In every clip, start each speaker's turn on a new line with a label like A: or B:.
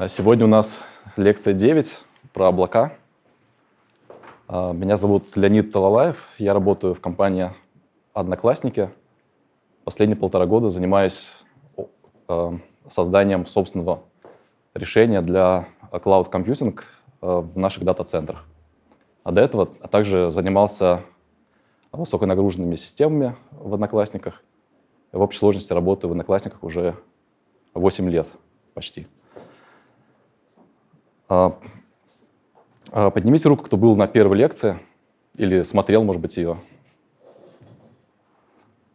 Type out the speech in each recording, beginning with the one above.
A: А сегодня у нас лекция 9 про облака. А, меня зовут Леонид Талалаев. Я работаю в компании «Одноклассники». Последние полтора года занимаюсь а, созданием собственного решения для cloud computing в наших дата-центрах. А до этого а также занимался высоконагруженными системами в «Одноклассниках». В общей сложности работаю в «Одноклассниках» уже 8 лет почти. А, а поднимите руку, кто был на первой лекции или смотрел, может быть, ее.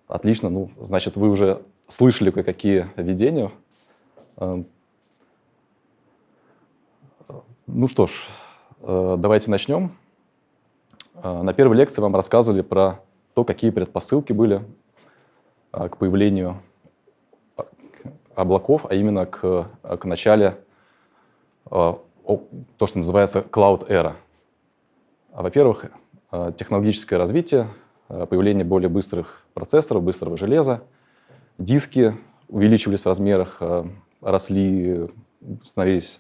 A: Отлично, ну, значит, вы уже слышали кое-какие видения. А, ну что ж, давайте начнем. На первой лекции вам рассказывали про то, какие предпосылки были к появлению облаков, а именно к, к начале то, что называется cloud era. А, во-первых, а, технологическое развитие, а, появление более быстрых процессоров, быстрого железа, диски увеличивались в размерах, росли, становились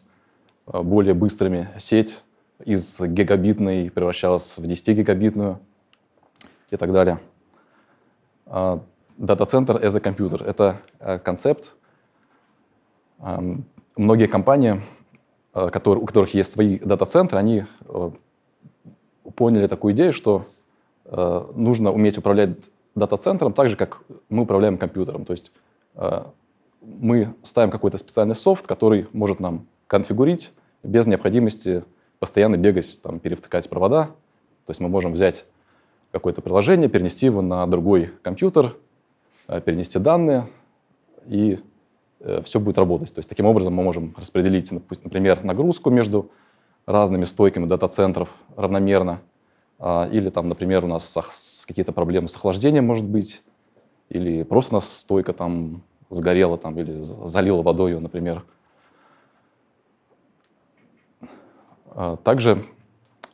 A: более быстрыми, сеть из гигабитной превращалась в 10-гигабитную и так далее. Дата-центр as a computer — это концепт. Многие компании Э, который, у которых есть свои дата-центры, они э, поняли такую идею, что э, нужно уметь управлять дата-центром так же, как мы управляем компьютером. То есть мы ставим какой-то специальный софт, который может нам конфигурить без необходимости постоянно бегать, там, перевтыкать провода. То есть мы можем взять какое-то приложение, перенести его на другой компьютер, перенести данные и Э, все будет работать. То есть таким образом мы можем распределить, ну, например, нагрузку между разными стойками дата-центров равномерно. А, или там, например, у нас какие-то проблемы с охлаждением, может быть, или просто у нас стойка там сгорела там, или залила водой, например. А, также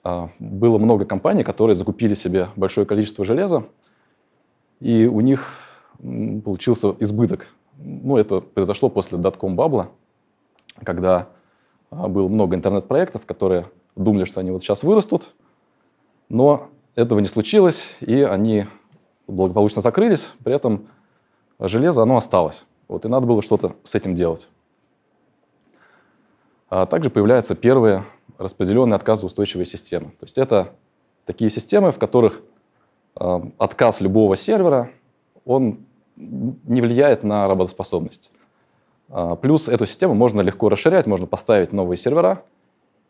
A: а, было много компаний, которые закупили себе большое количество железа, и у них получился избыток ну, это произошло после датком бабла, когда а, было много интернет-проектов, которые думали, что они вот сейчас вырастут, но этого не случилось, и они благополучно закрылись, при этом железо, оно осталось. Вот, и надо было что-то с этим делать. А также появляются первые распределенные отказоустойчивые системы. То есть это такие системы, в которых а, отказ любого сервера, он не влияет на работоспособность. А, плюс эту систему можно легко расширять, можно поставить новые сервера,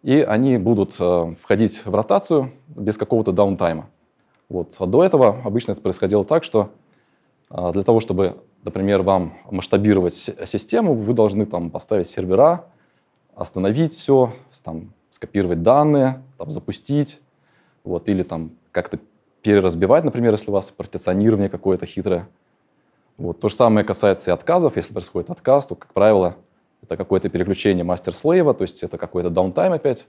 A: и они будут а, входить в ротацию без какого-то даунтайма. Вот. А до этого обычно это происходило так, что а, для того, чтобы, например, вам масштабировать систему, вы должны там, поставить сервера, остановить все, там, скопировать данные, там, запустить, вот, или там, как-то переразбивать, например, если у вас партиционирование какое-то хитрое. Вот. То же самое касается и отказов. Если происходит отказ, то, как правило, это какое-то переключение мастер-слейва, то есть это какой-то даунтайм опять.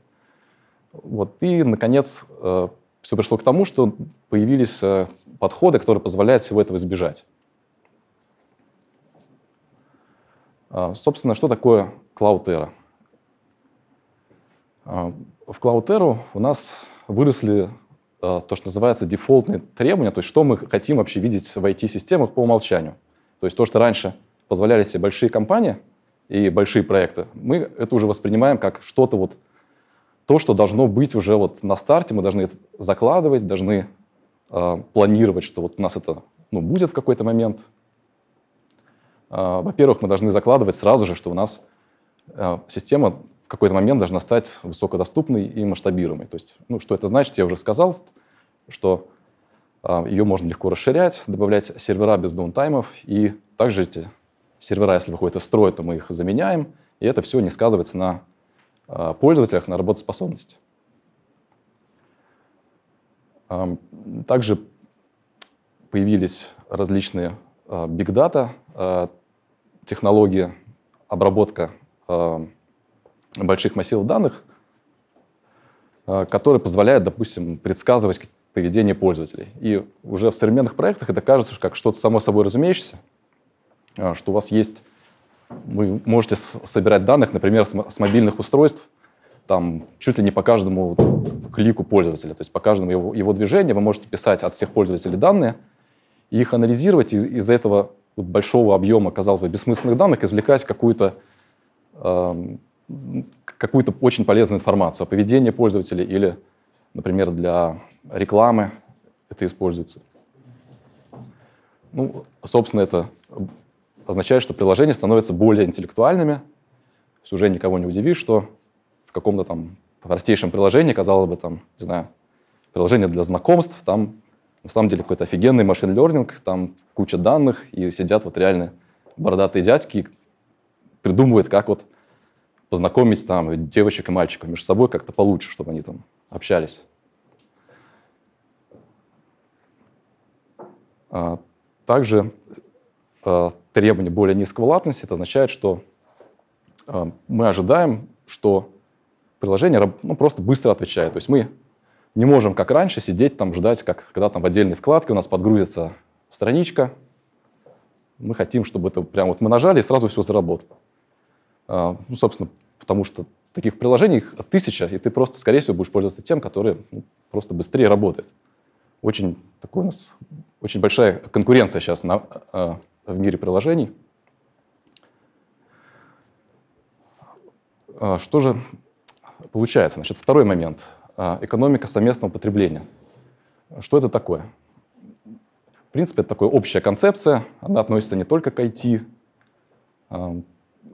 A: Вот. И, наконец, э, все пришло к тому, что появились э, подходы, которые позволяют всего этого избежать. Э, собственно, что такое Cloudera? А, в Cloudera у нас выросли Э, то, что называется дефолтные требования, то есть что мы хотим вообще видеть в IT-системах по умолчанию. То есть то, что раньше позволяли себе большие компании и большие проекты, мы это уже воспринимаем как что-то вот, то, что должно быть уже вот на старте, мы должны это закладывать, должны э, планировать, что вот у нас это ну, будет в какой-то момент. Э, во-первых, мы должны закладывать сразу же, что у нас э, система какой-то момент должна стать высокодоступной и масштабируемой. То есть, ну, что это значит, я уже сказал, что э, а, ее можно легко расширять, добавлять сервера без даунтаймов, и также эти сервера, если выходят из строя, то мы их заменяем, и это все не сказывается на э, пользователях, на работоспособности. Э, также появились различные big а, бигдата, технологии, обработка больших массивов данных, а, которые позволяют, допустим, предсказывать поведение пользователей. И уже в современных проектах это кажется как что-то само собой разумеющееся, а, что у вас есть... Вы можете собирать данных, например, с мобильных устройств, там чуть ли не по каждому клику пользователя, то есть по каждому его, его движению вы можете писать от всех пользователей данные и их анализировать, из, из этого вот большого объема, казалось бы, бессмысленных данных извлекать какую-то эм, какую-то очень полезную информацию о поведении пользователей или, например, для рекламы это используется. Ну, собственно, это означает, что приложения становятся более интеллектуальными, то есть уже никого не удивишь, что в каком-то там простейшем приложении, казалось бы, там, не знаю, приложение для знакомств, там на самом деле какой-то офигенный машин лернинг, там куча данных, и сидят вот реально бородатые дядьки и придумывают, как вот познакомить там девочек и мальчиков между собой как-то получше, чтобы они там общались. А, также а, требование более низкого латности, это означает, что а, мы ожидаем, что приложение ну, просто быстро отвечает. То есть мы не можем, как раньше, сидеть там, ждать, как, когда там в отдельной вкладке у нас подгрузится страничка. Мы хотим, чтобы это прям вот мы нажали и сразу все заработало. А, ну, собственно, потому что таких приложений тысяча, и ты просто, скорее всего, будешь пользоваться тем, который ну, просто быстрее работает. Очень, такой у нас, очень большая конкуренция сейчас на, а, в мире приложений. А, что же получается? Значит, второй момент. Экономика совместного потребления. Что это такое? В принципе, это такая общая концепция. Она относится не только к IT,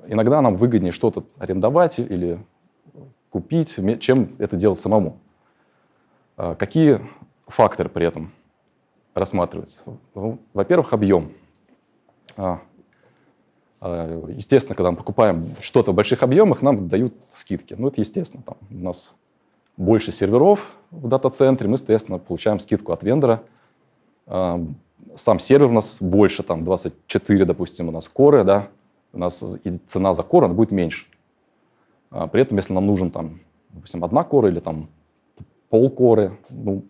A: иногда нам выгоднее что-то арендовать или купить, чем это делать самому. А какие факторы при этом рассматриваются? Ну, во-первых, объем. А, а, естественно, когда мы покупаем что-то в больших объемах, нам дают скидки. Ну, это естественно. Там у нас больше серверов в дата-центре, мы, соответственно, получаем скидку от вендора. Сам сервер у нас больше, там 24, допустим, у нас коры, да, у нас и цена за кору будет меньше. А при этом, если нам нужен, там, допустим, одна кора или там полкоры, ну,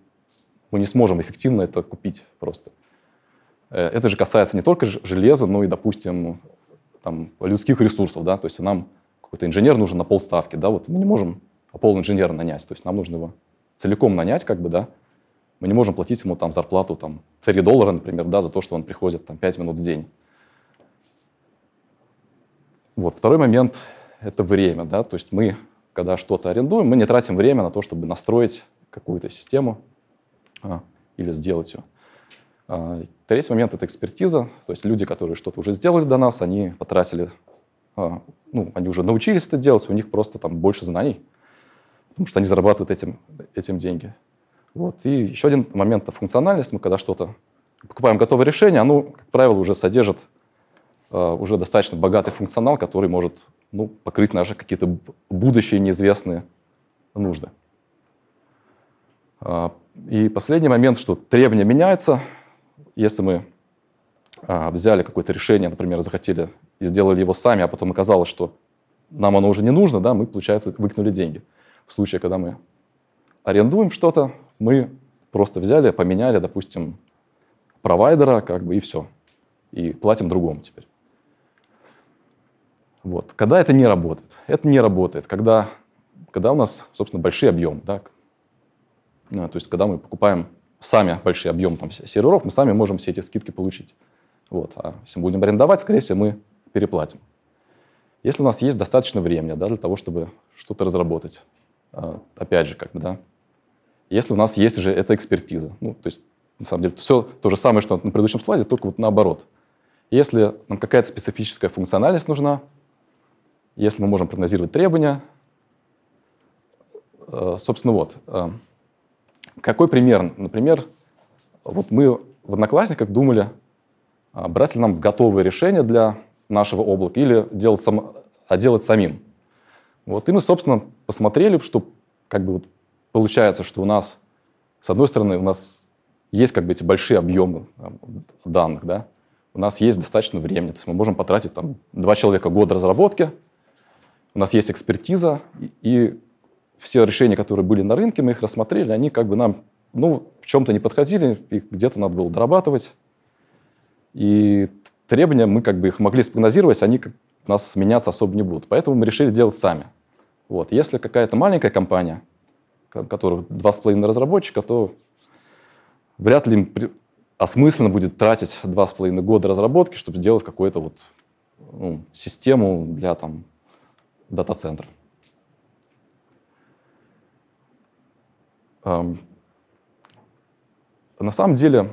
A: мы не сможем эффективно это купить просто. Э, это же касается не только железа, но и, допустим, там, людских ресурсов. Да? То есть нам какой-то инженер нужен на полставки. Да? Вот мы не можем а полного инженера нанять. То есть нам нужно его целиком нанять, как бы, да. Мы не можем платить ему там зарплату там, 3 доллара, например, да, за то, что он приходит там 5 минут в день. Вот. Второй момент – это время. Да? То есть мы, когда что-то арендуем, мы не тратим время на то, чтобы настроить какую-то систему а, или сделать ее. А, третий момент – это экспертиза. То есть люди, которые что-то уже сделали до нас, они потратили, а, ну, они уже научились это делать, у них просто там больше знаний, потому что они зарабатывают этим, этим деньги. Вот. И еще один момент – это функциональность. Мы когда что-то покупаем готовое решение, оно, как правило, уже содержит Э, уже достаточно богатый функционал, который может ну, покрыть наши какие-то будущие неизвестные нужды. Э, и последний момент, что требования меняются. Если мы э, взяли какое-то решение, например, захотели и сделали его сами, а потом оказалось, что нам оно уже не нужно, да, мы, получается, выкнули деньги. В случае, когда мы арендуем что-то, мы просто взяли, поменяли, допустим, провайдера, как бы и все. И платим другому теперь. Вот. Когда это не работает? Это не работает, когда, когда у нас, собственно, большие объемы. Да? А, то есть, когда мы покупаем сами большие объемы там, серверов, мы сами можем все эти скидки получить. Вот. А если мы будем арендовать, скорее всего, мы переплатим. Если у нас есть достаточно времени да, для того, чтобы что-то разработать, а, опять же, как бы, да, если у нас есть же эта экспертиза. Ну, то есть, на самом деле, все то же самое, что на предыдущем слайде, только вот наоборот. Если нам какая-то специфическая функциональность нужна, если мы можем прогнозировать требования. Э, собственно, вот. Э, какой пример? Например, вот мы в Одноклассниках думали, а брать ли нам готовые решения для нашего облака или делать, сам, а делать самим. Вот, и мы, собственно, посмотрели, что как бы вот получается, что у нас, с одной стороны, у нас есть как бы эти большие объемы данных, да, у нас есть достаточно времени, то есть мы можем потратить там два человека год разработки – у нас есть экспертиза, и все решения, которые были на рынке, мы их рассмотрели, они как бы нам ну, в чем-то не подходили, их где-то надо было дорабатывать. И требования, мы как бы их могли спрогнозировать, они нас меняться особо не будут. Поэтому мы решили делать сами. Вот. Если какая-то маленькая компания, у с половиной разработчика, то вряд ли им осмысленно будет тратить два с половиной года разработки, чтобы сделать какую-то вот, ну, систему для там, дата-центр. Эм, на самом деле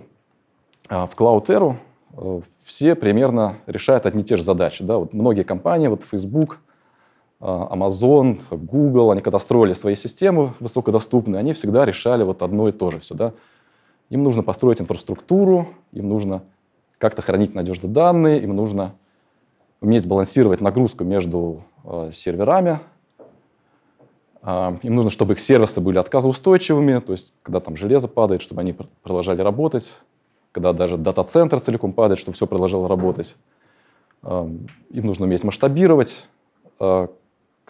A: э, в Cloud Era э, все примерно решают одни и те же задачи. Да? Вот многие компании, вот Facebook, э, Amazon, Google, они когда строили свои системы высокодоступные, они всегда решали вот одно и то же все. Да? Им нужно построить инфраструктуру, им нужно как-то хранить надежно данные, им нужно уметь балансировать нагрузку между э, серверами. А, им нужно, чтобы их сервисы были отказоустойчивыми, то есть когда там железо падает, чтобы они продолжали работать, когда даже дата-центр целиком падает, чтобы все продолжало работать. А, им нужно уметь масштабировать. А,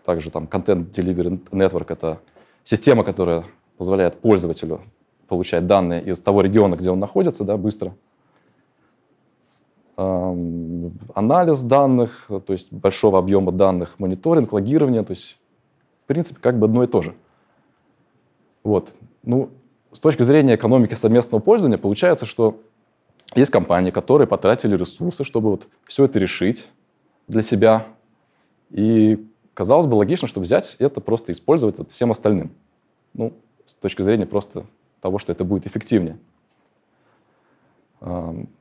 A: также там Content Delivery Network — это система, которая позволяет пользователю получать данные из того региона, где он находится, да, быстро — анализ данных, то есть большого объема данных, мониторинг, логирование, то есть, в принципе, как бы одно и то же. Вот. Ну, с точки зрения экономики совместного пользования, получается, что есть компании, которые потратили ресурсы, чтобы вот все это решить для себя. И казалось бы логично, чтобы взять это просто использовать вот всем остальным. Ну, с точки зрения просто того, что это будет эффективнее.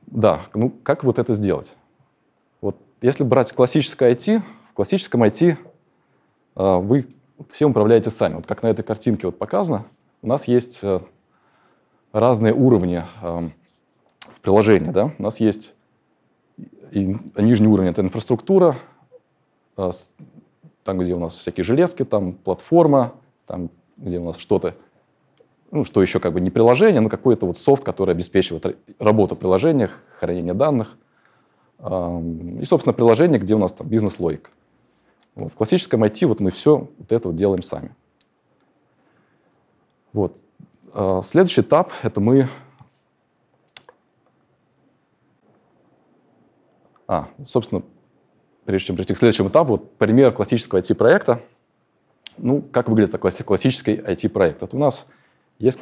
A: Да, ну как вот это сделать? Вот если брать классическое IT, в классическом IT а, вы все управляете сами. Вот как на этой картинке вот показано, у нас есть э, разные уровни в приложении. Да? У нас есть и нижний уровень — это инфраструктура, а, там, где у нас всякие железки, там платформа, там, где у нас что-то — ну, что еще как бы не приложение, но какой-то вот софт, который обеспечивает работу в приложениях, хранение данных. И, собственно, приложение, где у нас там бизнес-логика. Вот. В классическом IT вот мы все вот это вот делаем сами. Вот. А, следующий этап — это мы... А, собственно, прежде чем прийти к следующему этапу, вот пример классического IT-проекта. Ну, как выглядит классический IT-проект? Это у нас есть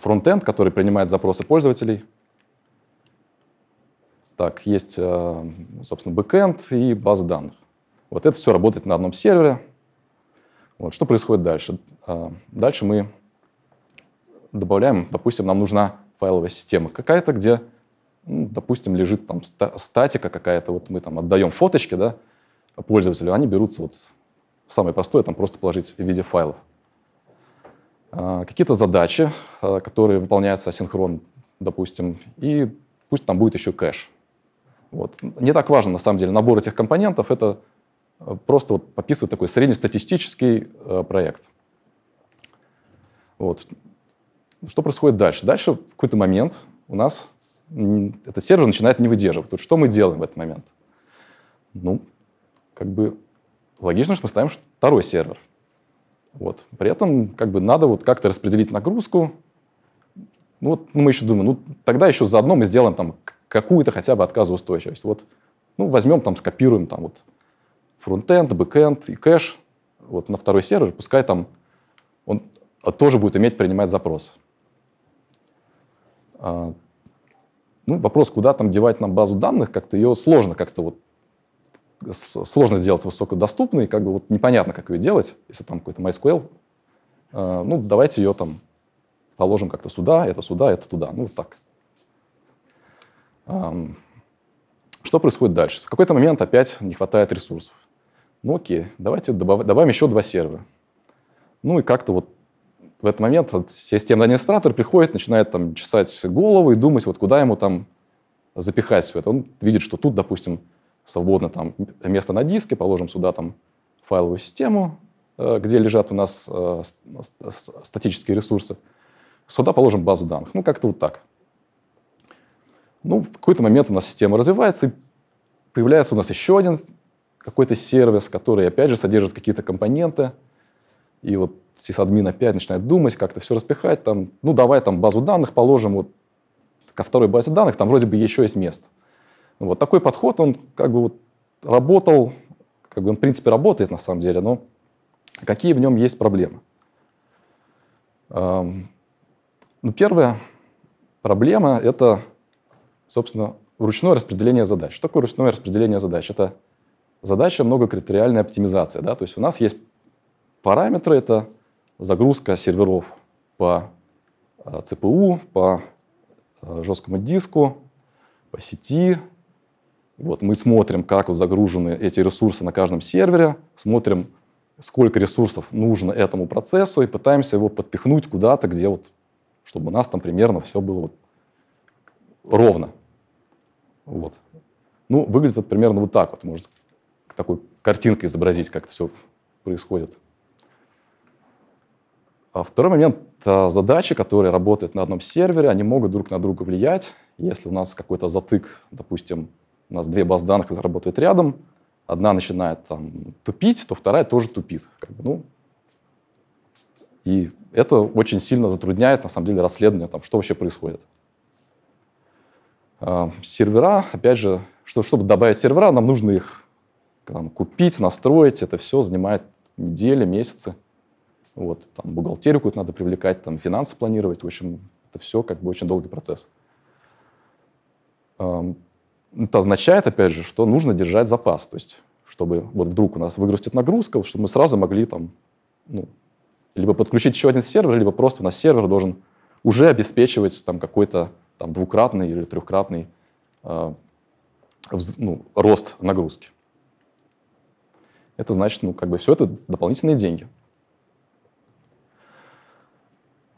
A: фронтенд, который принимает запросы пользователей. Так, есть, э, собственно, бэкенд и баз данных. Вот это все работает на одном сервере. Вот. Что происходит дальше? Э, дальше мы добавляем, допустим, нам нужна файловая система какая-то, где, ну, допустим, лежит там статика какая-то, вот мы там отдаем фоточки, да, пользователю, они берутся вот самое простое, там просто положить в виде файлов. А, какие-то задачи, а, которые выполняются асинхронно, допустим, и пусть там будет еще кэш. Вот. Не так важно, на самом деле, набор этих компонентов, это а, просто вот подписывает такой среднестатистический проект. Вот. Что происходит дальше? Дальше в какой-то момент у нас этот сервер начинает не выдерживать. Вот что мы делаем в этот момент? Ну, как бы логично, что мы ставим второй сервер – вот. При этом как бы надо вот как-то распределить нагрузку. Ну, вот, ну, мы еще думаем, ну тогда еще заодно мы сделаем там какую-то хотя бы отказоустойчивость. Вот, ну, возьмем там, скопируем там вот фронтенд, бэкенд и кэш вот на второй сервер, пускай там он а, тоже будет иметь принимать запрос. А, ну, вопрос, куда там девать нам базу данных, как-то ее сложно как-то вот сложно сделать высокодоступной, как бы вот непонятно, как ее делать, если там какой-то MySQL, э, ну, давайте ее там положим как-то сюда, это сюда, это туда, ну, вот так. что происходит дальше? В какой-то момент опять не хватает ресурсов. Ну, окей, давайте добав- добавим еще два сервера. Ну, и как-то вот в этот момент вот, системный администратор приходит, начинает там чесать голову и думать, вот куда ему там запихать все это. Он видит, что тут, допустим, свободно там место на диске, положим сюда там файловую систему, э, где лежат у нас э, статические ресурсы. Сюда положим базу данных. Ну, как-то вот так. Ну, в какой-то момент у нас система развивается, и появляется у нас еще один какой-то сервис, который, опять же, содержит какие-то компоненты. И вот сисадмин опять начинает думать, как-то все распихать. Там, ну, давай там базу данных положим вот ко второй базе данных, там вроде бы еще есть место. Вот такой подход, он как бы вот работал, как бы он в принципе работает на самом деле, но какие в нем есть проблемы? Эм, ну, первая проблема – это, собственно, ручное распределение задач. Что такое ручное распределение задач? Это задача многокритериальной оптимизации. Да? То есть у нас есть параметры, это загрузка серверов по э, ЦПУ, по э, жесткому диску, по сети, вот, мы смотрим, как загружены эти ресурсы на каждом сервере, смотрим, сколько ресурсов нужно этому процессу и пытаемся его подпихнуть куда-то, где вот, чтобы у нас там примерно все было вот ровно. Вот. Ну, выглядит это примерно вот так вот. может такой картинкой изобразить, как это все происходит. А второй момент. А, задачи, которые работают на одном сервере, они могут друг на друга влиять. Если у нас какой-то затык, допустим, у нас две базы данных, которые работают рядом. Одна начинает там, тупить, то вторая тоже тупит. Как бы, ну, и это очень сильно затрудняет, на самом деле, расследование, там, что вообще происходит. А, сервера, опять же, что, чтобы добавить сервера, нам нужно их там, купить, настроить. Это все занимает недели, месяцы. Вот, там, бухгалтерию какую-то надо привлекать, там, финансы планировать. В общем, это все как бы очень долгий процесс. Ну, это означает, опять же, что нужно держать запас, то есть чтобы вот вдруг у нас выгрустит нагрузка, чтобы мы сразу могли там, ну, либо подключить еще один сервер, либо просто у нас сервер должен уже обеспечивать там какой-то там двукратный или трехкратный э, ну, рост нагрузки. Это значит, ну, как бы все это дополнительные деньги.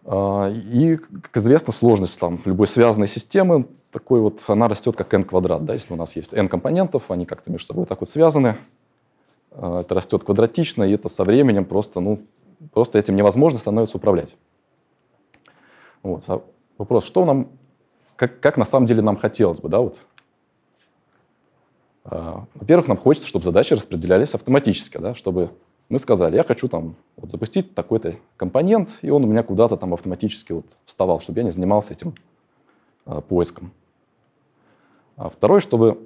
A: А, и, как известно, сложность там, любой связанной системы, такой вот, она растет как n квадрат. Да? Если у нас есть n компонентов, они как-то между собой так вот связаны, а, это растет квадратично, и это со временем просто, ну, просто этим невозможно становится управлять. Вот. А вопрос, что нам, как, как на самом деле нам хотелось бы, да, вот. А, во-первых, нам хочется, чтобы задачи распределялись автоматически, да, чтобы мы сказали, я хочу там вот, запустить такой-то компонент, и он у меня куда-то там автоматически вот вставал, чтобы я не занимался этим э, поиском. А второе, чтобы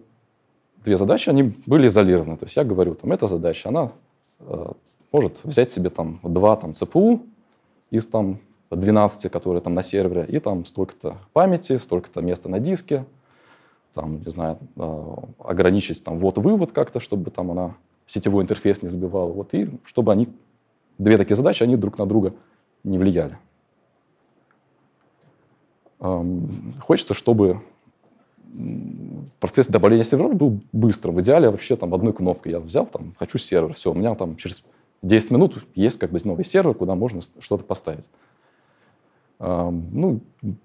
A: две задачи, они были изолированы. То есть я говорю, там, эта задача, она э, может взять себе там два там ЦПУ из там 12, которые там на сервере, и там столько-то памяти, столько-то места на диске, там, не знаю, э, ограничить там вот вывод как-то, чтобы там она сетевой интерфейс не забивал. Вот, и чтобы они, две такие задачи, они друг на друга не влияли. Хочется, чтобы процесс добавления серверов был быстрым. В идеале вообще там одной кнопкой. Я взял, там, хочу сервер, все, у меня там через 10 минут есть как бы новый сервер, куда можно что-то поставить. Ну,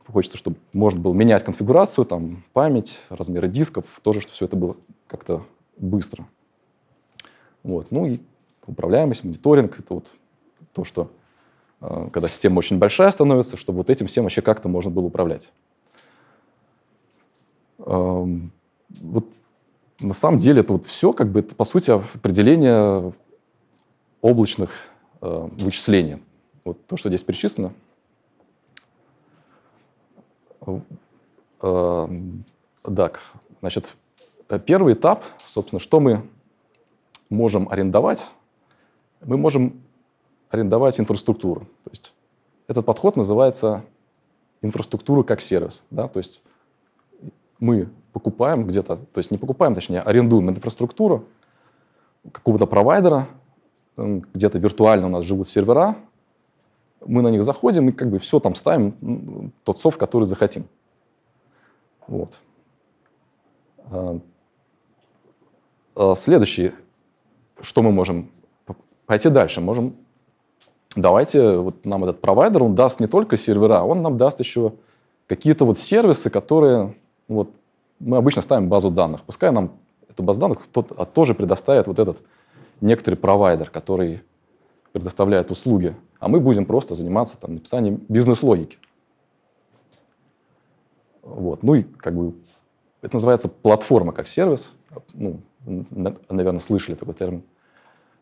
A: хочется, чтобы можно было менять конфигурацию, там, память, размеры дисков, тоже, чтобы все это было как-то быстро. Вот. Ну и управляемость, мониторинг – это вот то, что э, когда система очень большая становится, чтобы вот этим всем вообще как-то можно было управлять. Эм, вот на самом деле это вот все, как бы, это, по сути, определение облачных э, вычислений. Вот то, что здесь перечислено. Эм, так, значит, э, первый этап, собственно, что мы можем арендовать, мы можем арендовать инфраструктуру. То есть этот подход называется инфраструктура как сервис. Да? То есть мы покупаем где-то, то есть не покупаем, точнее, а арендуем инфраструктуру какого-то провайдера, где-то виртуально у нас живут сервера, мы на них заходим и как бы все там ставим, тот софт, который захотим. Вот. А, а следующий что мы можем пойти дальше? Можем, давайте, вот нам этот провайдер, он даст не только сервера, он нам даст еще какие-то вот сервисы, которые вот мы обычно ставим базу данных. Пускай нам эту базу данных тот, а тоже предоставит вот этот некоторый провайдер, который предоставляет услуги, а мы будем просто заниматься там, написанием бизнес-логики. Вот. Ну и как бы это называется платформа как сервис. Ну, наверное, слышали такой термин.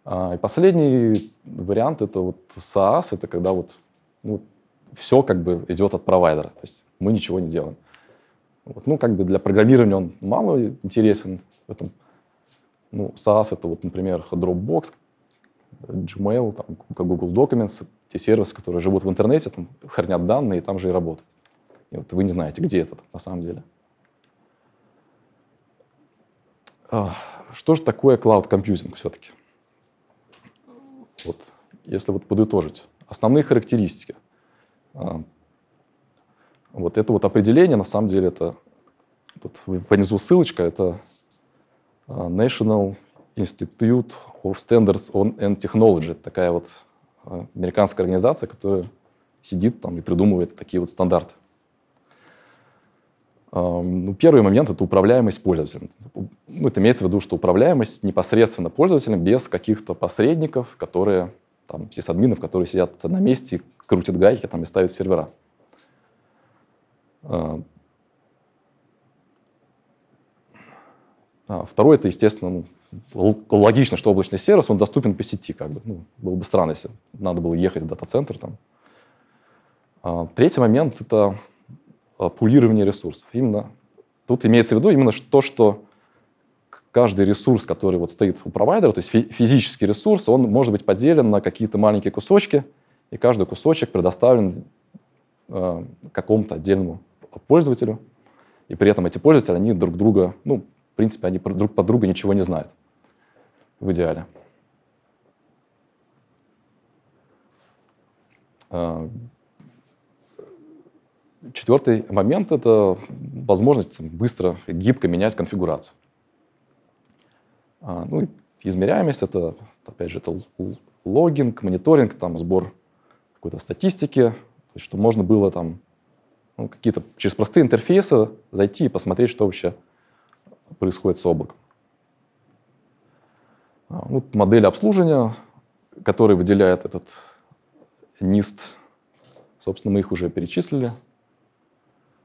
A: А, и последний вариант — это вот SaaS, это когда вот ну, все как бы идет от провайдера, то есть мы ничего не делаем. Вот, ну, как бы для программирования он мало интересен в этом. Ну, SaaS — это вот, например, Dropbox, Gmail, там, Google Documents, те сервисы, которые живут в интернете, там, хранят данные и там же и работают. И вот вы не знаете, где этот на самом деле. А, что же такое cloud computing все-таки? Вот, если вот подытожить. Основные характеристики. А, вот это вот определение, на самом деле, это тут внизу ссылочка, это а, National Institute of Standards and Technology. такая вот а, американская организация, которая сидит там и придумывает такие вот стандарты. Ну, первый момент – это управляемость пользователем. Ну, это имеется в виду, что управляемость непосредственно пользователем, без каких-то посредников, которые, там, сисадминов, которые сидят на месте, крутят гайки там, и ставят сервера. А, а второе – это, естественно, ну, логично, что облачный сервис, он доступен по сети. Как бы. Ну, было бы странно, если надо было ехать в дата-центр. Там. А, третий момент – это Э, пулирование ресурсов. Именно тут имеется в виду именно то, что каждый ресурс, который вот стоит у провайдера, то есть физический ресурс, он может быть поделен на какие-то маленькие кусочки, и каждый кусочек предоставлен э, какому-то отдельному пользователю. И при этом эти пользователи, они друг друга, ну, в принципе, они друг под друга ничего не знают в идеале. Э, Четвертый момент – это возможность быстро, гибко менять конфигурацию. А, ну и измеряемость – это, опять же, это логинг, мониторинг, там, сбор какой-то статистики, то есть, что можно было там ну, какие-то через простые интерфейсы зайти и посмотреть, что вообще происходит с облаком. А, ну, вот модель обслуживания, которая выделяет этот NIST, собственно, мы их уже перечислили –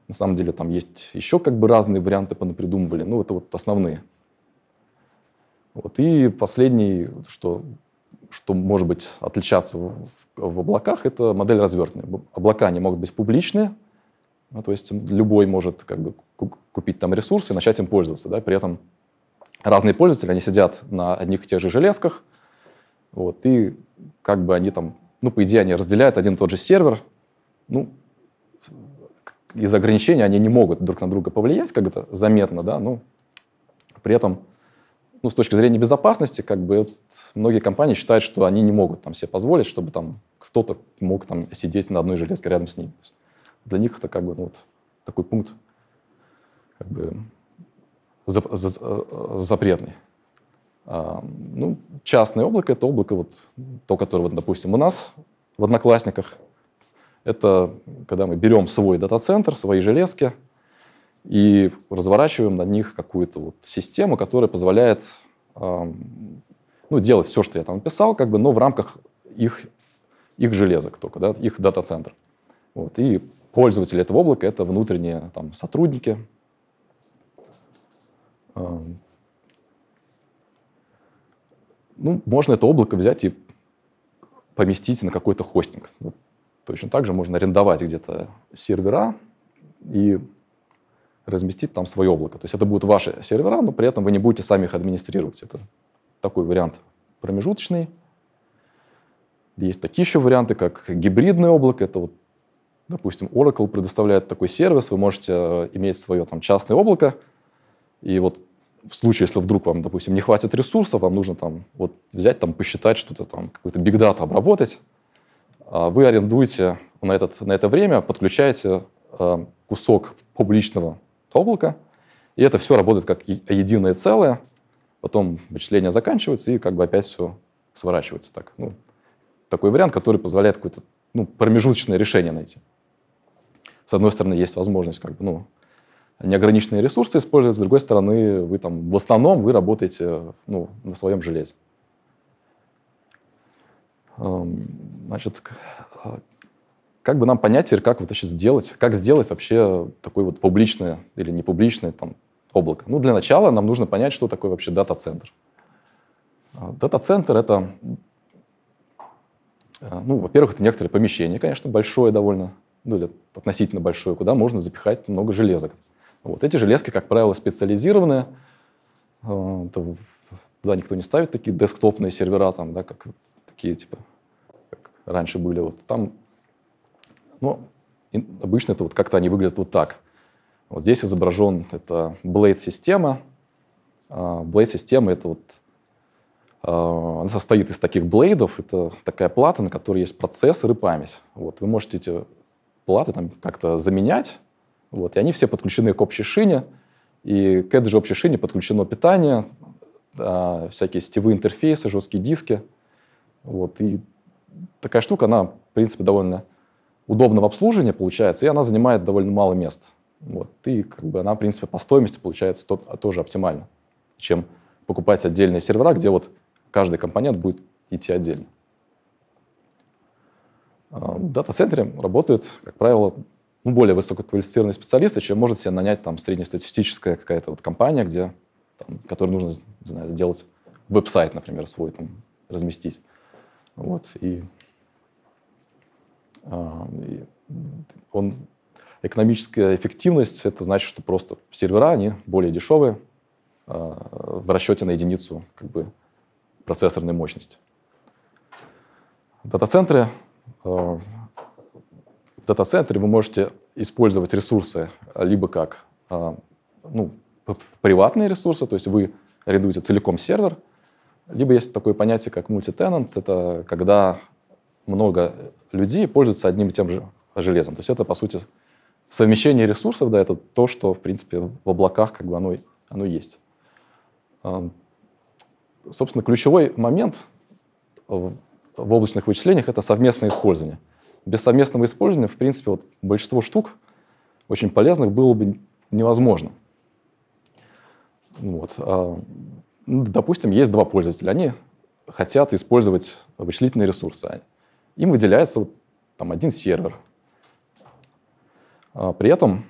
A: на самом деле там есть еще как бы разные варианты понапридумывали. Ну, это вот основные. Вот. И последний, что, что может быть отличаться в, в облаках, это модель развертная. Облака, они могут быть публичные, ну, то есть любой может как бы купить там ресурсы и начать им пользоваться. Да? При этом разные пользователи, они сидят на одних и тех же железках, вот, и как бы они там, ну, по идее, они разделяют один и тот же сервер, ну, из-за ограничений они не могут друг на друга повлиять как это заметно, да, но ну, при этом ну, с точки зрения безопасности, как бы многие компании считают, что они не могут там себе позволить, чтобы там кто-то мог там сидеть на одной железке рядом с ним. То есть для них это как бы ну, вот такой пункт как бы зап- за- э, запретный. А, ну, частное облако — это облако, вот, то, которое, вот, допустим, у нас в Одноклассниках — это когда мы берем свой дата-центр, свои железки и разворачиваем на них какую-то вот систему, которая позволяет эм, ну, делать все, что я там писал, как бы, но в рамках их, их железок только, да, их дата-центр. Вот, и пользователи этого облака — это внутренние там, сотрудники. Эм, ну, можно это облако взять и поместить на какой-то хостинг. Точно так же можно арендовать где-то сервера и разместить там свое облако. То есть это будут ваши сервера, но при этом вы не будете сами их администрировать. Это такой вариант промежуточный. Есть такие еще варианты, как гибридное облако. Это вот, допустим, Oracle предоставляет такой сервис. Вы можете э, иметь свое там частное облако. И вот в случае, если вдруг вам, допустим, не хватит ресурсов, вам нужно там вот взять, там посчитать что-то там, какой-то бигдату обработать, а, вы арендуете на, этот, на это время, подключаете а, кусок публичного облака, и это все работает как единое целое, потом вычисление заканчивается, и как бы опять все сворачивается так. Ну, такой вариант, который позволяет какое-то ну, промежуточное решение найти. С одной стороны, есть возможность как бы, ну, неограниченные ресурсы использовать, с другой стороны, вы там в основном вы работаете ну, на своем железе. Эм, значит, э, как бы нам понять теперь, как вот вообще сделать, как сделать вообще такое вот публичное или не публичное там облако? Ну, для начала нам нужно понять, что такое вообще дата-центр. А, дата-центр — это, э, ну, во-первых, это некоторое помещение, конечно, большое довольно, ну, или относительно большое, куда можно запихать много железок. Вот эти железки, как правило, специализированные, э, туда никто не ставит такие десктопные сервера, там, да, как такие, типа, как раньше были. Вот там, ну, обычно это вот как-то они выглядят вот так. Вот здесь изображен это Blade-система. А, Blade-система — это вот а, она состоит из таких блейдов. Это такая плата, на которой есть процессор и память. Вот, вы можете эти платы там как-то заменять, вот, и они все подключены к общей шине. И к этой же общей шине подключено питание, а, всякие сетевые интерфейсы, жесткие диски — вот, и такая штука, она, в принципе, довольно удобна в обслуживании, получается, и она занимает довольно мало мест. Вот, и как бы она, в принципе, по стоимости получается тот, тоже оптимально, чем покупать отдельные сервера, где вот каждый компонент будет идти отдельно. А, в дата-центре работают, как правило, ну, более высококвалифицированные специалисты, чем может себе нанять там среднестатистическая какая-то вот компания, где, там, которой нужно, не знаю, сделать веб-сайт, например, свой там разместить. Вот, и, а, и он, экономическая эффективность – это значит, что просто сервера, они более дешевые а, в расчете на единицу как бы, процессорной мощности. Дата-центры а, в дата-центре вы можете использовать ресурсы либо как а, ну, приватные ресурсы, то есть вы арендуете целиком сервер, либо есть такое понятие, как мультитенант, это когда много людей пользуются одним и тем же железом. То есть это, по сути, совмещение ресурсов, да, это то, что, в принципе, в облаках как бы оно, оно есть. Собственно, ключевой момент в облачных вычислениях — это совместное использование. Без совместного использования, в принципе, вот большинство штук очень полезных было бы невозможно. Вот. Ну, допустим, есть два пользователя, они хотят использовать вычислительные ресурсы. Им выделяется вот, там один сервер. А, при этом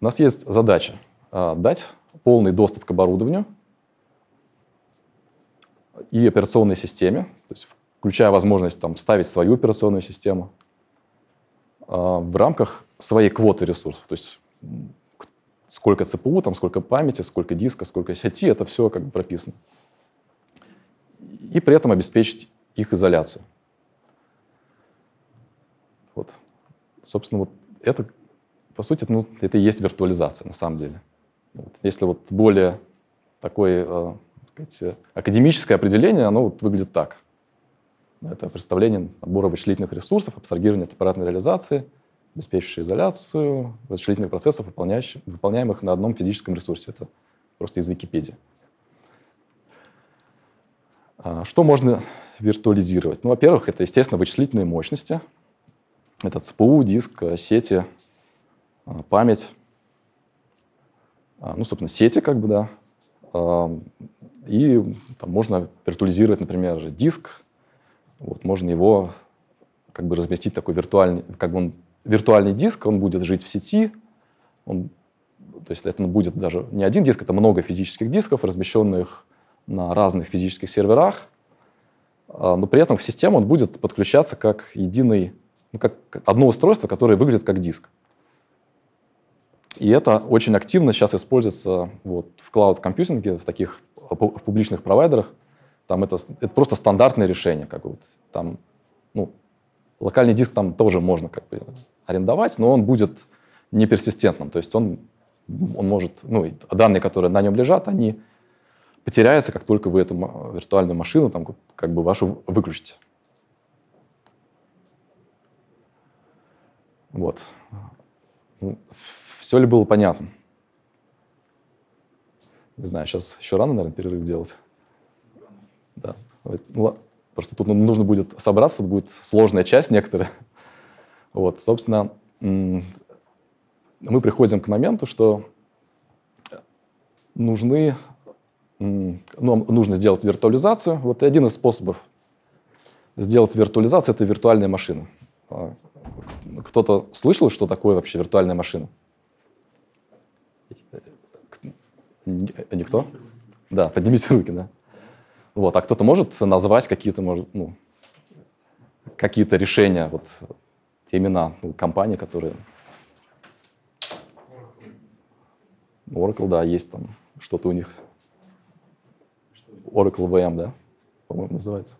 A: у нас есть задача а, дать полный доступ к оборудованию и операционной системе, то есть включая возможность там, ставить свою операционную систему а, в рамках своей квоты ресурсов. То есть сколько ЦПУ, там сколько памяти, сколько диска, сколько сети, а это все как бы прописано. И при этом обеспечить их изоляцию. Вот. Собственно, вот это, по сути, ну, это и есть виртуализация на самом деле. Вот. Если вот более такое э, сказать, академическое определение, оно вот выглядит так. Это представление набора вычислительных ресурсов, абстрагирование от аппаратной реализации – обеспечивающие изоляцию вычислительных процессов, выполняемых на одном физическом ресурсе. Это просто из Википедии. А, что можно виртуализировать? Ну, во-первых, это, естественно, вычислительные мощности. Это ЦПУ, диск, э, сети, э, память. А, ну, собственно, сети, как бы, да. А, и там, можно виртуализировать, например, диск. Вот, можно его как бы разместить такой виртуальный, как бы он виртуальный диск, он будет жить в сети, он, то есть это будет даже не один диск, это много физических дисков, размещенных на разных физических серверах, а, но при этом в систему он будет подключаться как единый, ну, как одно устройство, которое выглядит как диск. И это очень активно сейчас используется вот, в клауд-компьютинге, в таких в публичных провайдерах. Там это, это просто стандартное решение. Как бы, вот, там, ну, Локальный диск там тоже можно как бы арендовать, но он будет не персистентным, то есть он, он может, ну, данные, которые на нем лежат, они потеряются, как только вы эту виртуальную машину там как бы вашу выключите. Вот. Все ли было понятно? Не знаю, сейчас еще рано, наверное, перерыв делать. Да. Ну, потому что тут нужно будет собраться, тут будет сложная часть некоторая. Вот, собственно, мы приходим к моменту, что нужны, ну, нужно сделать виртуализацию. Вот и один из способов сделать виртуализацию – это виртуальная машина. А, кто-то слышал, что такое вообще виртуальная машина? Никто? Э, э, э, да, поднимите руки, да. Вот. А кто-то может назвать какие-то ну, какие то решения, вот, те имена ну, компаний, которые... Oracle, да, есть там что-то у них. Oracle VM, да, по-моему, называется.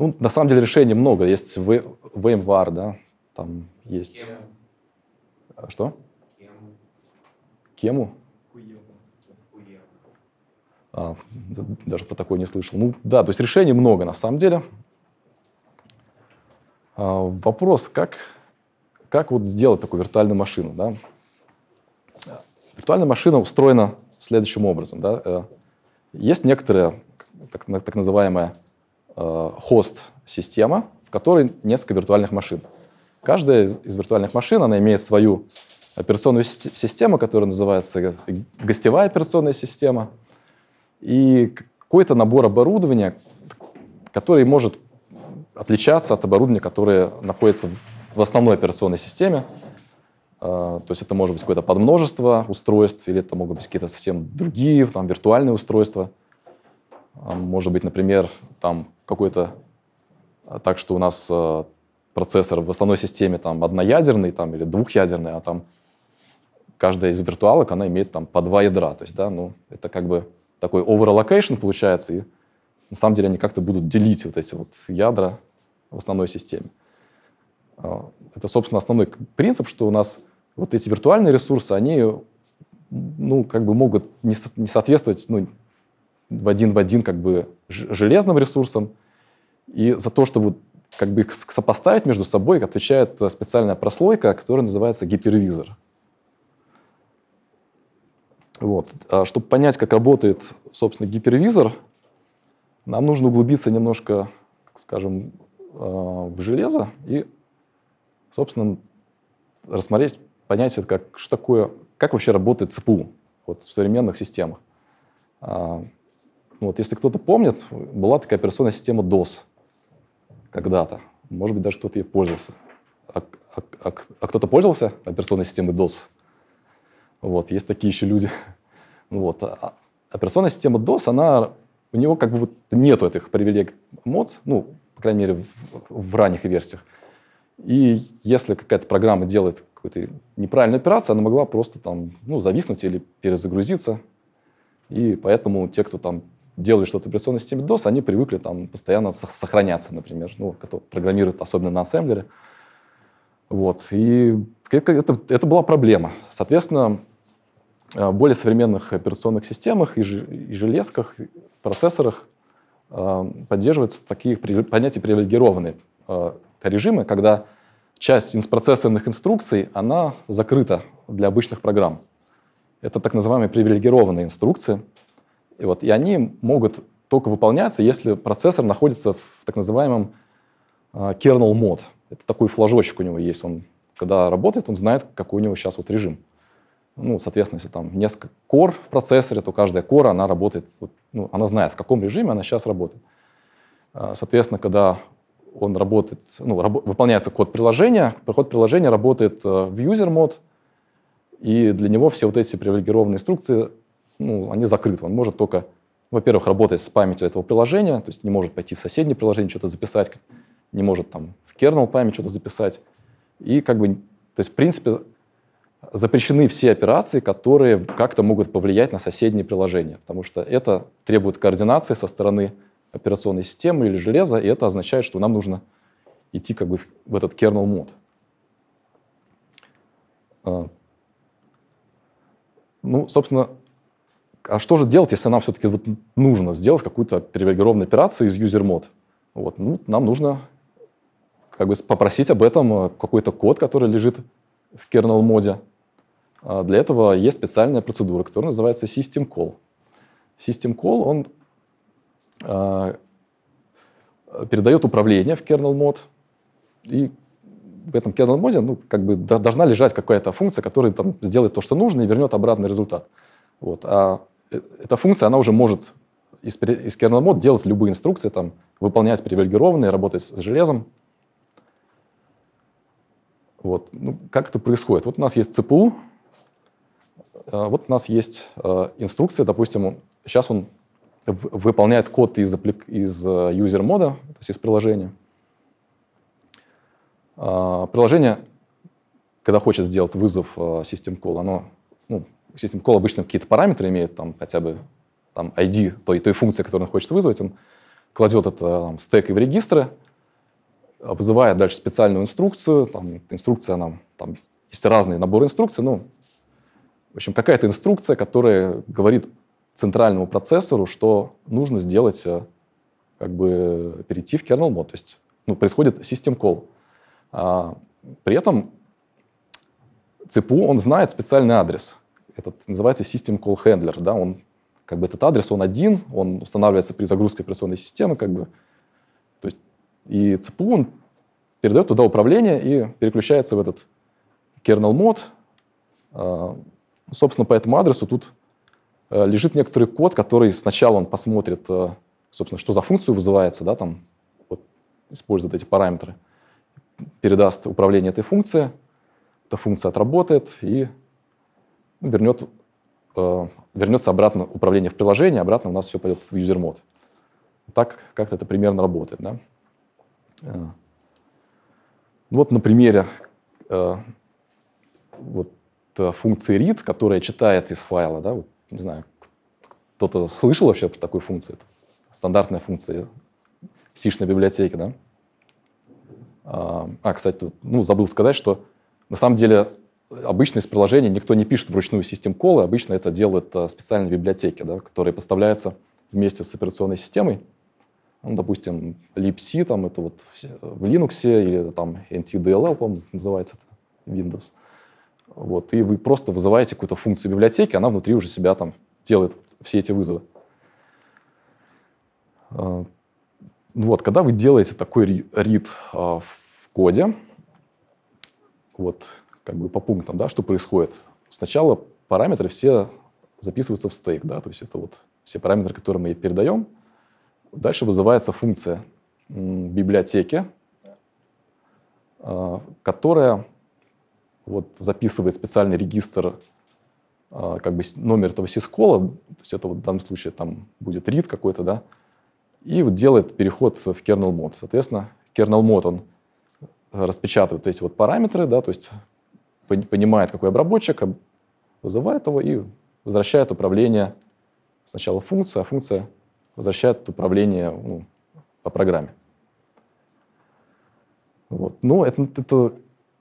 A: Ну, на самом деле решений много. Есть VMware, да, там есть... Кем? А что? Кему. Кему? А, даже про такое не слышал. Ну да, то есть решений много на самом деле. А, вопрос, как, как вот сделать такую виртуальную машину? Да? Виртуальная машина устроена следующим образом. Да? Э, есть некоторая так, так называемая э, хост-система, в которой несколько виртуальных машин. Каждая из, из виртуальных машин, она имеет свою операционную систему, которая называется э, гостевая операционная система – и какой-то набор оборудования, который может отличаться от оборудования, которое находится в основной операционной системе. А, то есть это может быть какое-то подмножество устройств, или это могут быть какие-то совсем другие, там, виртуальные устройства. А, может быть, например, там какой-то... А, так что у нас процессор в основной системе там одноядерный там, или двухъядерный, а там каждая из виртуалок, она имеет там по два ядра. То есть, да, ну, это как бы такой overallocation получается, и на самом деле они как-то будут делить вот эти вот ядра в основной системе. А, это, собственно, основной принцип, что у нас вот эти виртуальные ресурсы, они, ну, как бы могут не, со не соответствовать, ну, в один в один как бы железным ресурсам, и за то, чтобы как бы их сопоставить между собой, отвечает э, специальная прослойка, которая называется гипервизор. Вот. А чтобы понять, как работает, собственно, гипервизор, нам нужно углубиться немножко, скажем, э, в железо и, собственно, рассмотреть понять, как, что такое, как вообще работает ЦПУ вот, в современных системах. А, вот, если кто-то помнит, была такая операционная система DOS когда-то. Может быть, даже кто-то ей пользовался. А, а, а, а кто-то пользовался операционной системой DOS? Вот, есть такие еще люди. Вот. А, а операционная система DOS, она, у него как бы вот нету этих привилегий МОЦ, ну, по крайней мере, в, в ранних версиях. И если какая-то программа делает какую-то неправильную операцию, она могла просто там, ну, зависнуть или перезагрузиться. И поэтому те, кто там делали что-то в операционной системе DOS, они привыкли там постоянно сохраняться, например, ну, кто программирует особенно на ассемблере. Вот. И это, это была проблема. Соответственно, Э, более современных операционных системах и железках, процессорах э, поддерживаются такие понятия привилегированные э, режимы, когда часть процессорных инструкций, она закрыта для обычных программ. Это так называемые привилегированные инструкции. И, вот, и они могут только выполняться, если процессор находится в так называемом kernel mode. Это такой флажочек у него есть. Он, когда работает, он знает, какой у него сейчас вот режим ну, соответственно, если там несколько кор в процессоре, то каждая кора, она работает, ну, она знает, в каком режиме она сейчас работает. А, соответственно, когда он работает, ну, раб, выполняется код приложения, код приложения работает э, в user мод, и для него все вот эти привилегированные инструкции, ну, они закрыты. Он может только, во-первых, работать с памятью этого приложения, то есть не может пойти в соседнее приложение что-то записать, не может там в kernel память что-то записать. И как бы, то есть, в принципе, запрещены все операции, которые как-то могут повлиять на соседние приложения, потому что это требует координации со стороны операционной системы или железа, и это означает, что нам нужно идти как бы в этот kernel мод. А. Ну, собственно, а что же делать, если нам все-таки вот нужно сделать какую-то привилегированную операцию из user мод Вот, ну, нам нужно как бы попросить об этом э, какой-то код, который лежит в kernel-моде, а для этого есть специальная процедура, которая называется System Call. System Call, он а, передает управление в kernel мод, и в этом kernel моде ну, как бы должна лежать какая-то функция, которая там, сделает то, что нужно, и вернет обратный результат. Вот. А э, эта функция, она уже может из, из kernel мод делать любые инструкции, там, выполнять привилегированные, работать с железом. Вот. Ну, как это происходит? Вот у нас есть CPU. Э, вот у нас есть э, инструкция, допустим, сейчас он выполняет код из, из user э, мода, то есть из приложения. Приложение, когда хочет сделать вызов system call, оно, ну, system call обычно какие-то параметры имеет, там хотя бы там, ID той, той функции, которую он хочет вызвать, он кладет это там, стек и в регистры, вызывает дальше специальную инструкцию, там инструкция нам, там есть разные набор инструкций, ну, в общем, какая-то инструкция, которая говорит центральному процессору, что нужно сделать, э, как бы перейти в kernel mode, То есть ну, происходит system call. А, при этом ЦПУ, он знает специальный адрес. Этот называется system call handler. Да? Он, как бы этот адрес, он один, он устанавливается при загрузке операционной системы. Как бы. То есть, и ЦПУ, он передает туда управление и переключается в этот kernel mode. А, Собственно, по этому адресу тут э, лежит некоторый код, который сначала он посмотрит, э, собственно, что за функцию вызывается, да, там, вот, использует эти параметры, передаст управление этой функции, эта функция отработает и ну, вернет, э, вернется обратно управление в приложение, обратно у нас все пойдет в юзер мод, Так как-то это примерно работает. Да? Вот на примере вот Э, функции read, которая читает из файла, да, вот, не знаю, кто-то слышал вообще про такую функцию? Это стандартная функция сишной библиотеки, да? А, а, кстати, тут, ну, забыл сказать, что на самом деле обычно из приложений никто не пишет вручную систем колы, обычно это делают э, специальные библиотеки, да, которые поставляются вместе с операционной системой. Ну, допустим, libc, там, это вот в Linux или там NTDLL, по-моему, называется это, Windows. А, вот, и вы просто вызываете какую-то функцию библиотеки, она внутри уже себя там делает все эти вызовы. А, ну вот, когда вы делаете такой рид а, в коде, вот как бы по пунктам, да, что происходит. Сначала параметры все записываются в стейк, да, то есть это вот все параметры, которые мы ей передаем. Дальше вызывается функция библиотеки, а, которая вот записывает специальный регистр а, как бы номер этого сискола, то есть это вот в данном случае там будет read какой-то, да, и вот делает переход в kernel mode. Соответственно, kernel mode он распечатывает эти вот параметры, да, то есть понимает, какой обработчик, вызывает его и возвращает управление сначала функцию, а функция возвращает управление ну, по программе. Вот. Но ну, это, это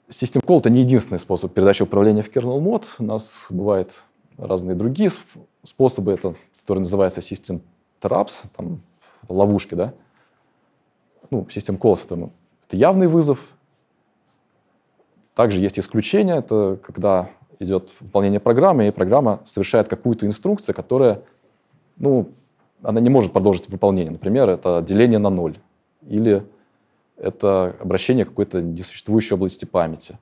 A: System call — это не единственный способ передачи управления в kernel mode У нас бывают разные другие способы, это, который называется System Traps, там, ловушки, да. Ну, System Calls — это явный вызов. Также есть исключения, это когда идет выполнение программы, и программа совершает какую-то инструкцию, которая, ну, она не может продолжить выполнение. Например, это деление на ноль или это обращение к какой-то несуществующей области памяти.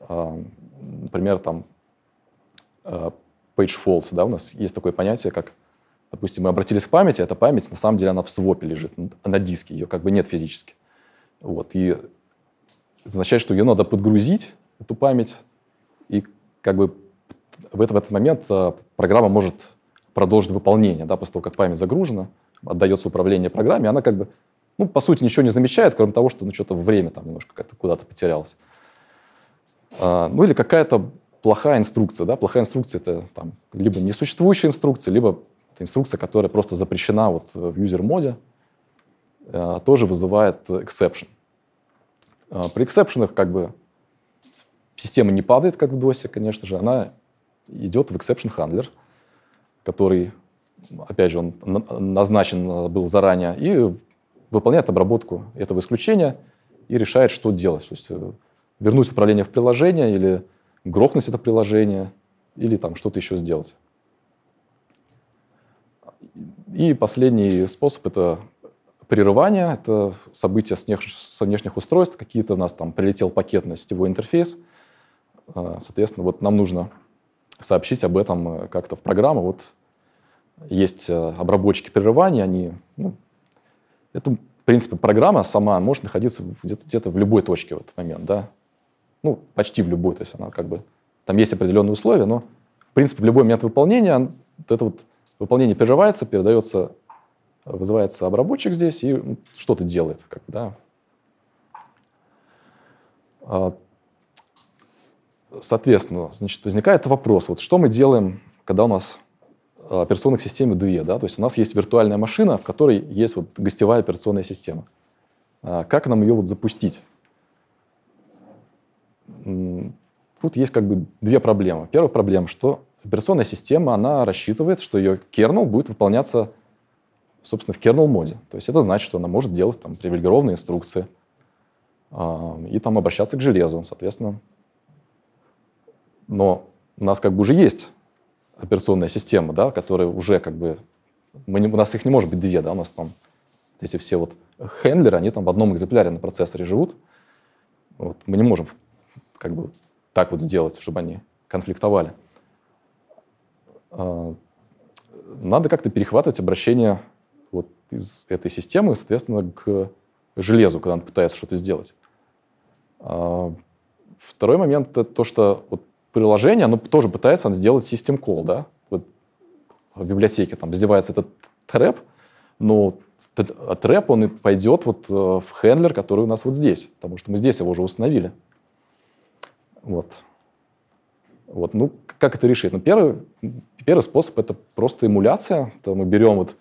A: А, например, там а, page false, да, у нас есть такое понятие, как, допустим, мы обратились к памяти, эта память, на самом деле, она в свопе лежит, на диске, ее как бы нет физически. Вот, и означает, что ее надо подгрузить, эту память, и как бы в этот, в этот момент а, программа может продолжить выполнение, да, после того, как память загружена, отдается управление программе, она как бы ну, по сути, ничего не замечает, кроме того, что ну, что-то время там немножко куда-то потерялось. А, ну, или какая-то плохая инструкция. Да? Плохая инструкция – это там, либо несуществующая инструкция, либо это инструкция, которая просто запрещена вот э, в юзер-моде, а, тоже вызывает exception. А, при эксепшенах как бы система не падает, как в досе, конечно же, она идет в exception handler, который, опять же, он назначен э, был заранее, и выполняет обработку этого исключения и решает, что делать. То есть э, вернуть управление в приложение или грохнуть это приложение или там что-то еще сделать. И последний способ – это прерывание. Это события с, внеш... с внешних устройств. Какие-то у нас там прилетел пакет на сетевой интерфейс. Э, соответственно, вот нам нужно сообщить об этом э, как-то в программу. Вот есть обработчики прерывания, они ну, это, в принципе, программа сама может находиться где-то где в любой точке в этот момент, да. Ну, почти в любой, то есть она как бы... Там есть определенные условия, но, в принципе, в любой момент выполнения он, это вот выполнение перерывается, передается, вызывается обработчик здесь и ну, что-то делает, как бы, да, а, Соответственно, значит, возникает вопрос, вот что мы делаем, когда у нас Э, операционных систем две, да, то есть у нас есть виртуальная машина, в которой есть вот гостевая операционная система. А как нам ее вот запустить? Тут есть как бы две проблемы. Первая проблема, что операционная система, она рассчитывает, что ее kernel будет выполняться, собственно, в kernel моде. То есть это значит, что она может делать там привилегированные инструкции а, и там обращаться к железу, соответственно. Но у нас как бы уже есть операционная система, да, которые уже как бы... Мы не, у нас их не может быть две, да, у нас там эти все вот хендлеры, они там в одном экземпляре на процессоре живут. Вот, мы не можем как бы так вот сделать, чтобы они конфликтовали. А, надо как-то перехватывать обращение вот из этой системы, соответственно, к железу, когда он пытается что-то сделать. А, второй момент — это то, что вот приложение, оно тоже пытается сделать систем call, да? Вот в библиотеке там издевается этот трэп, но трэп, а он и пойдет вот э, в хендлер, который у нас вот здесь, потому что мы здесь его уже установили. Вот. Вот, ну, как это решить? Ну, первый, первый способ — это просто эмуляция. То мы берем вот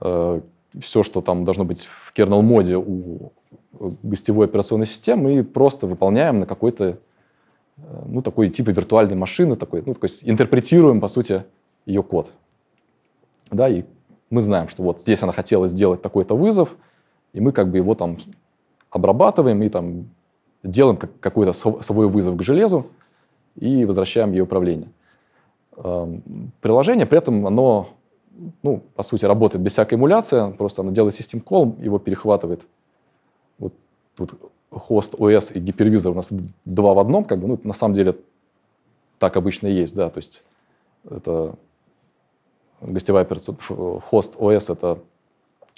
A: э, все, что там должно быть в kernel-моде у э, гостевой операционной системы и просто выполняем на какой-то Э, ну, такой типа виртуальной машины, такой, ну, то есть интерпретируем, по сути, ее код. Да, и мы знаем, что вот здесь она хотела сделать такой-то вызов, и мы как бы его там обрабатываем и там делаем какой-то свой вызов к железу и возвращаем ее управление. Эм, приложение при этом, оно, ну, по сути, работает без всякой эмуляции, просто оно делает систем call, его перехватывает вот тут хост ОС и гипервизор у нас два в одном, как бы, ну, на самом деле так обычно и есть, да, то есть это гостевая операционная, хост ОС — это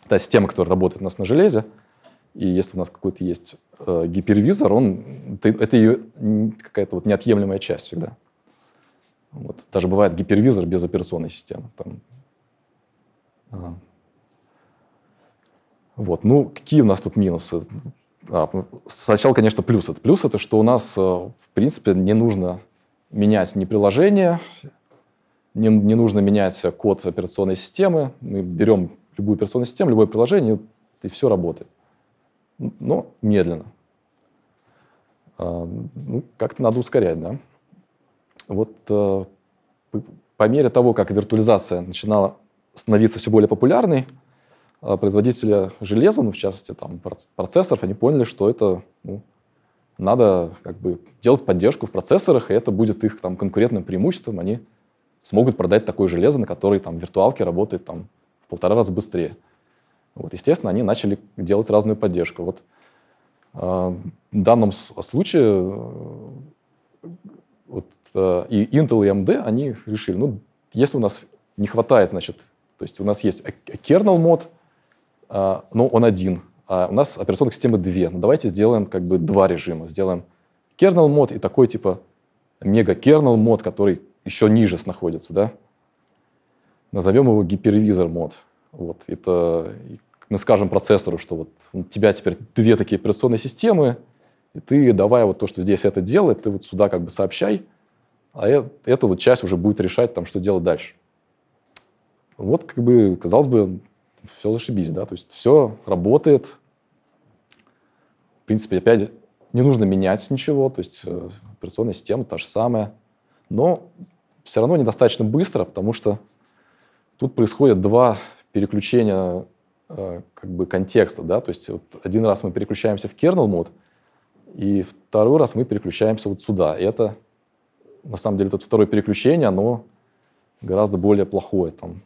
A: та система, которая работает у нас на железе, и если у нас какой-то есть э, гипервизор, он, это, это ее какая-то вот неотъемлемая часть всегда. Вот, даже бывает гипервизор без операционной системы. Там. А. Вот. Ну, какие у нас тут минусы? А, ну, сначала, конечно, плюс. Это плюс это, что у нас, э, в принципе, не нужно менять ни приложение, не, не нужно менять код операционной системы. Мы берем любую операционную систему, любое приложение, и все работает. Но медленно. А, ну, как-то надо ускорять, да. Вот э, по мере того, как виртуализация начинала становиться все более популярной, а производители железа, ну, в частности, там, процессоров, они поняли, что это ну, надо как бы делать поддержку в процессорах, и это будет их там конкурентным преимуществом, они смогут продать такое железо, на которое там виртуалки работают там в полтора раза быстрее. Вот, естественно, они начали делать разную поддержку. Вот э, в данном случае э, вот, э, и Intel, и AMD, они решили, ну, если у нас не хватает, значит, то есть у нас есть а-, kernel мод, а, но ну, он один. А у нас операционных системы две. Ну, давайте сделаем как бы два режима. Сделаем kernel мод и такой типа мега kernel мод, который еще ниже находится, да? Назовем его гипервизор мод. Вот, это мы скажем процессору, что вот у тебя теперь две такие операционные системы, и ты давай вот то, что здесь это делает, ты вот сюда как бы сообщай, а это, эта вот часть уже будет решать там, что делать дальше. Вот как бы, казалось бы, все зашибись, да, то есть все работает. В принципе, опять не нужно менять ничего, то есть э, операционная система та же самая, но все равно недостаточно быстро, потому что тут происходят два переключения э, как бы контекста, да, то есть вот один раз мы переключаемся в kernel мод, и второй раз мы переключаемся вот сюда. И это, на самом деле, это второе переключение, оно гораздо более плохое, там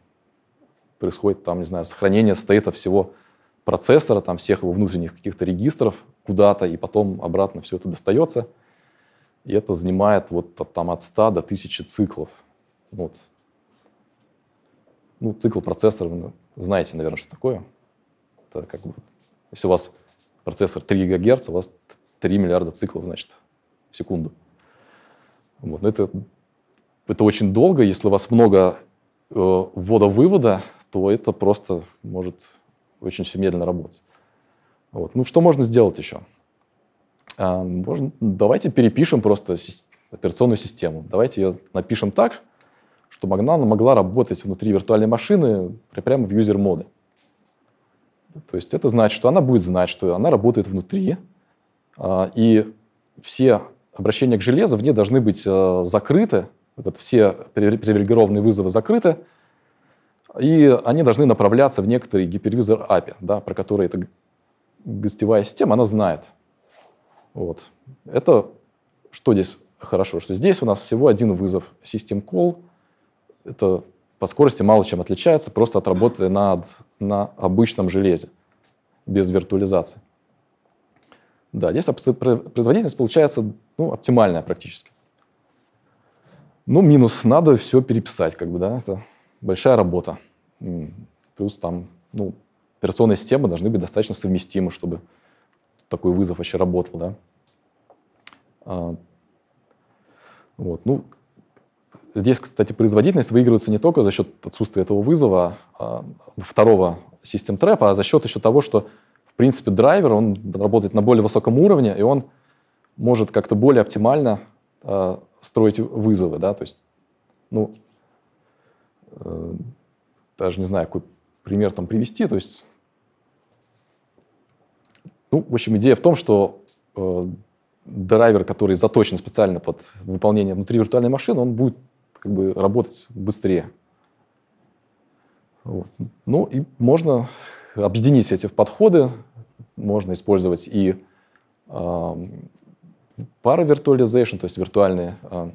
A: происходит там, не знаю, сохранение стейта всего процессора, там всех его внутренних каких-то регистров куда-то, и потом обратно все это достается. И это занимает вот от там от 100 до 1000 циклов. Вот. Ну, цикл процессора, вы знаете, наверное, что такое. Это как бы, если у вас процессор 3 ГГц, у вас 3 миллиарда циклов, значит, в секунду. Вот. Но это, это очень долго. Если у вас много э, ввода-вывода, то это просто может очень все медленно работать. Вот. Ну, что можно сделать еще? А, можно, давайте перепишем просто операционную систему. Давайте ее напишем так, чтобы она могла работать внутри виртуальной машины прямо в юзер-моде. То есть это значит, что она будет знать, что она работает внутри, а, и все обращения к железу в ней должны быть э, закрыты, вот все привилегированные вызовы закрыты, и они должны направляться в некоторый гипервизор API, да, про который эта гостевая система, она знает. Вот. Это что здесь хорошо? Что здесь у нас всего один вызов system call. Это по скорости мало чем отличается, просто от работы над, на обычном железе, без виртуализации. Да, здесь производительность получается ну, оптимальная практически. Ну, минус, надо все переписать, как бы, да, это большая работа. Плюс там, ну, операционные системы должны быть достаточно совместимы, чтобы такой вызов вообще работал, да. А, вот, ну, здесь, кстати, производительность выигрывается не только за счет отсутствия этого вызова, а, второго систем трэпа, а за счет еще того, что, в принципе, драйвер, он работает на более высоком уровне, и он может как-то более оптимально а, строить вызовы, да, то есть, ну, Э, даже не знаю, какой пример там привести, то есть, ну, в общем, идея в том, что э, драйвер, который заточен специально под выполнение внутри виртуальной машины, он будет как бы работать быстрее. Вот. Ну и можно объединить эти подходы, можно использовать и э, пара виртуализation, то есть виртуальные, э,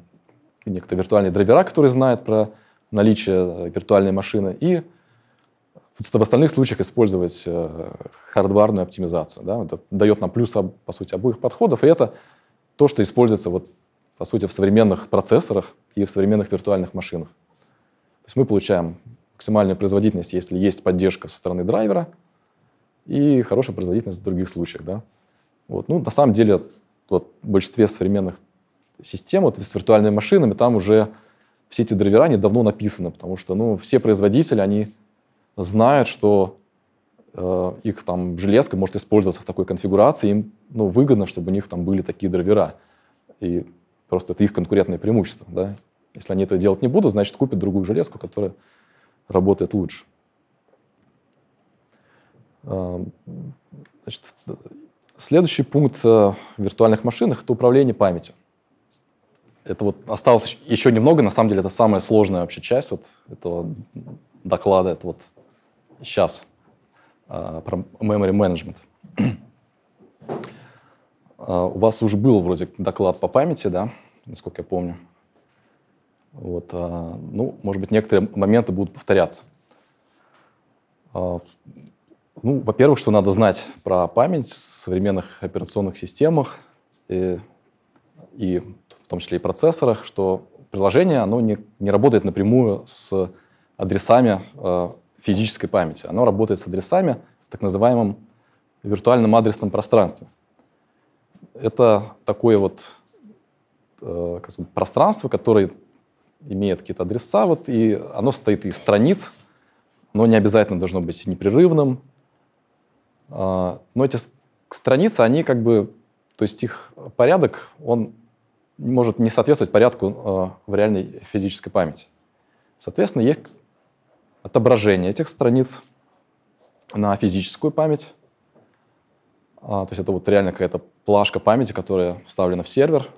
A: некто виртуальные драйвера, которые знают про наличие э, виртуальной машины, и в остальных случаях использовать э, хардварную оптимизацию. Да? Это дает нам плюс, по сути, обоих подходов, и это то, что используется, вот, по сути, в современных процессорах и в современных виртуальных машинах. То есть мы получаем максимальную производительность, если есть поддержка со стороны драйвера, и хорошая производительность в других случаях. Да? Вот. Ну, на самом деле, вот, в большинстве современных систем вот, с виртуальными машинами там уже все эти драйвера, они давно написаны, потому что, ну, все производители, они знают, что э, их там железка может использоваться в такой конфигурации, им, ну, выгодно, чтобы у них там были такие драйвера. И просто это их конкурентное преимущество, да. Если они это делать не будут, значит, купят другую железку, которая работает лучше. Э, значит, следующий пункт э, в виртуальных машинах – это управление памятью это вот осталось еще немного. На самом деле, это самая сложная вообще часть вот этого доклада. Это вот сейчас а, про memory management. А, у вас уже был вроде доклад по памяти, да, насколько я помню. Вот, а, ну, может быть, некоторые моменты будут повторяться. Ну, во-первых, что надо знать про память в современных операционных системах и, и в том числе и процессорах, что приложение оно не, не работает напрямую с адресами э, физической памяти. Оно работает с адресами в так называемом виртуальном адресном пространстве. Это такое вот э, пространство, которое имеет какие-то адреса, вот, и оно состоит из страниц, но не обязательно должно быть непрерывным. Э, но эти страницы, они как бы, то есть их порядок, он может не соответствовать порядку э, в реальной физической памяти. Соответственно, есть отображение этих страниц на физическую память. А, то есть это вот реально какая-то плашка памяти, которая вставлена в сервер.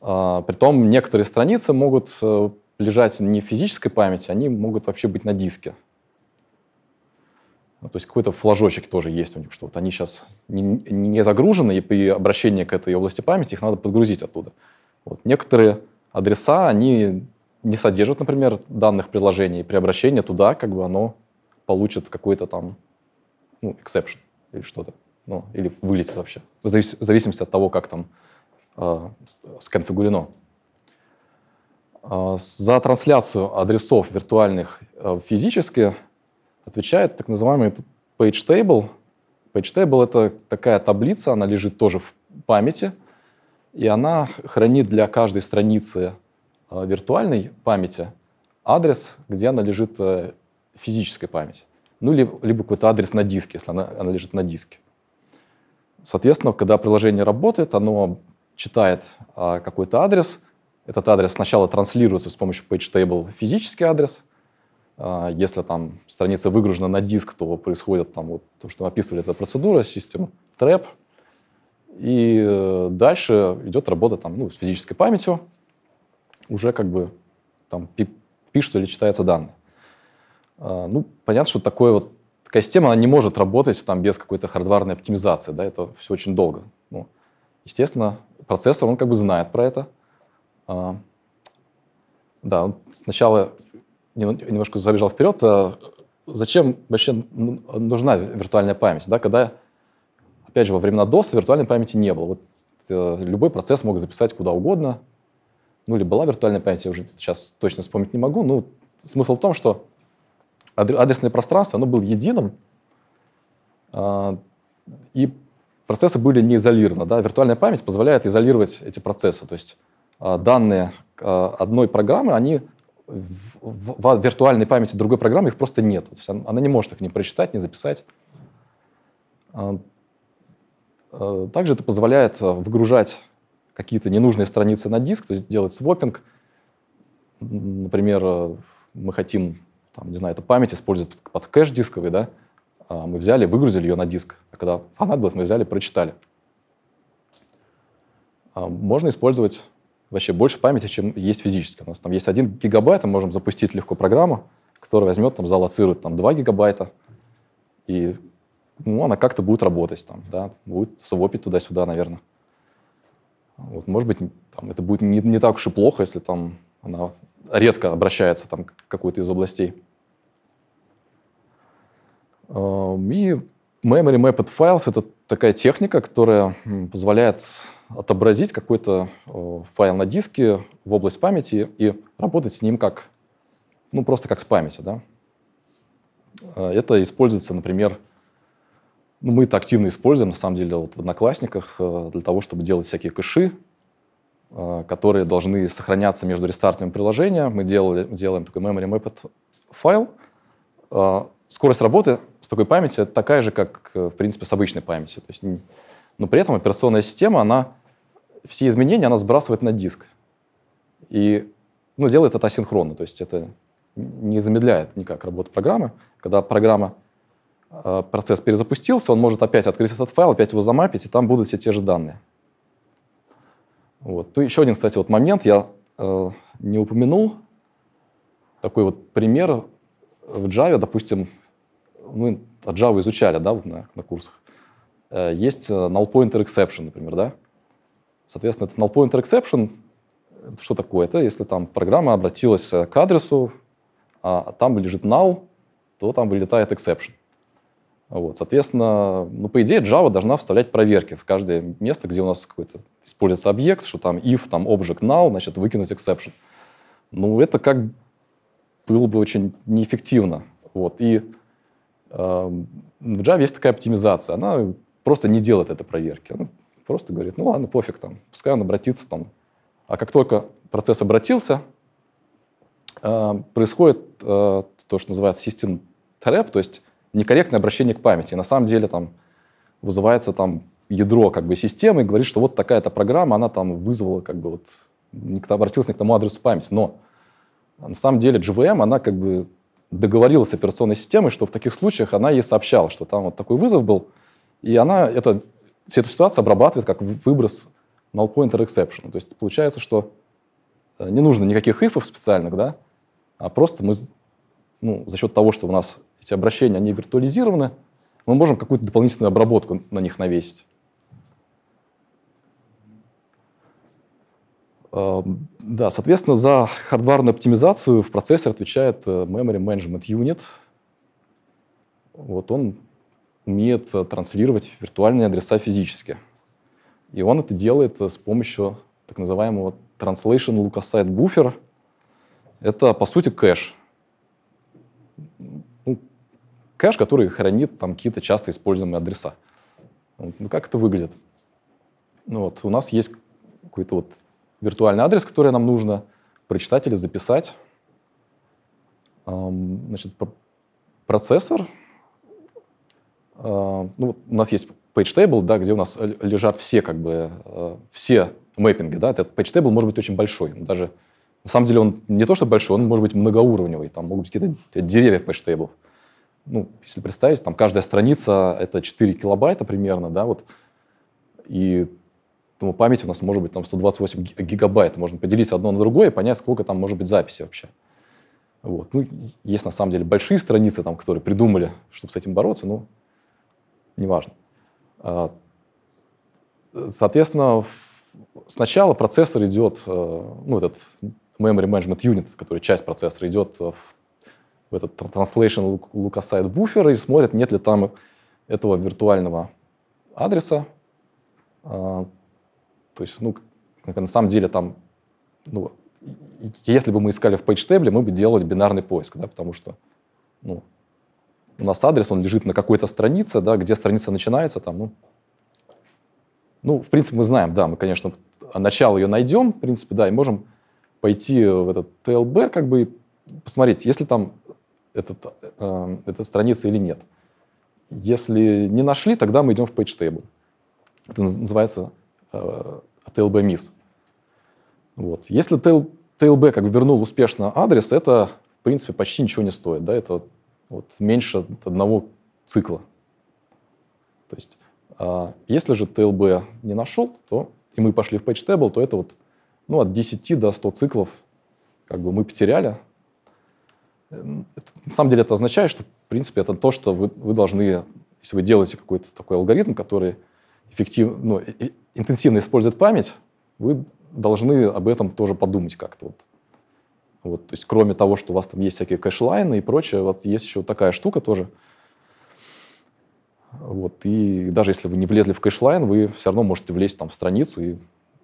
A: А, притом некоторые страницы могут э, лежать не в физической памяти, они могут вообще быть на диске. Ну, то есть какой-то флажочек тоже есть у них, что вот они сейчас не, не загружены, и при обращении к этой области памяти их надо подгрузить оттуда. Вот. Некоторые адреса, они не содержат, например, данных приложений, при обращении туда как бы оно получит какой-то там ну, exception или что-то, ну, или вылетит вообще, в, завис в зависимости от того, как там э, сконфигурено. Э, за трансляцию адресов виртуальных э, физически отвечает так называемый page table. Page table — это такая таблица, она лежит тоже в памяти, и она хранит для каждой страницы э, виртуальной памяти адрес, где она лежит э, в физической памяти. Ну, либо, либо какой-то адрес на диске, если она, она лежит на диске. Соответственно, когда приложение работает, оно читает а, какой-то адрес. Этот адрес сначала транслируется с помощью PageTable в физический адрес, а, если там страница выгружена на диск, то происходит там вот то, что мы описывали, эта процедура, систем трэп. И э, дальше идет работа там, ну, с физической памятью, уже как бы там пишут или читаются данные. А, ну, понятно, что такое вот, такая система, она не может работать там без какой-то хардварной оптимизации, да, это все очень долго. Ну, естественно, процессор, он как бы знает про это. А, да, сначала немножко забежал вперед. А, зачем вообще нужна виртуальная память? Да, когда, опять же, во времена DOS виртуальной памяти не было. Вот, э, любой процесс мог записать куда угодно. Ну, или была виртуальная память, я уже сейчас точно вспомнить не могу. Ну, смысл в том, что адресное пространство, оно было единым, а, и процессы были не изолированы. Да? Виртуальная память позволяет изолировать эти процессы. То есть а, данные одной программы, они в виртуальной памяти другой программы их просто нет. она не может их не прочитать, не записать. А, а, также это позволяет а, выгружать какие-то ненужные страницы на диск, то есть делать свопинг. Например, мы хотим, там, не знаю, эту память использовать под кэш дисковый, да? Мы взяли, выгрузили ее на диск. А когда понадобилось, мы взяли, прочитали. Можно использовать вообще больше памяти, чем есть физически. У нас там есть 1 гигабайт, мы можем запустить легко программу, которая возьмет, там, залоцирует там, 2 гигабайта, и ну, она как-то будет работать, там, да, будет свопить туда-сюда, наверное. Вот, может быть, там, это будет не, не так уж и плохо, если там она редко обращается там, к какой-то из областей. Эм, и Memory Mapped Files — это такая техника, которая позволяет отобразить какой-то э, файл на диске в область памяти и работать с ним как, ну, просто как с памятью, да. Э, это используется, например, ну, мы это активно используем, на самом деле, вот в Одноклассниках э, для того, чтобы делать всякие кэши, которые должны сохраняться между рестартами приложения. Мы делали, делаем такой memory mapped файл, скорость работы с такой памятью такая же, как, э, в принципе, с обычной памятью. То есть, но при этом операционная система, она все изменения она сбрасывает на диск. И ну, делает это асинхронно, то есть это не замедляет никак работу программы. Когда программа, э, процесс перезапустился, он может опять открыть этот файл, опять его замапить, и там будут все те же данные. Вот. Ну, еще один, кстати, вот момент я э, не упомянул. Такой вот пример в Java, допустим, мы Java изучали, да, вот на, на курсах, э, есть э, null pointer exception, например, да? Соответственно, это null pointer exception, что такое? Это если там программа обратилась э, к адресу, а там лежит null, то там вылетает exception. Вот, соответственно, ну, по идее, Java должна вставлять проверки в каждое место, где у нас какой-то используется объект, что там if, там object null, значит, выкинуть exception. Ну, это как было бы очень неэффективно. Вот, и в Java есть такая оптимизация. Она просто не делает этой проверки. Она просто говорит, ну ладно, пофиг там, пускай он обратится там. А как только процесс обратился, а, происходит а, то, что называется system trap, то есть некорректное обращение к памяти. На самом деле там вызывается там ядро как бы системы и говорит, что вот такая-то программа, она там вызвала как бы вот, обратилась не к тому адресу памяти. Но на самом деле GVM, она как бы договорилась с операционной системой, что в таких случаях она ей сообщала, что там вот такой вызов был, и она это, всю эту ситуацию обрабатывает как выброс null pointer exception. То есть получается, что э, не нужно никаких ифов специальных, да, а просто мы ну, за счет того, что у нас эти обращения, они виртуализированы, мы можем какую-то дополнительную обработку на них навесить. Эм, да, соответственно, за хардварную оптимизацию в процессор отвечает э, Memory Management Unit. Вот он умеет э, транслировать виртуальные адреса физически. И он это делает э, с помощью так называемого Translation Lookaside Buffer. Это, по сути, кэш. Ну, кэш, который хранит там какие-то часто используемые адреса. Ну, как это выглядит? Ну, вот, у нас есть какой-то вот виртуальный адрес, который нам нужно прочитать или записать. Значит, процессор. А, ну, вот у нас есть page table, да, где у нас лежат все, как бы, э, все мэппинги. Да. Этот page table может быть очень большой. Даже, на самом деле, он не то что большой, он может быть многоуровневый. Там могут быть какие-то деревья page table, Ну, если представить, там каждая страница — это 4 килобайта примерно, да, вот. И Поэтому память у нас может быть там 128 гигабайт. Можно поделиться одно на другое и понять, сколько там может быть записи вообще. Вот. Ну, есть на самом деле большие страницы, там, которые придумали, чтобы с этим бороться, но неважно. А, соответственно, сначала процессор идет, э, ну, этот Memory Management Unit, который часть процессора, идет в этот Translation lookaside буфер и смотрит, нет ли там этого виртуального адреса, а, то есть, ну, на самом деле там, ну, если бы мы искали в PageTable, мы бы делали бинарный поиск, да, потому что, ну, у нас адрес, он лежит на какой-то странице, да, где страница начинается, там, ну, ну, в принципе, мы знаем, да, мы, конечно, начало ее найдем, в принципе, да, и можем пойти в этот TLB, как бы посмотреть, если там этот, э, эта страница или нет. Если не нашли, тогда мы идем в PageTable. Это называется э, в TLB MIS. Вот. Если TL, TLB как бы вернул успешно адрес, это, в принципе, почти ничего не стоит. Да? Это вот меньше одного цикла. То есть, а, если же TLB не нашел, то и мы пошли в PageTable, то это вот ну, от 10 до 100 циклов как бы мы потеряли. Это, на самом деле это означает, что, в принципе, это то, что вы, вы должны, если вы делаете какой-то такой алгоритм, который эффектив, ну, интенсивно использует память, вы должны об этом тоже подумать как-то. Вот. Вот, то есть кроме того, что у вас там есть всякие кэшлайны и прочее, вот есть еще такая штука тоже. Вот, и даже если вы не влезли в кэшлайн, вы все равно можете влезть там в страницу, и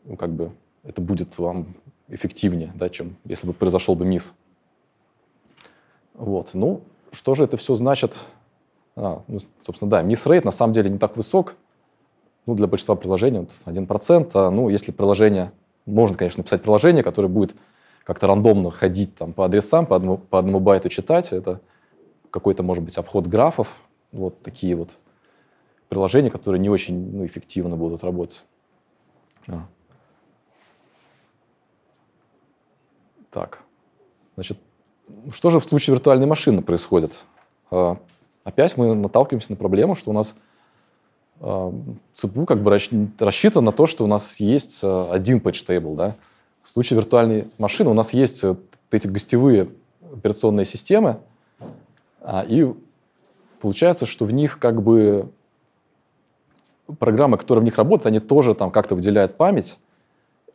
A: ну, как бы это будет вам эффективнее, да, чем если бы произошел бы мисс. Вот, ну, что же это все значит? А, ну, собственно, да, мисс рейд на самом деле не так высок, ну, для большинства приложений вот 1%. А, ну, если приложение, можно, конечно, написать приложение, которое будет как-то рандомно ходить там по адресам, по одному, по одному байту читать. Это какой-то, может быть, обход графов. Вот такие вот приложения, которые не очень ну, эффективно будут работать. А. Так, значит, что же в случае виртуальной машины происходит? А, опять мы наталкиваемся на проблему, что у нас Эм, ЦПУ как бы рассчитан на то, что у нас есть э, один пэтч-тейбл, да. В случае виртуальной машины у нас есть э, эти гостевые операционные системы, а, и получается, что в них как бы программы, которые в них работают, они тоже там как-то выделяют память.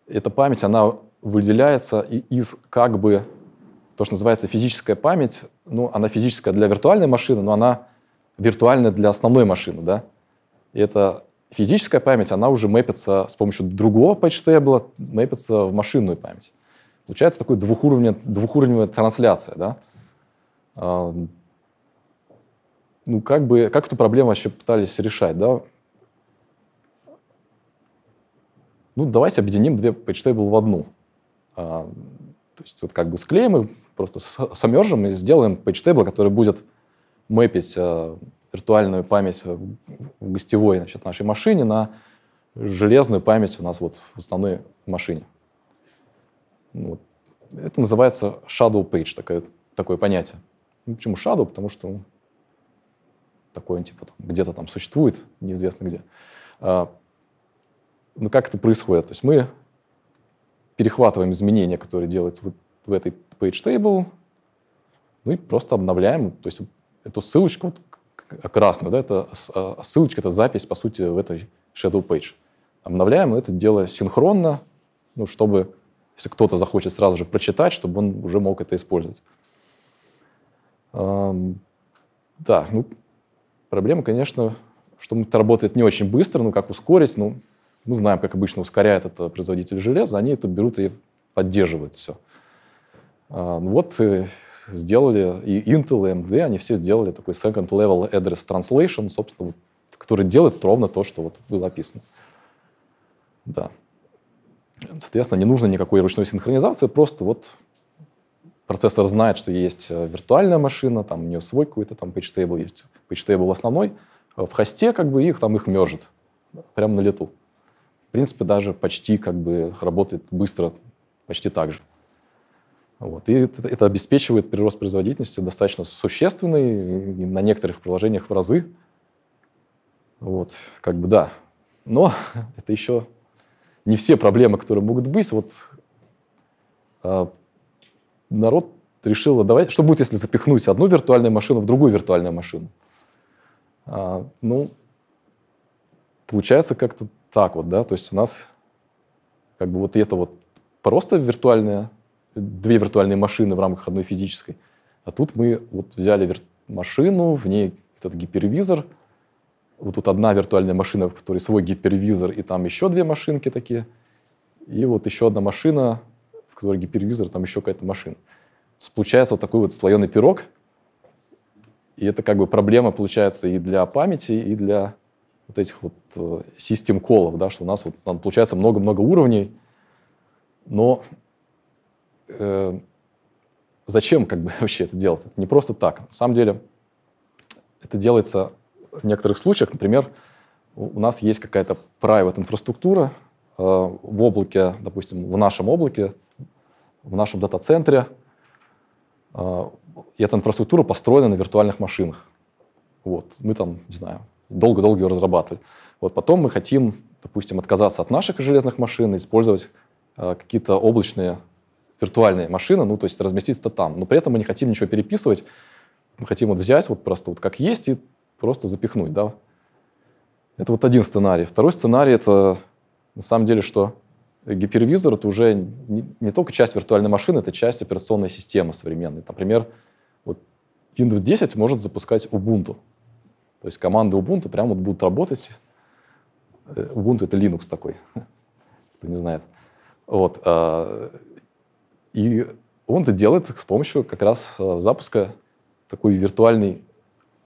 A: Эта память, она выделяется из как бы то, что называется физическая память. Ну, она физическая для виртуальной машины, но она виртуальная для основной машины, да. И эта физическая память, она уже мэпится с помощью другого патч-тейбла, мэпится в машинную память. Получается такой двухуровневая, двухуровневая трансляция, да? ну, как бы, как эту проблему вообще пытались решать, да? Ну, давайте объединим две патч-тейбл в одну. то есть вот как бы склеим и просто сомержим и сделаем патч-тейбл, который будет мэпить виртуальную память в гостевой значит, нашей машине на железную память у нас вот в основной машине. Ну вот. Это называется shadow page, такое, такое понятие. Ну, почему shadow? Потому что он такой он типа где-то там существует, неизвестно где. А, ну как это происходит? То есть мы перехватываем изменения, которые делаются вот в этой page table, ну и просто обновляем, то есть эту ссылочку вот красную, да, это а, ссылочка, это запись, по сути, в этой shadow page. Обновляем это дело синхронно, ну, чтобы, если кто-то захочет сразу же прочитать, чтобы он уже мог это использовать. Да, ну, проблема, конечно, что это работает не очень быстро, ну, как ускорить, ну, мы знаем, как обычно ускоряет это производитель железа, они это берут и поддерживают все. Вот э, сделали, и Intel, и AMD, они все сделали такой second level address translation, собственно, вот, который делает ровно то, что вот было описано. Да. Соответственно, не нужно никакой ручной синхронизации, просто вот процессор знает, что есть э, виртуальная машина, там у нее свой какой-то там page table есть, page table основной, э, в хосте как бы их там их мержит прямо на лету. В принципе, даже почти как бы работает быстро, почти так же. Вот. И это, обеспечивает прирост производительности достаточно существенный, и на некоторых приложениях в разы. Вот, как бы да. Но это еще не все проблемы, которые могут быть. Вот э, народ решил, а давай, что будет, если запихнуть одну виртуальную машину в другую виртуальную машину? А, ну, получается как-то так вот, да, то есть у нас как бы вот это вот просто виртуальная две виртуальные машины в рамках одной физической. А тут мы вот взяли вир... машину, в ней этот гипервизор, вот тут одна виртуальная машина, в которой свой гипервизор, и там еще две машинки такие, и вот еще одна машина, в которой гипервизор, там еще какая-то машина. Получается вот такой вот слоеный пирог, и это как бы проблема получается и для памяти, и для вот этих вот э, систем колов, да, что у нас вот там получается много-много уровней, но э, зачем как бы вообще это делать? Это не просто так. На самом деле это делается в некоторых случаях. Например, у нас есть какая-то private инфраструктура э, в облаке, допустим, в нашем облаке, в нашем дата-центре. Э, и эта инфраструктура построена на виртуальных машинах. Вот. Мы там, не знаю, долго-долго ее разрабатывали. Вот потом мы хотим, допустим, отказаться от наших железных машин и использовать э, какие-то облачные виртуальная машина, ну, то есть разместить это там. Но при этом мы не хотим ничего переписывать, мы хотим вот взять вот просто вот как есть и просто запихнуть, да. Это вот один сценарий. Второй сценарий — это на самом деле, что гипервизор — это уже не, не только часть виртуальной машины, это часть операционной системы современной. Например, вот Windows 10 может запускать Ubuntu. То есть команды Ubuntu прямо вот будут работать. Э, Ubuntu — это Linux такой, кто не знает. Вот. А, и он это делает с помощью как раз э, запуска такой виртуальной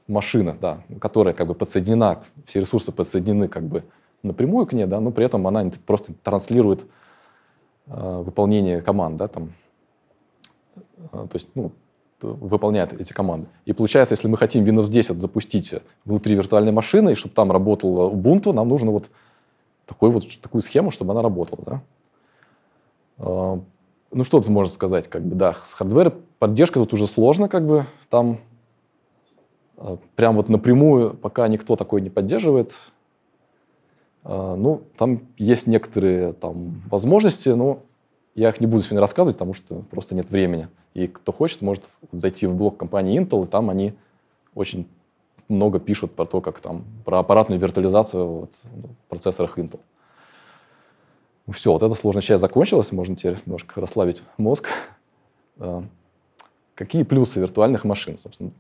A: машины, да, которая как бы подсоединена, все ресурсы подсоединены как бы напрямую к ней, да, но при этом она просто транслирует э, выполнение команд, да, там, э, то есть, ну, выполняет эти команды. И получается, если мы хотим Windows 10 запустить внутри виртуальной машины, и чтобы там работал Ubuntu, нам нужно вот, такой вот такую схему, чтобы она работала. Да? Э, ну что ты можешь сказать, как бы, да, с хардвер поддержка тут уже сложно, как бы, там э, прям вот напрямую пока никто такой не поддерживает. Э, ну, там есть некоторые там возможности, но я их не буду сегодня рассказывать, потому что просто нет времени. И кто хочет, может зайти в блог компании Intel, и там они очень много пишут про то, как там, про аппаратную виртуализацию вот, в процессорах Intel. Все, вот эта сложная часть закончилась, можно теперь немножко расслабить мозг. Э, какие плюсы виртуальных машин, собственно?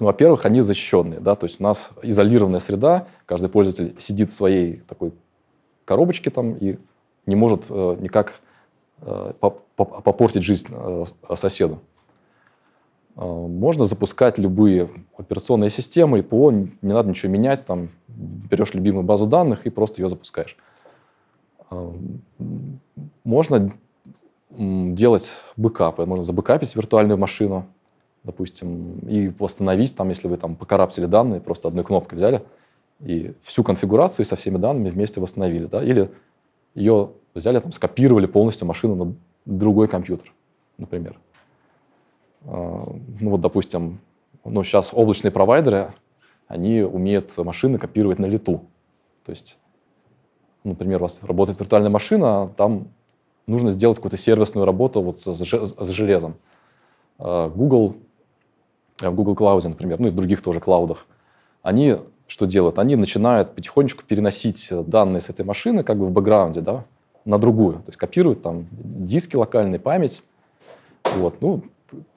A: Ну, во-первых, они защищенные, да, то есть у нас изолированная среда, каждый пользователь сидит в своей такой коробочке там и не может э, никак э, попортить жизнь э, соседу. Э, можно запускать любые операционные системы, ПО, не надо ничего менять, там берешь любимую базу данных и просто ее запускаешь. А, можно делать бэкапы, можно забэкапить виртуальную машину, допустим, и восстановить, там, если вы там покараптили данные, просто одной кнопкой взяли и всю конфигурацию со всеми данными вместе восстановили, да, или ее взяли, там, скопировали полностью машину на другой компьютер, например. А, ну вот, допустим, ну, сейчас облачные провайдеры, они умеют машины копировать на лету. То есть например, у вас работает виртуальная машина, там нужно сделать какую-то сервисную работу вот с, с железом. А, Google, а, в Google Cloud, например, ну и в других тоже клаудах, они что делают? Они начинают потихонечку переносить данные с этой машины как бы в бэкграунде, да, на другую. То есть копируют там диски локальные память. Вот, ну,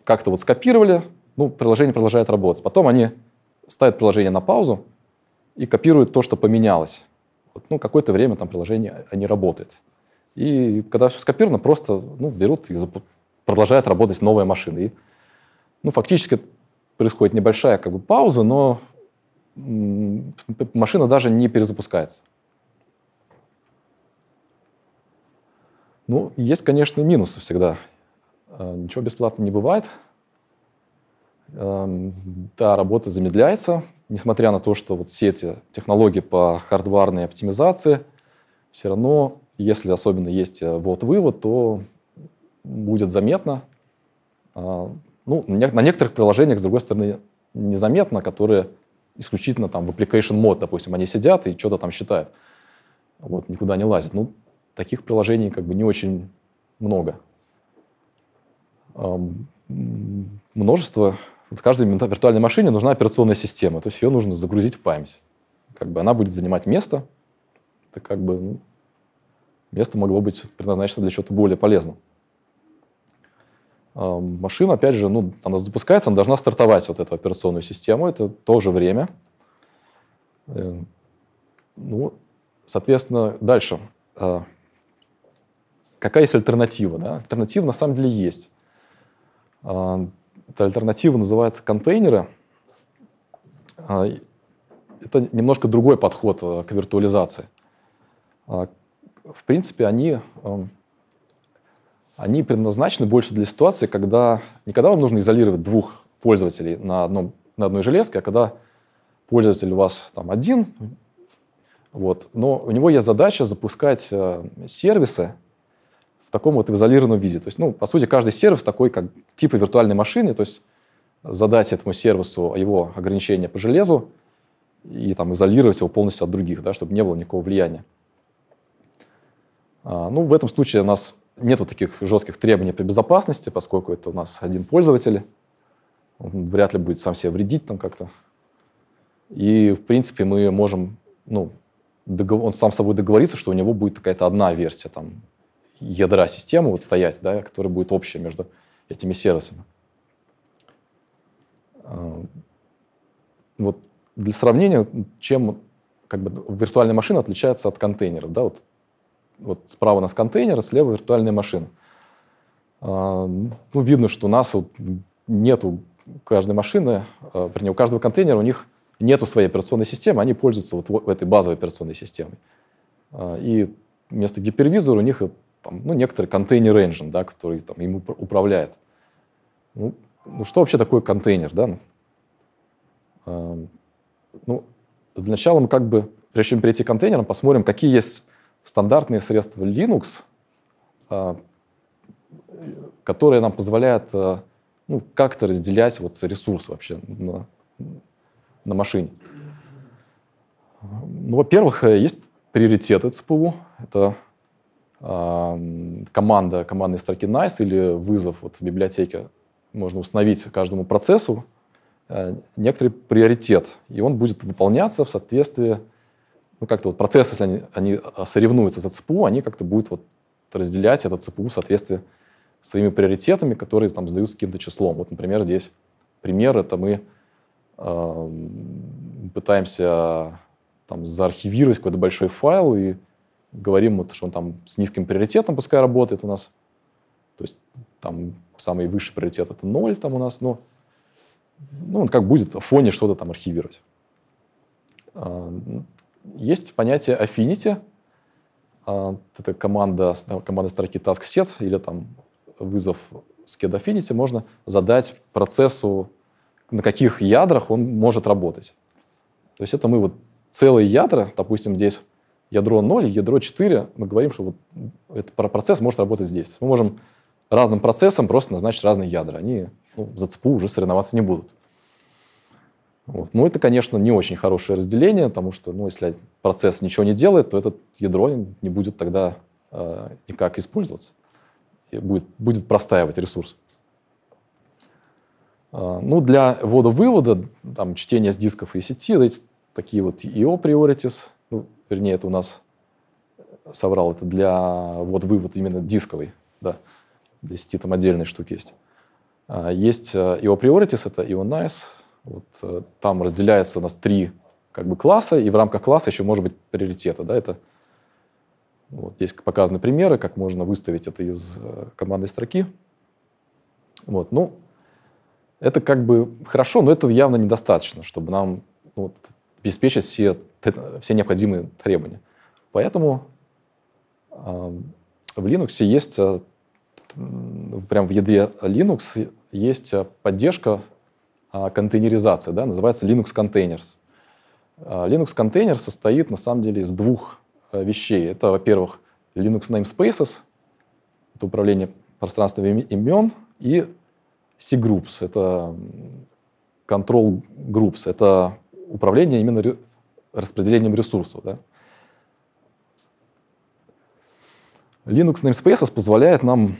A: как-то вот скопировали, ну, приложение продолжает работать. Потом они ставят приложение на паузу и копируют то, что поменялось вот, ну, какое-то время там приложение а не работает. И когда все скопировано, просто ну, берут и зап... продолжают работать новые машины. И, ну, фактически происходит небольшая как бы, пауза, но машина даже не перезапускается. Ну, есть, конечно, минусы всегда. Э, ничего бесплатно не бывает. Эм, да, работа замедляется, несмотря на то, что вот все эти технологии по хардварной оптимизации, все равно, если особенно есть э, вот вывод, то будет заметно. А, ну, на некоторых приложениях, с другой стороны, незаметно, которые исключительно там в application мод, допустим, они сидят и что-то там считают. Вот, никуда не лазят. Ну, таких приложений как бы не очень много. Множество в каждой виртуальной машине нужна операционная система, то есть ее нужно загрузить в память. Как бы она будет занимать место, это как бы ну, место могло быть предназначено для чего-то более полезного. Эм, машина, опять же, ну, она запускается, она должна стартовать вот эту операционную систему, это тоже время. Эм, ну, соответственно, дальше. Э, какая есть альтернатива? Да? Альтернатива на самом деле есть. Эм, эта альтернатива называется контейнеры. А, это немножко другой подход э, к виртуализации. А, в принципе, они, эм, они предназначены больше для ситуации, когда не когда вам нужно изолировать двух пользователей на, одном, на одной железке, а когда пользователь у вас там один, вот, но у него есть задача запускать э, сервисы, в таком вот изолированном виде. То есть, ну, по сути, каждый сервис такой, как типа виртуальной машины, то есть задать этому сервису его ограничения по железу и там изолировать его полностью от других, да, чтобы не было никакого влияния. А, ну, в этом случае у нас нету таких жестких требований по безопасности, поскольку это у нас один пользователь, он вряд ли будет сам себе вредить там как-то. И, в принципе, мы можем, ну, договор... он сам с собой договорится, что у него будет какая-то одна версия там ядра системы вот стоять, да, которая будет общая между этими сервисами. А, вот для сравнения, чем как бы виртуальная машина отличается от контейнера да, вот, вот справа у нас контейнер слева виртуальная машина. А, ну, видно, что у нас вот нету каждой машины, а, вернее, у каждого контейнера у них нету своей операционной системы, они пользуются вот этой базовой операционной системой. И вместо гипервизора у них там, ну, некоторый контейнер engine, да, который там, ему управляет. Ну, ну, что вообще такое контейнер? Да? Эм, ну, для начала мы как бы, прежде чем перейти к контейнерам, посмотрим, какие есть стандартные средства Linux, э, которые нам позволяют э, ну, как-то разделять вот ресурс вообще на, на машине. Ну, во-первых, э, есть приоритеты ЦПУ. Это команда командной строки nice или вызов вот в библиотеке можно установить каждому процессу э, некоторый приоритет, и он будет выполняться в соответствии, ну как-то вот процессы, если они, они а, соревнуются за ЦПУ, они как-то будут вот разделять это ЦПУ в соответствии с своими приоритетами, которые там сдаются каким-то числом. Вот, например, здесь пример, это мы э, пытаемся там заархивировать какой-то большой файл, и говорим, вот, что он там с низким приоритетом пускай работает у нас. То есть там самый высший приоритет это ноль там у нас, но ну, он как будет в фоне что-то там архивировать. А, есть понятие affinity. А, это команда, команда строки task set или там вызов sked affinity. Можно задать процессу, на каких ядрах он может работать. То есть это мы вот целые ядра, допустим, здесь ядро 0 и ядро 4, мы говорим, что вот этот процесс может работать здесь. мы можем разным процессам просто назначить разные ядра. Они ну, за ЦПУ уже соревноваться не будут. Вот. Ну, это, конечно, не очень хорошее разделение, потому что, ну, если процесс ничего не делает, то это ядро не будет тогда э, никак использоваться. И будет, будет простаивать ресурс. Э, ну, для ввода-вывода, там, чтения с дисков и сети, эти, такие вот IO priorities, вернее, это у нас соврал, это для, вот вывод именно дисковый, да, для сети там отдельные штуки есть. А, есть его э, Priorities, это его Nice, вот, э, там разделяется у нас три как бы класса, и в рамках класса еще может быть приоритета, да, это вот здесь показаны примеры, как можно выставить это из э, командной строки. Вот, ну, это как бы хорошо, но этого явно недостаточно, чтобы нам вот, обеспечить все, все необходимые требования. Поэтому а, в Linux есть, а, прям в ядре Linux есть а, поддержка контейнеризации, да, называется Linux Containers. Linux Container состоит на самом деле из двух вещей. Это, во-первых, Linux Namespaces, это управление пространством имен, и C-Groups, это Control Groups, это управления именно распределением ресурсов. Да? Linux Namespace позволяет нам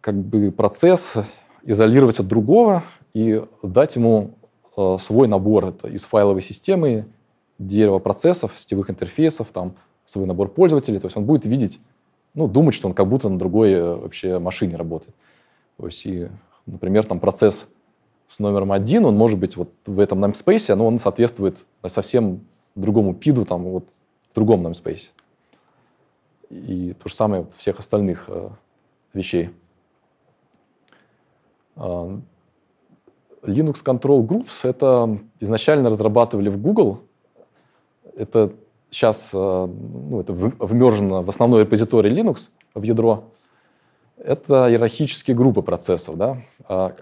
A: как бы процесс изолировать от другого и дать ему э, свой набор это из файловой системы, дерева процессов, сетевых интерфейсов, там свой набор пользователей. То есть он будет видеть, ну, думать, что он как будто на другой э, вообще машине работает. То есть, и, например, там процесс с номером один, он может быть вот в этом namespace, но он соответствует совсем другому пиду, там вот в другом namespace. И то же самое вот всех остальных э, вещей. А, Linux Control Groups это изначально разрабатывали в Google. Это сейчас э, ну, это вмержено в основной репозиторий Linux в ядро. Это иерархические группы процессов. Да? А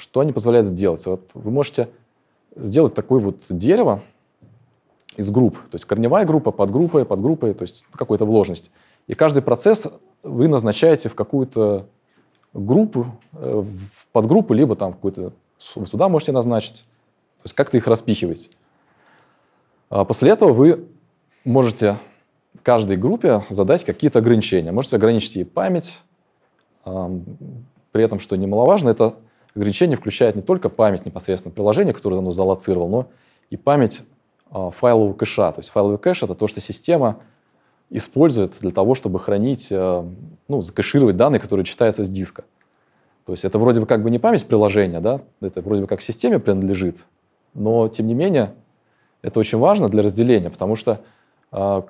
A: что они позволяют сделать. Вот вы можете сделать такое вот дерево из групп, то есть корневая группа, подгруппы, подгруппы, то есть какая-то вложенность. И каждый процесс вы назначаете в какую-то группу, э, в подгруппу, либо там какую-то вы сюда можете назначить, то есть как-то их распихиваете. А после этого вы можете каждой группе задать какие-то ограничения. Можете ограничить ей память, при этом, что немаловажно, это Ограничение включает не только память непосредственно приложения, которое оно залоцировало, но и память а, файлового кэша. То есть файловый кэш — это то, что система использует для того, чтобы хранить, э, ну, закэшировать данные, которые читаются с диска. То есть это вроде бы как бы не память приложения, да, это вроде бы как системе принадлежит, но тем не менее это очень важно для разделения, потому что, а,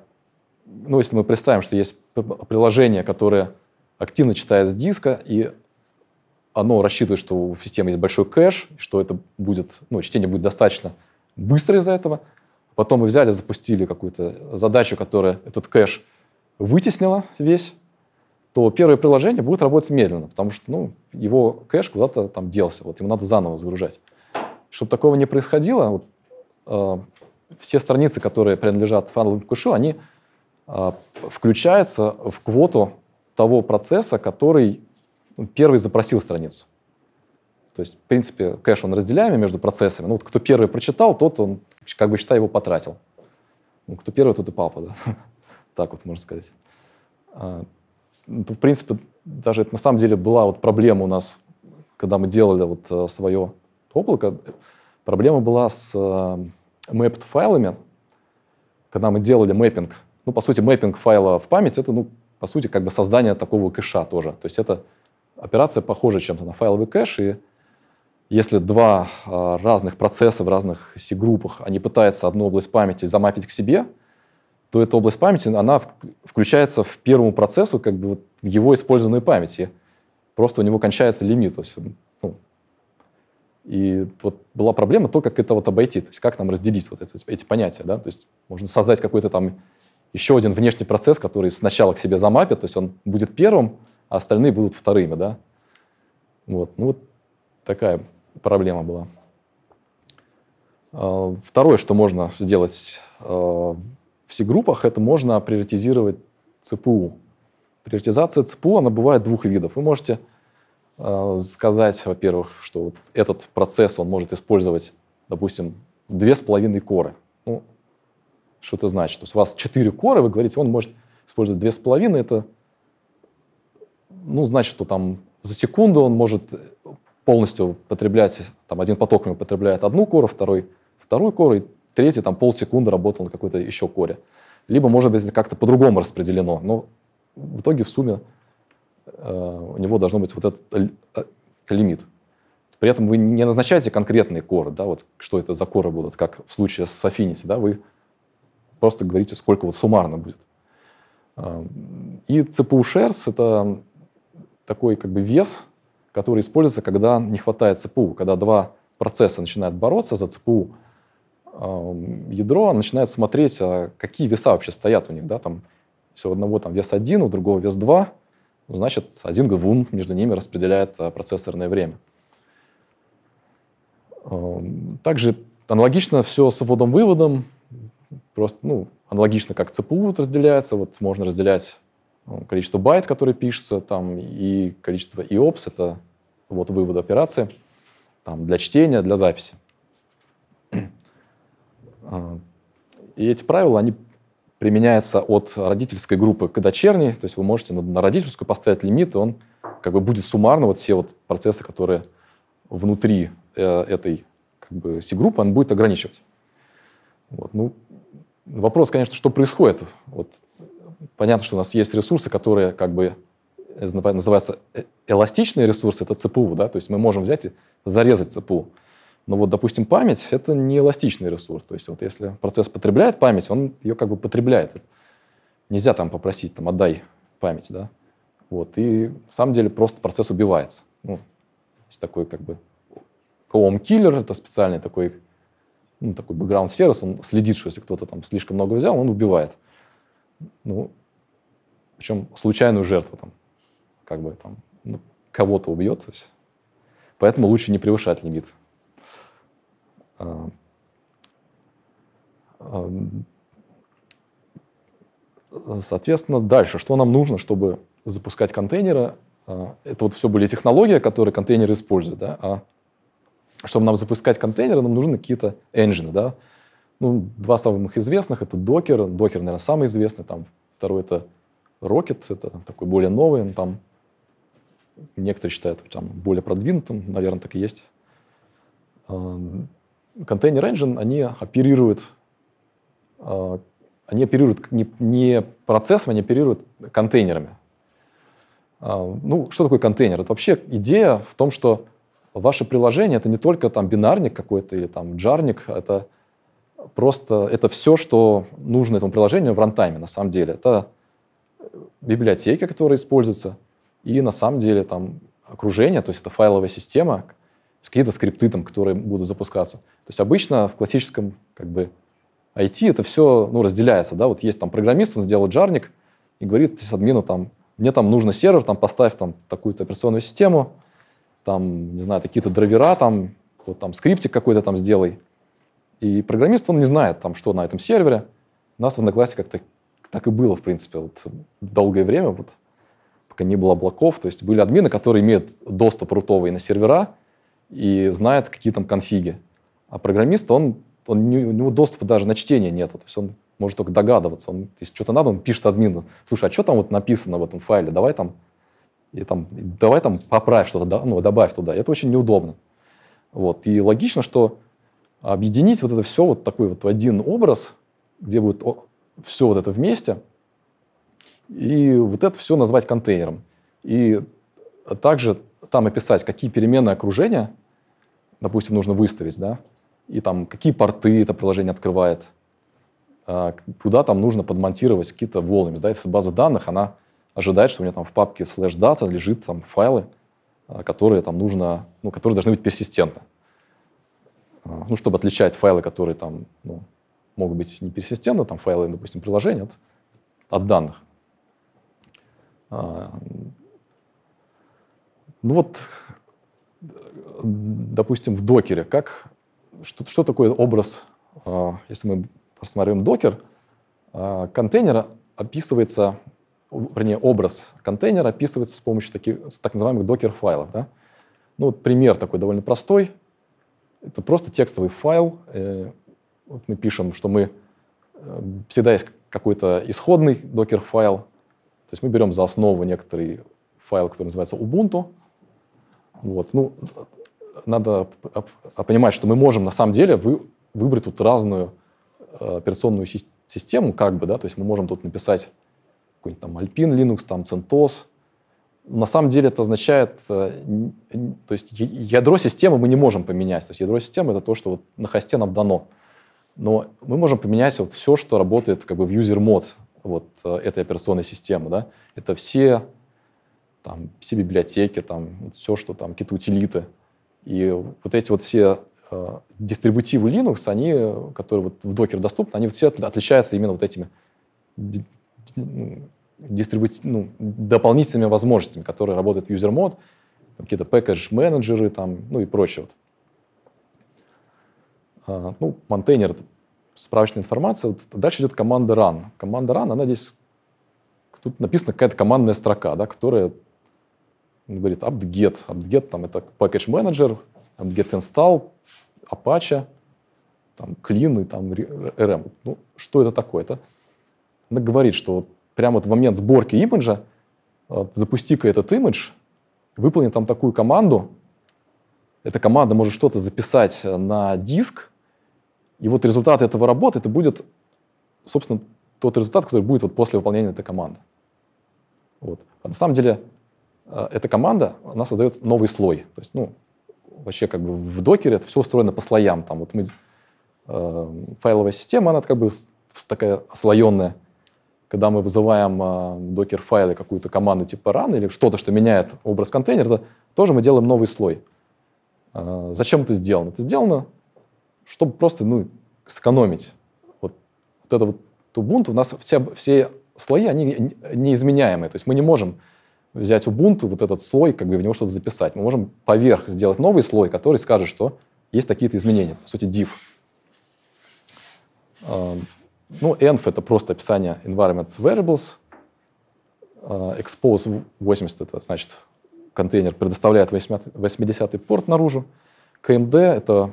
A: ну, если мы представим, что есть приложение, которое активно читает с диска и оно рассчитывает, что у системы есть большой кэш, что это будет, ну, чтение будет достаточно быстро из-за этого. Потом мы взяли, запустили какую-то задачу, которая этот кэш вытеснила весь, то первое приложение будет работать медленно, потому что ну, его кэш куда-то там делся, вот ему надо заново загружать. Чтобы такого не происходило, вот, э, все страницы, которые принадлежат файловому кэшу, они э, включаются в квоту того процесса, который первый запросил страницу. То есть, в принципе, кэш он разделяемый между процессами. Ну, вот кто первый прочитал, тот он, как бы, считай, его потратил. Ну, кто первый, тот и папа, да? так вот можно сказать. А, ну, в принципе, даже это на самом деле была вот проблема у нас, когда мы делали вот э, свое облако. Проблема была с э, мэпт файлами, когда мы делали мэппинг. Ну, по сути, мэппинг файла в память — это, ну, по сути, как бы создание такого кэша тоже. То есть это операция похожа чем-то на файловый кэш, и если два а, разных процесса в разных C-группах, они пытаются одну область памяти замапить к себе, то эта область памяти, она включается в первому процессу, как бы вот в его использованную памяти просто у него кончается лимит. То есть, ну, и вот была проблема то, как это вот обойти, то есть как нам разделить вот это, эти понятия. Да? То есть можно создать какой-то там еще один внешний процесс, который сначала к себе замапит, то есть он будет первым, а остальные будут вторыми, да. Вот, ну вот такая проблема была. Э, второе, что можно сделать э, в C-группах, это можно приоритизировать ЦПУ. Приоритизация ЦПУ, она бывает двух видов. Вы можете э, сказать, во-первых, что вот этот процесс, он может использовать, допустим, две с половиной коры. Ну, что это значит? То есть у вас четыре коры, вы говорите, он может использовать две с половиной, это ну, значит, что там за секунду он может полностью потреблять, там один поток ему потребляет одну кору, второй вторую кору, и третий там полсекунды работал на какой-то еще коре. Либо, может быть, как-то по-другому распределено. Но в итоге в сумме э, у него должно быть вот этот э, лимит. При этом вы не назначаете конкретные коры, да, вот что это за коры будут, как в случае с Affinity, да, вы просто говорите, сколько вот суммарно будет. Э, и CPU shares — это такой как бы вес, который используется, когда не хватает ЦПУ, когда два процесса начинают бороться за ЦПУ, эм, ядро начинает смотреть, а какие веса вообще стоят у них, да, там, если у одного там вес один, у другого вес два, ну, значит, один ГВУМ между ними распределяет э, процессорное время. Эм, также аналогично все с вводом-выводом, просто, ну, аналогично как ЦПУ разделяется, вот можно разделять ну, количество байт, которые пишется, там, и количество IOPS, это вот вывод операции, там, для чтения, для записи. А, и эти правила, они применяются от родительской группы к дочерней, то есть вы можете на родительскую поставить лимит, и он как бы будет суммарно вот все вот процессы, которые внутри э, этой как бы C-группы, он будет ограничивать. Вот, ну, вопрос, конечно, что происходит вот, понятно, что у нас есть ресурсы, которые как бы называются э, эластичные ресурсы, это ЦПУ, да, то есть мы можем взять и зарезать ЦПУ. Но вот, допустим, память – это не эластичный ресурс. То есть вот если процесс потребляет память, он ее как бы потребляет. Нельзя там попросить, там, отдай память, да. Вот, и на самом деле просто процесс убивается. Ну, есть такой как бы коом-киллер, это специальный такой, ну, такой бэкграунд-сервис, он следит, что если кто-то там слишком много взял, он убивает ну, причем случайную жертву там, как бы там, ну, кого-то убьет. То есть. Поэтому лучше не превышать лимит. А, а, соответственно, дальше, что нам нужно, чтобы запускать контейнеры? А, это вот все были технологии, которые контейнеры используют. Да? А чтобы нам запускать контейнеры, нам нужны какие-то engine, да? Ну, два самых известных — это Docker. Docker, наверное, самый известный. Там второй — это Rocket. Это такой более новый. Он там некоторые считают там, более продвинутым. Наверное, так и есть. А, контейнер Engine, они оперируют а, они оперируют не, не процессом, они оперируют контейнерами. А, ну, что такое контейнер? Это вообще идея в том, что ваше приложение это не только там бинарник какой-то или там джарник, это просто это все, что нужно этому приложению в рантайме, на самом деле. Это библиотеки, которые используются, и на самом деле там окружение, то есть это файловая система, какие-то скрипты, там, которые будут запускаться. То есть обычно в классическом как бы, IT это все ну, разделяется. Да? Вот есть там программист, он сделал джарник и говорит админу, там, мне там нужно сервер, там, поставь там такую-то операционную систему, там, не знаю, какие-то драйвера, там, вот там скриптик какой-то там сделай, и программист, он не знает, там, что на этом сервере. У нас в одноклассе как-то так и было, в принципе, вот долгое время, вот, пока не было облаков. То есть были админы, которые имеют доступ рутовый на сервера и знают, какие там конфиги. А программист, он, он, у него доступа даже на чтение нету. То есть он может только догадываться. Он, если что-то надо, он пишет админу, слушай, а что там вот написано в этом файле, давай там, и там, давай там поправь что-то, ну, добавь туда. Это очень неудобно. Вот. И логично, что объединить вот это все вот такой вот в один образ, где будет все вот это вместе, и вот это все назвать контейнером. И также там описать, какие переменные окружения, допустим, нужно выставить, да, и там какие порты это приложение открывает, а, куда там нужно подмонтировать какие-то волны. Да, если база данных, она ожидает, что у меня там в папке slash data лежит там файлы, а, которые там нужно, ну, которые должны быть персистентны. А, ну, чтобы отличать файлы, которые там ну, могут быть не персистентны, там файлы, допустим, приложения от, от данных. А, ну вот, допустим, в докере, как, что, что такое образ, а, если мы рассматриваем докер, контейнер описывается, вернее, образ контейнера описывается с помощью таких, так называемых докер-файлов. Да? Ну вот пример такой довольно простой. Это просто текстовый файл. Э, вот мы пишем, что мы э, всегда есть какой-то исходный докер-файл. То есть мы берем за основу некоторый файл, который называется Ubuntu. Вот. Ну, надо а понимать, что мы можем на самом деле вы, выбрать тут разную э, операционную систему, как бы, да, то есть мы можем тут написать какой-нибудь там Alpine Linux, там CentOS, на самом деле это означает, э, то есть ядро системы мы не можем поменять. То есть ядро системы это то, что вот на хосте нам дано. Но мы можем поменять вот все, что работает как бы в user мод вот э, этой операционной системы. Да? Это все, там, все библиотеки, там, вот все, что там, какие-то утилиты. И вот эти вот все э, дистрибутивы Linux, они, которые вот в Docker доступны, они все отличаются именно вот этими ну, дистрибути... ну, дополнительными возможностями, которые работают в юзермод, какие-то package менеджеры там, ну и прочее. Вот. А, ну, контейнер, справочная информация. Вот дальше идет команда run. Команда run, она здесь, тут написана какая-то командная строка, да, которая говорит apt-get. Apt-get там это package-менеджер, apt-get install, Apache, там, clean и там rm. Ну, что это такое? то она говорит, что вот прямо вот в момент сборки имиджа, вот, запусти-ка этот имидж, выполни там такую команду, эта команда может что-то записать э, на диск, и вот результат этого работы, это будет, собственно, тот результат, который будет вот после выполнения этой команды. Вот. А на самом деле э, эта команда, она создает новый слой. То есть, ну, вообще как бы в докере это все устроено по слоям. Там вот мы, э, файловая система, она как бы такая слоенная когда мы вызываем э, а, докер файлы какую-то команду типа run или что-то, что меняет образ контейнера, то тоже мы делаем новый слой. А, зачем это сделано? Это сделано, чтобы просто ну, сэкономить. Вот, вот это вот Ubuntu, у нас все, все слои, они неизменяемые. То есть мы не можем взять Ubuntu, вот этот слой, как бы в него что-то записать. Мы можем поверх сделать новый слой, который скажет, что есть какие-то изменения. По сути, div. Ну, env — это просто описание environment variables. А, expose 80 — это значит контейнер предоставляет 80 порт наружу. КМД — это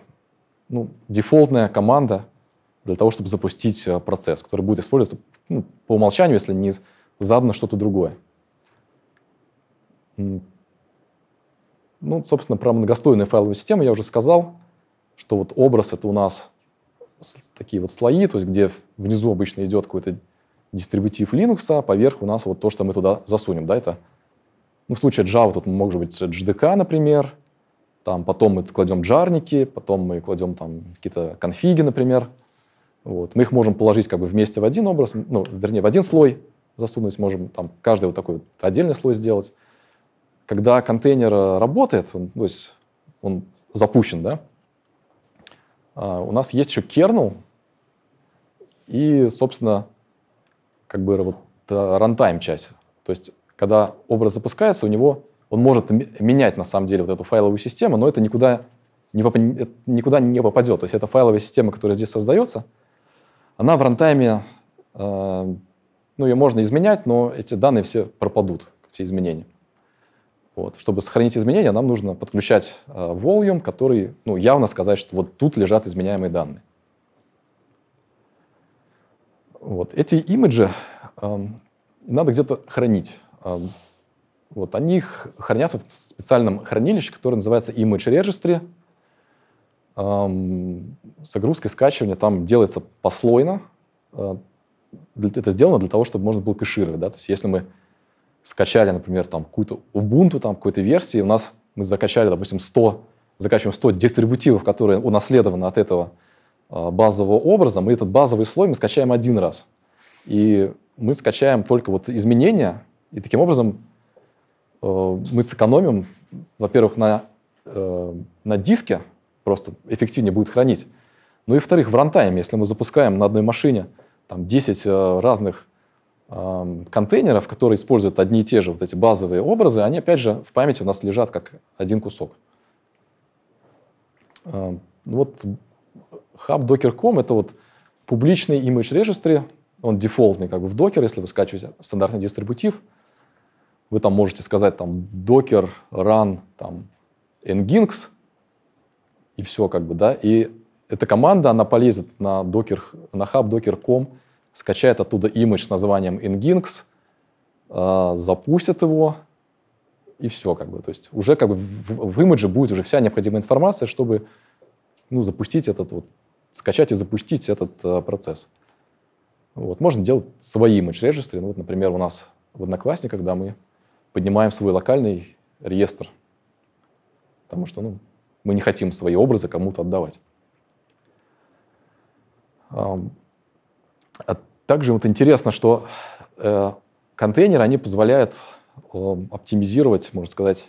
A: ну, дефолтная команда для того, чтобы запустить а, процесс, который будет использоваться ну, по умолчанию, если не задано что-то другое. Ну, собственно, про многослойную файловую систему я уже сказал, что вот образ — это у нас такие вот слои, то есть где внизу обычно идет какой-то дистрибутив Linux, а поверх у нас вот то, что мы туда засунем, да, это, ну, в случае Java тут может быть JDK, например, там потом мы кладем джарники, потом мы кладем там какие-то конфиги, например, вот. Мы их можем положить как бы вместе в один образ, ну, вернее, в один слой засунуть можем, там каждый вот такой вот отдельный слой сделать. Когда контейнер э, работает, он, то есть он запущен, да, а, у нас есть еще kernel и, собственно, как бы вот э, runtime часть. То есть, когда образ запускается, у него он может менять на самом деле вот эту файловую систему, но это никуда не, поп- э, никуда не попадет. То есть, эта файловая система, которая здесь создается, она в рантайме, э, ну, ее можно изменять, но эти данные все пропадут, все изменения. Вот. Чтобы сохранить изменения, нам нужно подключать э, volume, который ну, явно сказать, что вот тут лежат изменяемые данные. Вот. Эти имиджи э, надо где-то хранить. Э, вот. Они хранятся в специальном хранилище, которое называется Image Registry. Эм, загрузка и скачивание там делается послойно. Э, это сделано для того, чтобы можно было кэшировать. Да? То есть если мы скачали, например, там какую-то Ubuntu, там какой-то версии, у нас мы закачали, допустим, 100, закачиваем 100 дистрибутивов, которые унаследованы от этого а, базового образа, мы этот базовый слой мы скачаем один раз. И мы скачаем только вот изменения, и таким образом э, мы сэкономим, во-первых, на, э, на диске, просто эффективнее будет хранить. Ну и, во-вторых, в рантайме, если мы запускаем на одной машине там, 10 э, разных контейнеров, которые используют одни и те же вот эти базовые образы, они опять же в памяти у нас лежат как один кусок. Ну вот хаб docker.com это вот публичный image registry, он дефолтный как бы в Docker, если вы скачиваете стандартный дистрибутив, вы там можете сказать там Docker run там nginx и все как бы, да, и эта команда, она полезет на Docker, на хаб docker.com, скачает оттуда имидж с названием Nginx, э, запустит его, и все, как бы. То есть уже как бы в, в имидже будет уже вся необходимая информация, чтобы ну, запустить этот вот, скачать и запустить этот а, процесс. Вот. Можно делать свои image регистры. Ну, вот, например, у нас в Одноклассниках, когда мы поднимаем свой локальный реестр, потому что ну, мы не хотим свои образы кому-то отдавать. Также вот интересно, что э, контейнеры, они позволяют э, оптимизировать, можно сказать,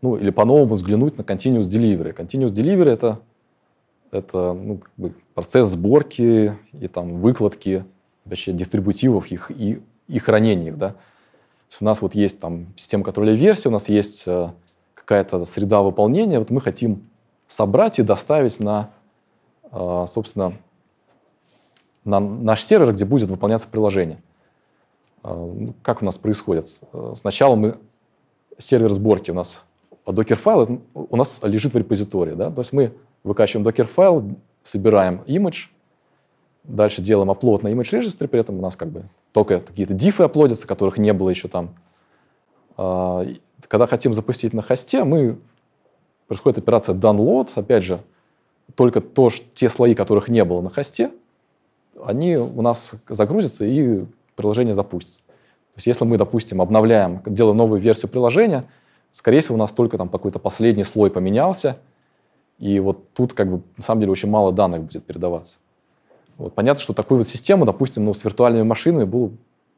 A: ну или по-новому взглянуть на continuous delivery. Continuous delivery это, это ну, как бы процесс сборки и там выкладки вообще дистрибутивов их и, и хранения их, да. у нас вот есть там система контроля версии, у нас есть э, какая-то среда выполнения, вот мы хотим собрать и доставить на, э, собственно, на наш сервер, где будет выполняться приложение. А, ну, как у нас происходит? А, сначала мы сервер сборки у нас докер-файл у нас лежит в репозитории. Да? То есть мы выкачиваем докер-файл, собираем image, дальше делаем upload на image registry, при этом у нас как бы только какие-то дифы оплодятся, которых не было еще там. А, когда хотим запустить на хосте, мы происходит операция download, опять же, только то, те слои, которых не было на хосте – они у нас загрузятся и приложение запустится. То есть если мы, допустим, обновляем, делаем новую версию приложения, скорее всего, у нас только там какой-то последний слой поменялся, и вот тут как бы на самом деле очень мало данных будет передаваться. Вот, понятно, что такую вот систему, допустим, ну, с виртуальными машинами было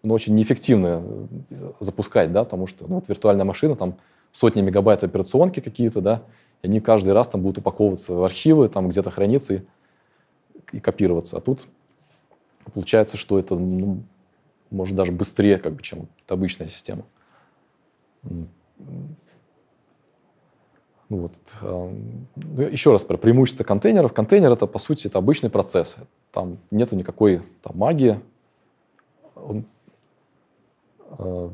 A: ну, очень неэффективно э, запускать, да, потому что ну, вот виртуальная машина, там сотни мегабайт операционки какие-то, да, и они каждый раз там будут упаковываться в архивы, там где-то храниться и, и копироваться. А тут Получается, что это ну, может даже быстрее, как бы, чем обычная система. Ну вот. Эм, ну, Еще раз про преимущество контейнеров. Контейнер это по сути это обычный процесс. Там нету никакой там, магии. Он э,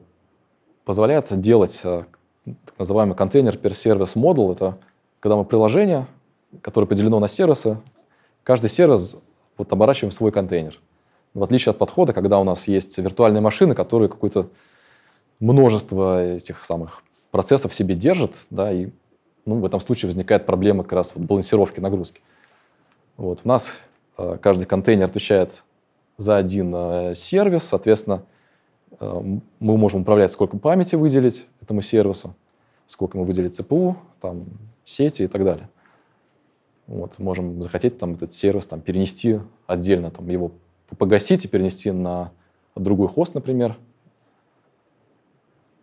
A: позволяет делать э, так называемый контейнер per service model. Это когда мы приложение, которое поделено на сервисы, каждый сервис вот оборачиваем в свой контейнер. В отличие от подхода, когда у нас есть виртуальные машины, которые какое-то множество этих самых процессов в себе держат, да, и ну, в этом случае возникает проблема как раз вот балансировки нагрузки. Вот. У нас э, каждый контейнер отвечает за один э, сервис, соответственно, э, мы можем управлять, сколько памяти выделить этому сервису, сколько ему выделить ЦПУ, там, сети и так далее. Вот, можем захотеть там, этот сервис там, перенести отдельно, там, его погасить и перенести на другой хост, например.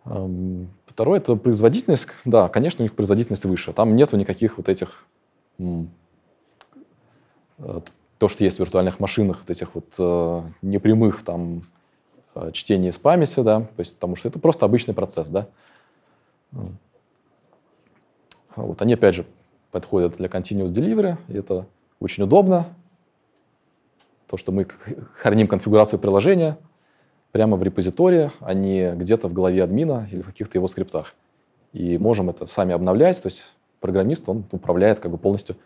A: Эм, второе – это производительность. Да, конечно, у них производительность выше. Там нету никаких вот этих... Э, то, что есть в виртуальных машинах, вот этих вот э, непрямых там э, чтений из памяти, да, то есть, потому что это просто обычный процесс, да. Вот они, опять же, подходят для continuous delivery, и это очень удобно, то, что мы храним конфигурацию приложения прямо в репозитории, а не где-то в голове админа или в каких-то его скриптах. И можем это сами обновлять, то есть программист, он управляет как бы полностью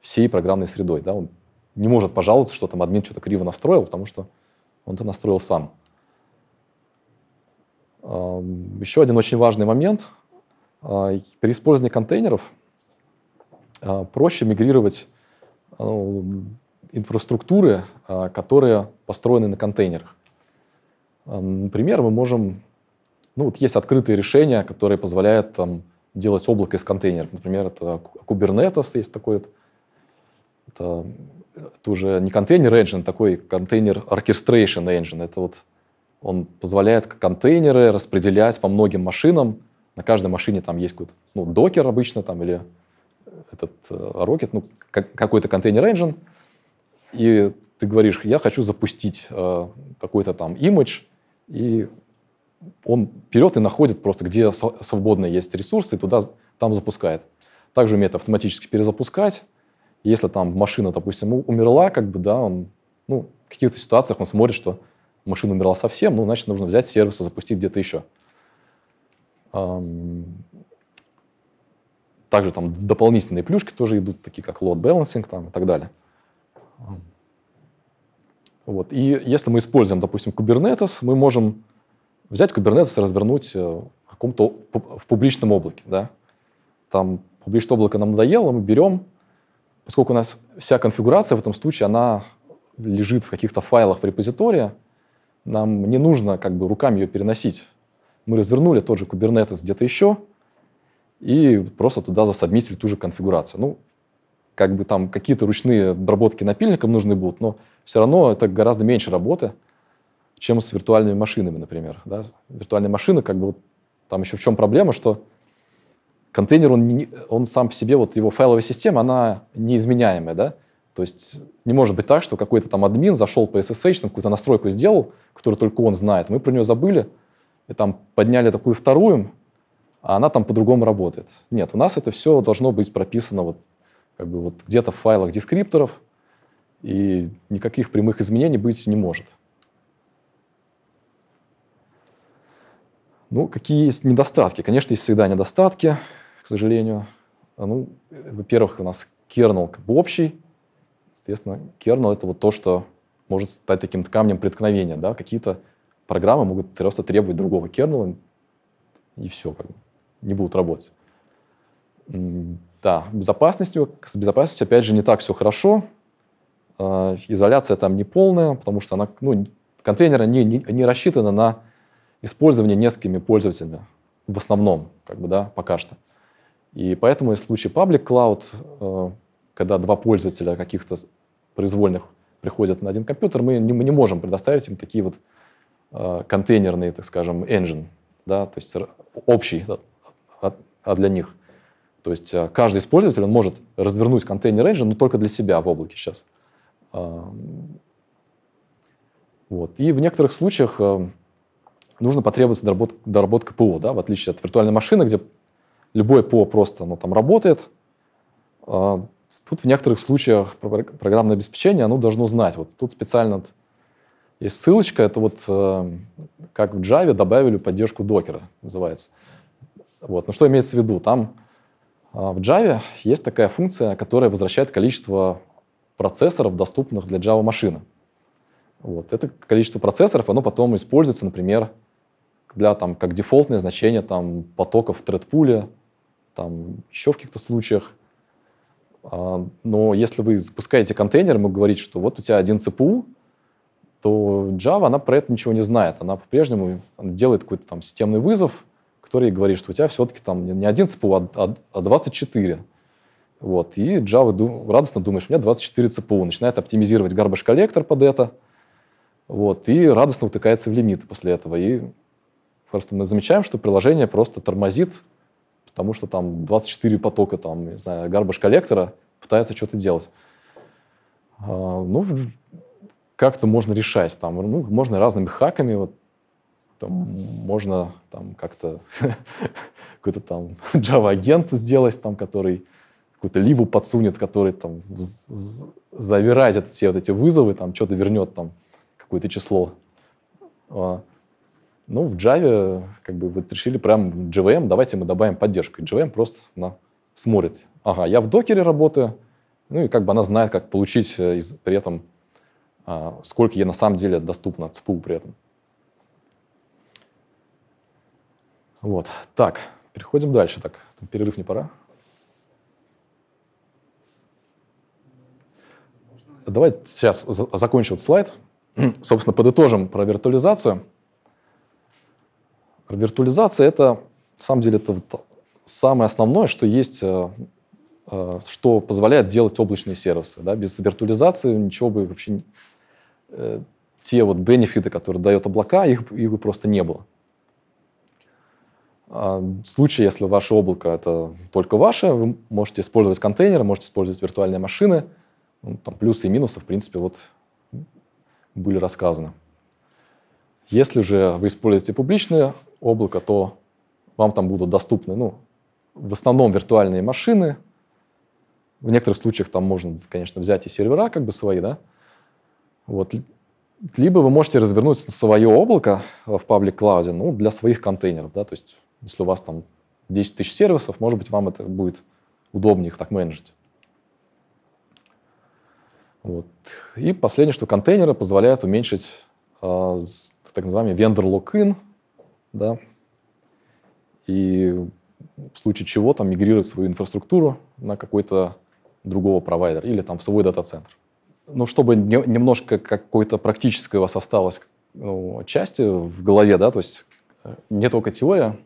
A: всей программной средой, да, он не может пожаловаться, что там админ что-то криво настроил, потому что он это настроил сам. Еще один очень важный момент. А, при использовании контейнеров а, проще мигрировать ну, инфраструктуры, а, которые построены на контейнерах. А, например, мы можем... Ну, вот есть открытые решения, которые позволяют там, делать облако из контейнеров. Например, это Kubernetes есть такой. Это, это уже не контейнер engine, такой контейнер orchestration engine. Это вот он позволяет контейнеры распределять по многим машинам. На каждой машине там есть какой-то ну, докер обычно там или этот Rocket, э, ну, как, какой-то контейнер engine и ты говоришь, я хочу запустить какой-то э, там имидж, и он вперед и находит просто, где свободно есть ресурсы, и туда там запускает. Также умеет автоматически перезапускать. Если там машина, допустим, умерла, как бы, да, он, ну, в каких-то ситуациях он смотрит, что машина умерла совсем, ну, значит, нужно взять сервис и запустить где-то еще. Также там дополнительные плюшки тоже идут, такие как load balancing там, и так далее. Вот. И если мы используем, допустим, Kubernetes, мы можем взять Kubernetes и развернуть э, в каком-то в публичном облаке. Да? Там публичное облако нам надоело, мы берем, поскольку у нас вся конфигурация в этом случае, она лежит в каких-то файлах в репозитории, нам не нужно как бы руками ее переносить. Мы развернули тот же Kubernetes где-то еще и просто туда засобмитили ту же конфигурацию. Ну, как бы там какие-то ручные обработки напильником нужны будут, но все равно это гораздо меньше работы, чем с виртуальными машинами, например. Да? Виртуальные машины, как бы, вот, там еще в чем проблема, что контейнер, он, он сам по себе, вот его файловая система, она неизменяемая, да? То есть не может быть так, что какой-то там админ зашел по SSH, там какую-то настройку сделал, которую только он знает, мы про нее забыли, и там подняли такую вторую, а она там по-другому работает. Нет, у нас это все должно быть прописано вот как бы вот где-то в файлах дескрипторов, и никаких прямых изменений быть не может. Ну, какие есть недостатки? Конечно, есть всегда недостатки, к сожалению. Ну, во-первых, у нас kernel как бы общий. Соответственно, kernel — это вот то, что может стать таким камнем преткновения. Да? Какие-то программы могут просто требовать другого кернела, и все, как бы, не будут работать. Да, безопасностью, с безопасностью, опять же, не так все хорошо. А, изоляция там не полная, потому что она, ну, контейнеры не, не, не рассчитана на использование несколькими пользователями в основном, как бы, да, пока что. И поэтому и в случае Public Cloud, э, когда два пользователя каких-то произвольных приходят на один компьютер, мы не, мы не можем предоставить им такие вот э, контейнерные, так скажем, engine, да, то есть общий а, а для них – то есть э, каждый из он может развернуть контейнер Engine, но только для себя в облаке сейчас. Эм, вот. И в некоторых случаях э, нужно потребуется доработка, доработка ПО, да, в отличие от виртуальной машины, где любое ПО просто ну, там, работает. Э, тут в некоторых случаях программное обеспечение оно должно знать. Вот тут специально есть ссылочка, это вот как в Java добавили поддержку докера, называется. Вот. Ну что имеется в виду? Там а, в Java есть такая функция, которая возвращает количество процессоров, доступных для Java машины. Вот. Это количество процессоров, оно потом используется, например, для, там, как дефолтное значение там, потоков в тредпуле, там, еще в каких-то случаях. А, но если вы запускаете контейнер, мы говорит, что вот у тебя один CPU, то Java, она про это ничего не знает. Она по-прежнему делает какой-то там системный вызов, который говорит, что у тебя все-таки там не один ЦПУ, а, а 24. А вот. И Java радостно думаешь, у меня 24 ЦПУ. Начинает оптимизировать garbage коллектор под это. Вот. И радостно утыкается в лимиты после этого. И просто мы замечаем, что приложение просто тормозит, потому что там 24 потока там, не знаю, garbage коллектора пытается что-то делать. А, ну, как-то можно решать. Там, ну, можно разными хаками. Вот там можно там как-то какой-то там Java-агент сделать, там, который какую-то либу подсунет, который там завирает все вот эти вызовы, там что-то вернет там какое-то число. А, ну, в Java как бы вы решили прям JVM, давайте мы добавим поддержку. И JVM просто на, смотрит, ага, я в докере работаю, ну и как бы она знает, как получить э, из, при этом, а, сколько ей на самом деле доступно от при этом. Вот, так, переходим дальше. Так, перерыв не пора. Давайте сейчас закончу этот слайд. Собственно, подытожим про виртуализацию. Виртуализация — это, на самом деле, это самое основное, что есть, э, э, что позволяет делать облачные сервисы. Да? Без виртуализации ничего бы вообще... Э, те вот бенефиты, которые дает облака, их, их бы просто не было. В а, случае, если ваше облако это только ваше, вы можете использовать контейнеры, можете использовать виртуальные машины. Ну, там плюсы и минусы, в принципе, вот были рассказаны. Если же вы используете публичное облако, то вам там будут доступны, ну, в основном виртуальные машины. В некоторых случаях там можно, конечно, взять и сервера как бы свои, да. Вот. Либо вы можете развернуть свое облако в паблик клауде ну, для своих контейнеров, да, то есть если у вас там 10 тысяч сервисов, может быть, вам это будет удобнее их так менеджить. Вот. И последнее, что контейнеры позволяют уменьшить э, так называемый vendor lock-in, да, и в случае чего там мигрировать свою инфраструктуру на какой-то другого провайдера или там в свой дата-центр. Но чтобы не, немножко какой-то практической у вас осталось ну, части в голове, да, то есть не только теория,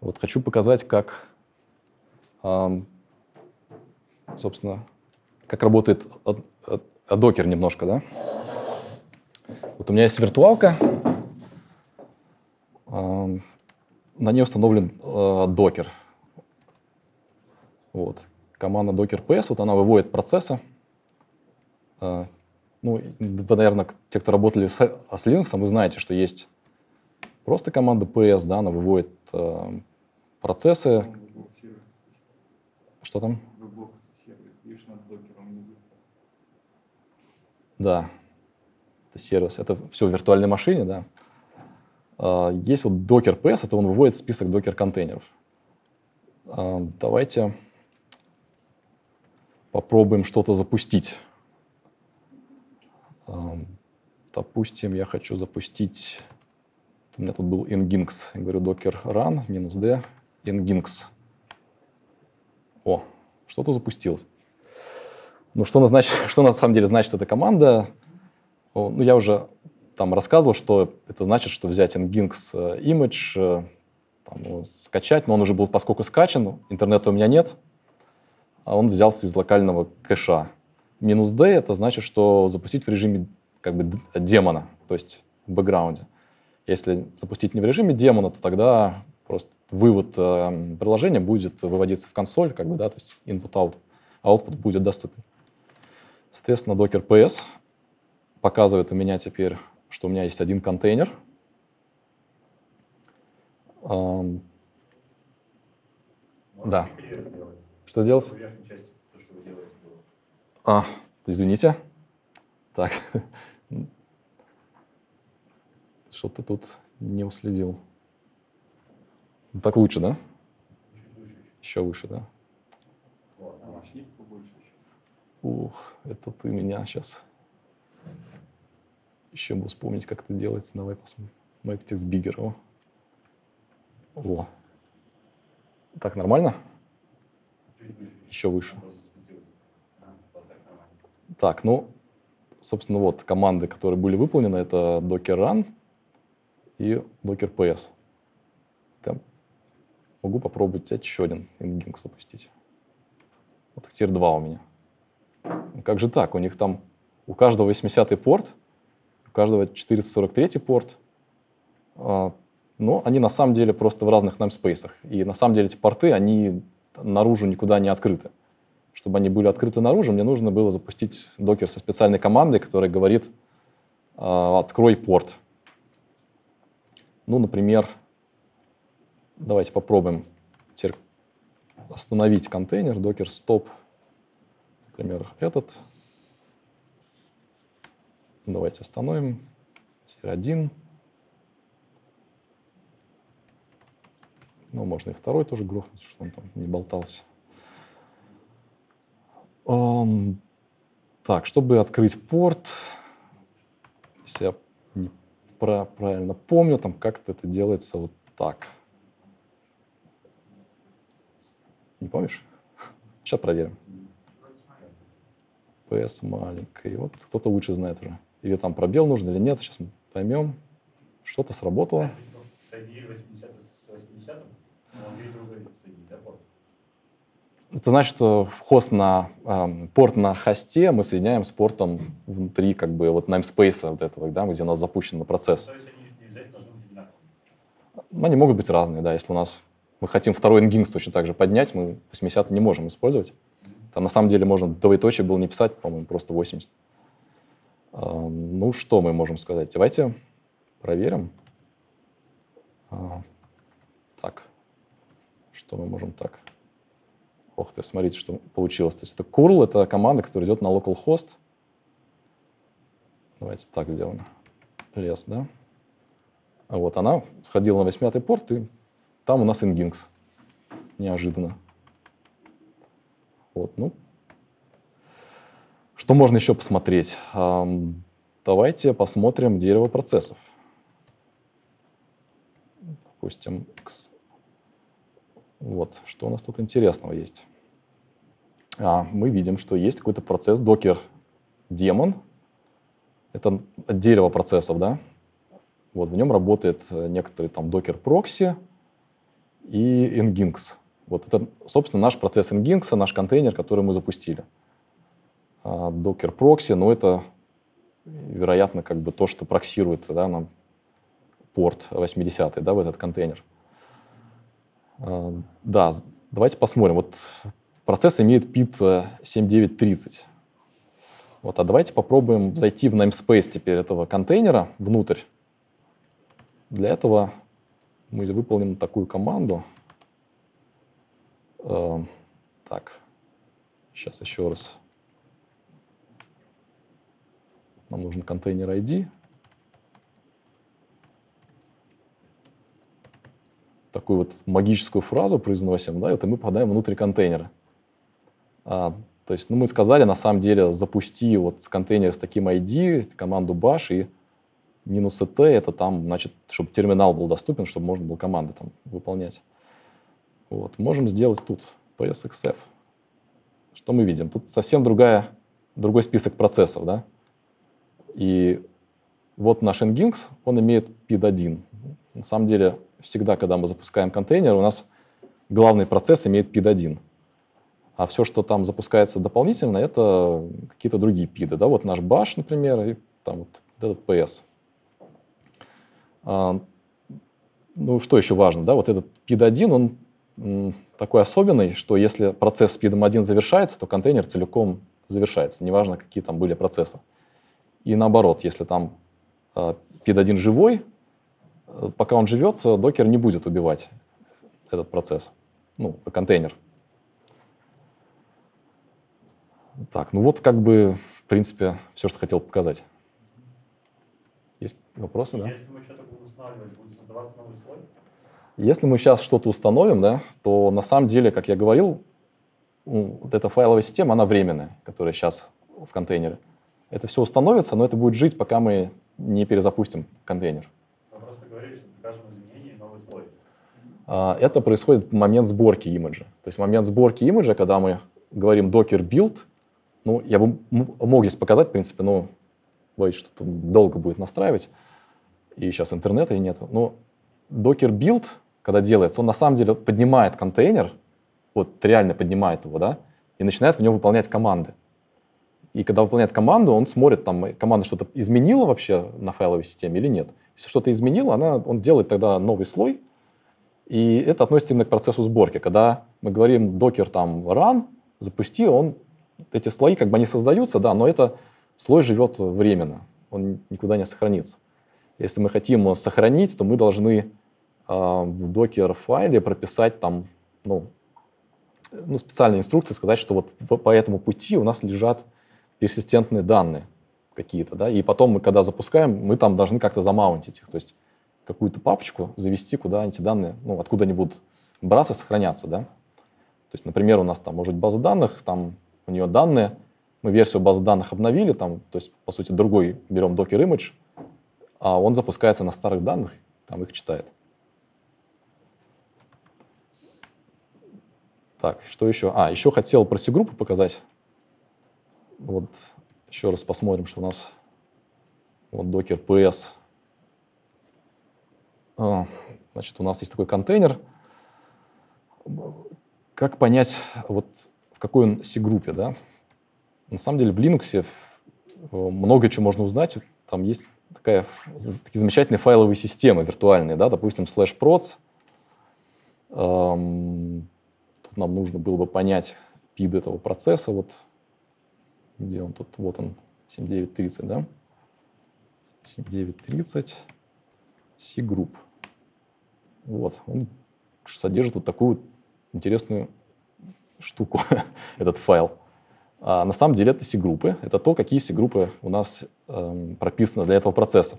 A: вот хочу показать, как, собственно, как работает а, докер немножко, да. Вот у меня есть виртуалка, на ней установлен а, докер. Вот. Команда docker ps, вот она выводит процессы. А, ну, вы, наверное, те, кто работали с, с Linux, вы знаете, что есть просто команда PS, да, она выводит э, процессы. Что там? Да, это сервис. Это все в виртуальной машине, да. Э, есть вот Docker PS, это он выводит список Docker контейнеров. Э, давайте попробуем что-то запустить. Э, допустим, я хочу запустить у меня тут был nginx. Я говорю docker run минус d nginx. О, что-то запустилось. Ну, что, назнач... что на самом деле значит эта команда? Ну, я уже там рассказывал, что это значит, что взять nginx image, э, э, там, ну, скачать, но он уже был, поскольку скачан, интернета у меня нет, а он взялся из локального кэша. Минус D — это значит, что запустить в режиме как бы демона, то есть в бэкграунде. Если запустить не в режиме демона, то тогда просто вывод э, приложения будет выводиться в консоль, как бы, да, то есть input-out, а output будет доступен. Соответственно, Docker PS показывает у меня теперь, что у меня есть один контейнер. Эм, да. Что сделать? Части, то, что а, извините. Так. Что-то тут не уследил. Ну, так лучше, да? Выше. Еще выше, да? Ух, это ты меня сейчас. Еще бы вспомнить, как это делается. Давай посмотрим. Make text bigger. О. О. Так, нормально? Еще выше. Так, ну, собственно, вот команды, которые были выполнены, это docker run, и Docker PS. Там могу попробовать взять еще один Nginx запустить. Вот их тир 2 у меня. Ну, как же так? У них там у каждого 80-й порт, у каждого 443-й порт, а, но они на самом деле просто в разных намспейсах. И на самом деле эти порты, они наружу никуда не открыты. Чтобы они были открыты наружу, мне нужно было запустить докер со специальной командой, которая говорит а, «открой порт». Ну, например, давайте попробуем теперь остановить контейнер, docker stop, например, этот. Давайте остановим, теперь один. Ну, можно и второй тоже грохнуть, что он там не болтался. Um, так, чтобы открыть порт, если я про правильно помню, там как-то это делается вот так. Не помнишь? Сейчас проверим. PS маленькой. Вот кто-то лучше знает уже. Или там пробел нужен или нет. Сейчас мы поймем. Что-то сработало. 80 с 80 могли друг друга соединить, да, это значит, что хост на э, порт на хосте мы соединяем с портом внутри как бы вот namespace вот этого, да, где у нас запущен процесс. То есть они не должны ну, Они могут быть разные, да. Если у нас мы хотим второй Nginx точно так же поднять, мы 80 не можем использовать. Там на самом деле можно двоеточие было не писать, по-моему, просто 80. Э, эм, ну, что мы можем сказать? Давайте проверим. А, так, что мы можем так? Ох ты, смотрите, что получилось. То есть это curl, это команда, которая идет на localhost. Давайте так сделаем. Лес, да? вот она сходила на 80 порт, и там у нас nginx Неожиданно. Вот, ну. Что можно еще посмотреть? Давайте посмотрим дерево процессов. Допустим, вот, что у нас тут интересного есть? А, мы видим, что есть какой-то процесс Docker демон. Это дерево процессов, да? Вот, в нем работает э, некоторый там Docker прокси и nginx. Вот это, собственно, наш процесс nginx, наш контейнер, который мы запустили. А, докер прокси, ну это, вероятно, как бы то, что проксирует да, нам порт 80 да, в этот контейнер. Э, да, давайте посмотрим. Вот процесс имеет PIT 7930. Э, вот, а давайте попробуем зайти в namespace теперь этого контейнера внутрь. Для этого мы выполним такую команду. Э, так, сейчас еще раз. Нам нужен контейнер ID. такую вот магическую фразу произносим, да, и вот и мы попадаем внутрь контейнера. А, то есть, ну, мы сказали, на самом деле, запусти вот контейнер с таким ID, команду bash и минус t это там, значит, чтобы терминал был доступен, чтобы можно было команды там выполнять. Вот, можем сделать тут PSXF. Что мы видим? Тут совсем другая, другой список процессов, да? И вот наш nginx, он имеет PID1. На самом деле всегда, когда мы запускаем контейнер, у нас главный процесс имеет PID-1. А все, что там запускается дополнительно, это какие-то другие пиды. Да? Вот наш баш, например, и там вот этот PS. А, ну, что еще важно, да, вот этот PID-1, он м, такой особенный, что если процесс с PID-1 завершается, то контейнер целиком завершается, неважно, какие там были процессы. И наоборот, если там э, а, PID-1 живой, Э, пока он живет, э, докер не будет убивать этот процесс, ну, контейнер. Так, ну вот как бы, в принципе, все, что хотел показать. Есть вопросы, да? Если мы что-то будем устанавливать, будет создаваться новый слой? Если мы сейчас что-то установим, да, то на самом деле, как я говорил, вот эта файловая система, она временная, которая сейчас в контейнере. Это все установится, но это будет жить, пока мы не перезапустим контейнер. А, это происходит в момент сборки имиджа. То есть момент сборки имиджа, когда мы говорим Docker build, ну, я бы мог здесь показать, в принципе, но ну, боюсь, что долго будет настраивать, и сейчас интернета и нет. Но Docker build, когда делается, он на самом деле поднимает контейнер, вот реально поднимает его, да, и начинает в нем выполнять команды. И когда выполняет команду, он смотрит, там, команда что-то изменила вообще на файловой системе или нет. Если что-то изменила, она, он делает тогда новый слой, и это относится именно к процессу сборки. Когда мы говорим докер там run, запусти, он, эти слои как бы не создаются, да, но это слой живет временно, он никуда не сохранится. Если мы хотим сохранить, то мы должны э, в докер файле прописать там, ну, ну, специальные инструкции, сказать, что вот по этому пути у нас лежат персистентные данные какие-то, да, и потом мы, когда запускаем, мы там должны как-то замаунтить их, то есть какую-то папочку завести, куда эти данные, ну, откуда они будут браться, сохраняться, да. То есть, например, у нас там может быть база данных, там у нее данные, мы версию базы данных обновили, там, то есть, по сути, другой берем Docker image, а он запускается на старых данных, там их читает. Так, что еще? А, еще хотел про всю группу показать. Вот еще раз посмотрим, что у нас вот Docker PS а, значит, у нас есть такой контейнер. Как понять, вот в какой он C-группе, да? На самом деле в Linux э, много чего можно узнать. Там есть такая, такие замечательные файловые системы виртуальные, да, допустим, slash prods. Тут нам нужно было бы понять PID этого процесса, вот где он тут, вот он, 7930, да? 7930 C-групп. Вот, он содержит вот такую интересную штуку, этот файл. А на самом деле это C-группы. Это то, какие C-группы у нас эм, прописаны для этого процесса.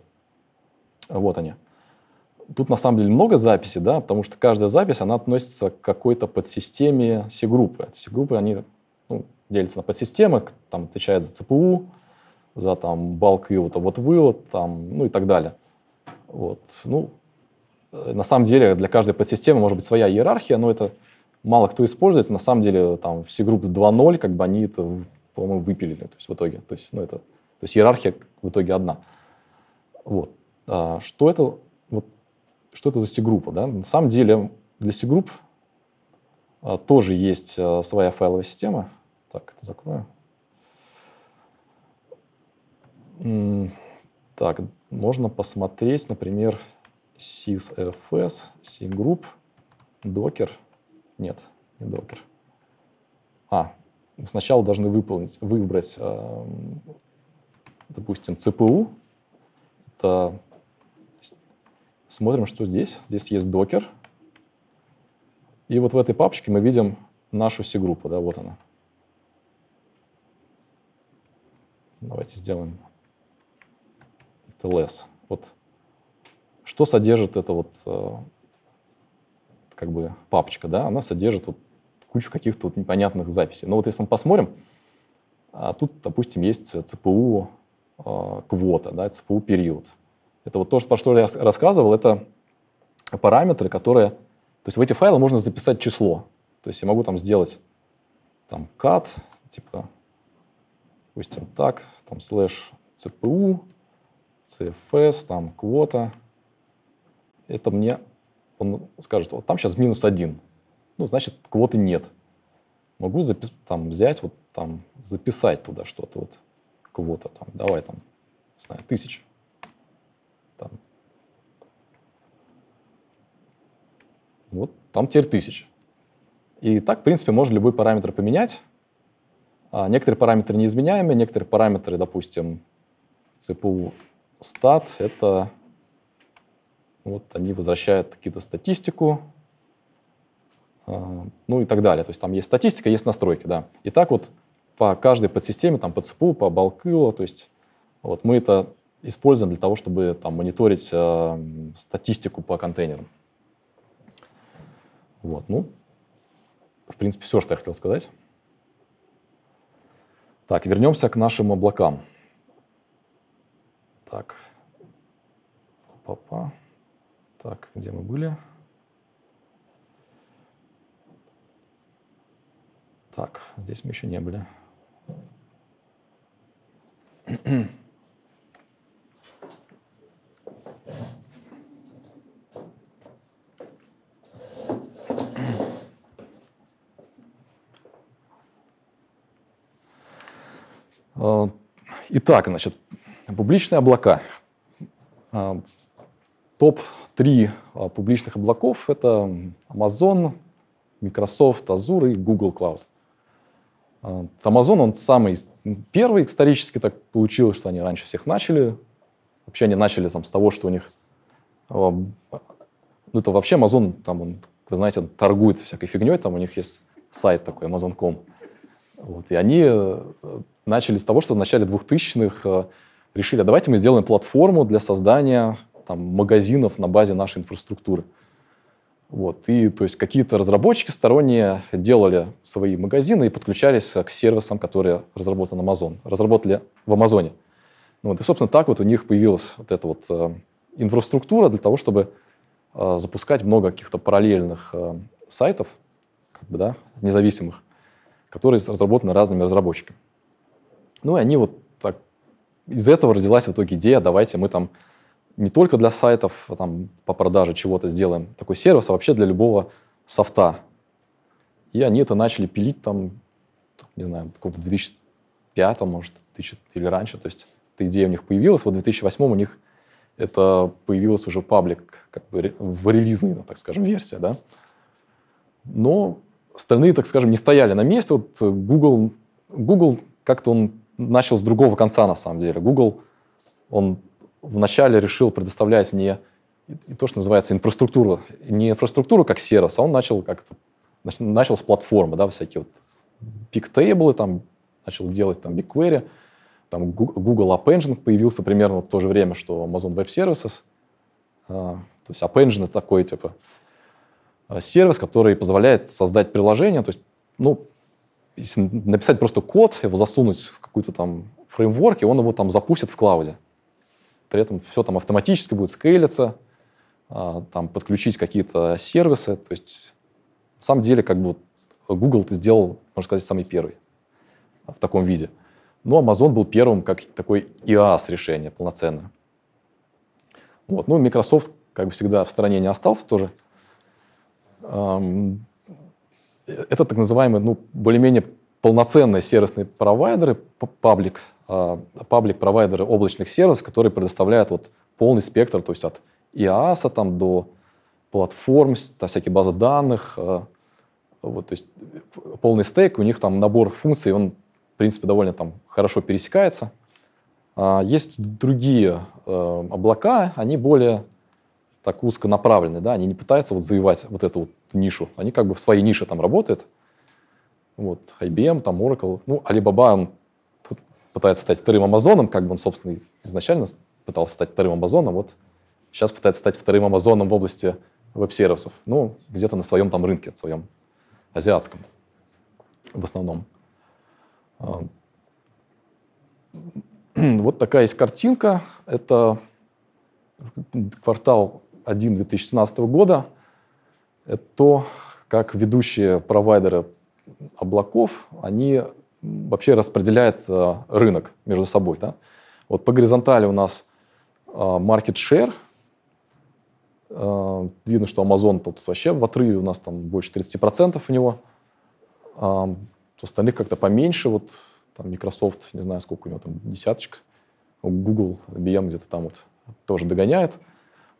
A: Вот они. Тут на самом деле много записей, да, потому что каждая запись, она относится к какой-то подсистеме C-группы. C-группы, они ну, делятся на подсистемы, там отвечает за ЦПУ, за там балк вот вывод, там, ну и так далее. Вот. Ну, Э, на самом деле для каждой подсистемы может быть своя иерархия, но это мало кто использует. На самом деле там все группы 2.0, как бы они это, по-моему, выпилили то есть, в итоге. То есть, ну, это, то есть иерархия в итоге одна. Вот. А что, это, вот, что это за C-группа? Да? На самом деле для C-групп а, тоже есть а, своя файловая система. Так, это закрою. так, можно посмотреть, например, sysfs, cgroup, docker. Нет, не docker. А, сначала должны выполнить, выбрать, эм, допустим, CPU. Это смотрим, что здесь. Здесь есть докер И вот в этой папочке мы видим нашу C-группу. Да, вот она. Давайте сделаем TLS. Вот что содержит эта вот э, как бы папочка, да? Она содержит вот кучу каких-то вот непонятных записей. Но вот если мы посмотрим, а тут, допустим, есть ЦПУ э, квота, да, ЦПУ период. Это вот то, про что я рассказывал, это параметры, которые... То есть в эти файлы можно записать число. То есть я могу там сделать там cat, типа, допустим, так, там слэш ЦПУ, cfs, там квота, это мне, он скажет, вот там сейчас минус один, ну, значит, квоты нет. Могу запис- там, взять, вот там, записать туда что-то, вот, квота, там, давай, там, не знаю, тысяча. Там. Вот там теперь тысяч. И так, в принципе, можно любой параметр поменять. А некоторые параметры неизменяемые, некоторые параметры, допустим, CPU stat — это вот они возвращают какие-то статистику, а, ну и так далее. То есть там есть статистика, есть настройки, да. И так вот по каждой подсистеме, там по ЦПУ, по Балкилу, то есть вот мы это используем для того, чтобы там мониторить э, статистику по контейнерам. Вот, ну, в принципе, все, что я хотел сказать. Так, вернемся к нашим облакам. Так, папа. -па. Так, где мы были? Так, здесь мы еще не были. Э, итак, значит, публичные облака. Э, Топ-3 а, публичных облаков — это Amazon, Microsoft, Azure и Google Cloud. А, Amazon, он самый первый исторически так получилось, что они раньше всех начали. Вообще они начали там, с того, что у них... А, ну, это вообще Amazon, там он, вы знаете, он торгует всякой фигней, там у них есть сайт такой, Amazon.com. Вот, и они э, начали с того, что в начале 2000-х решили, а давайте мы сделаем платформу для создания там, магазинов на базе нашей инфраструктуры. Вот. И то есть какие-то разработчики сторонние делали свои магазины и подключались к сервисам, которые разработан Amazon, разработали в Амазоне. Ну, вот. И, собственно, так вот у них появилась вот эта вот э, инфраструктура для того, чтобы э, запускать много каких-то параллельных э, сайтов, как бы, да, независимых, которые разработаны разными разработчиками. Ну и они вот так... Из этого родилась в итоге идея, давайте мы там не только для сайтов а там, по продаже чего-то сделаем такой сервис, а вообще для любого софта. И они это начали пилить там, не знаю, в 2005, может, 2000, или раньше. То есть эта идея у них появилась. Вот в 2008 у них это появилась уже паблик, как бы в релизной, ну, так скажем, версия, да. Но остальные, так скажем, не стояли на месте. Вот Google, Google как-то он начал с другого конца, на самом деле. Google, он вначале решил предоставлять не то, что называется инфраструктура, не инфраструктуру как сервис, а он начал как начал с платформы, да, всякие вот пиктейблы там, начал делать там BigQuery, там Google App Engine появился примерно в то же время, что Amazon Web Services. А, то есть App Engine это такой типа а, сервис, который позволяет создать приложение, то есть, ну, если написать просто код, его засунуть в какую то там фреймворк, и он его там запустит в клауде. При этом все там автоматически будет скейлиться, а, там подключить какие-то сервисы. То есть, на самом деле, как бы Google ты сделал, можно сказать, самый первый в таком виде. Но Amazon был первым как такой IaaS решение полноценное. Вот. Ну, Microsoft, как бы всегда, в стране не остался тоже. Э, это так называемые, ну, более-менее полноценные сервисные провайдеры, паблик, а, паблик-провайдеры облачных сервисов, которые предоставляют вот полный спектр, то есть от IaaS e а там до платформ, там всякие базы данных, а, вот, то есть полный стейк, у них там набор функций, он, в принципе, довольно там хорошо пересекается. Есть другие облака, они более так узко направлены, да, они не пытаются вот завивать вот эту вот нишу, они как бы в своей нише там работают, вот, IBM, там Oracle, ну, Alibaba, он пытается стать вторым Амазоном, как бы он, собственно, изначально пытался стать вторым Амазоном, вот сейчас пытается стать вторым Амазоном в области веб-сервисов. Ну, где-то на своем там рынке, своем азиатском в основном. Вот такая есть картинка. Это квартал 1 2017 года. Это то, как ведущие провайдеры облаков, они вообще распределяет э, рынок между собой. Да? Вот по горизонтали у нас э, market share. Э, видно, что Amazon тут вообще в отрыве у нас там больше 30% у него. У остальных как-то поменьше. Вот там Microsoft, не знаю, сколько у него там, десяточка. Google, IBM где-то там вот тоже догоняет.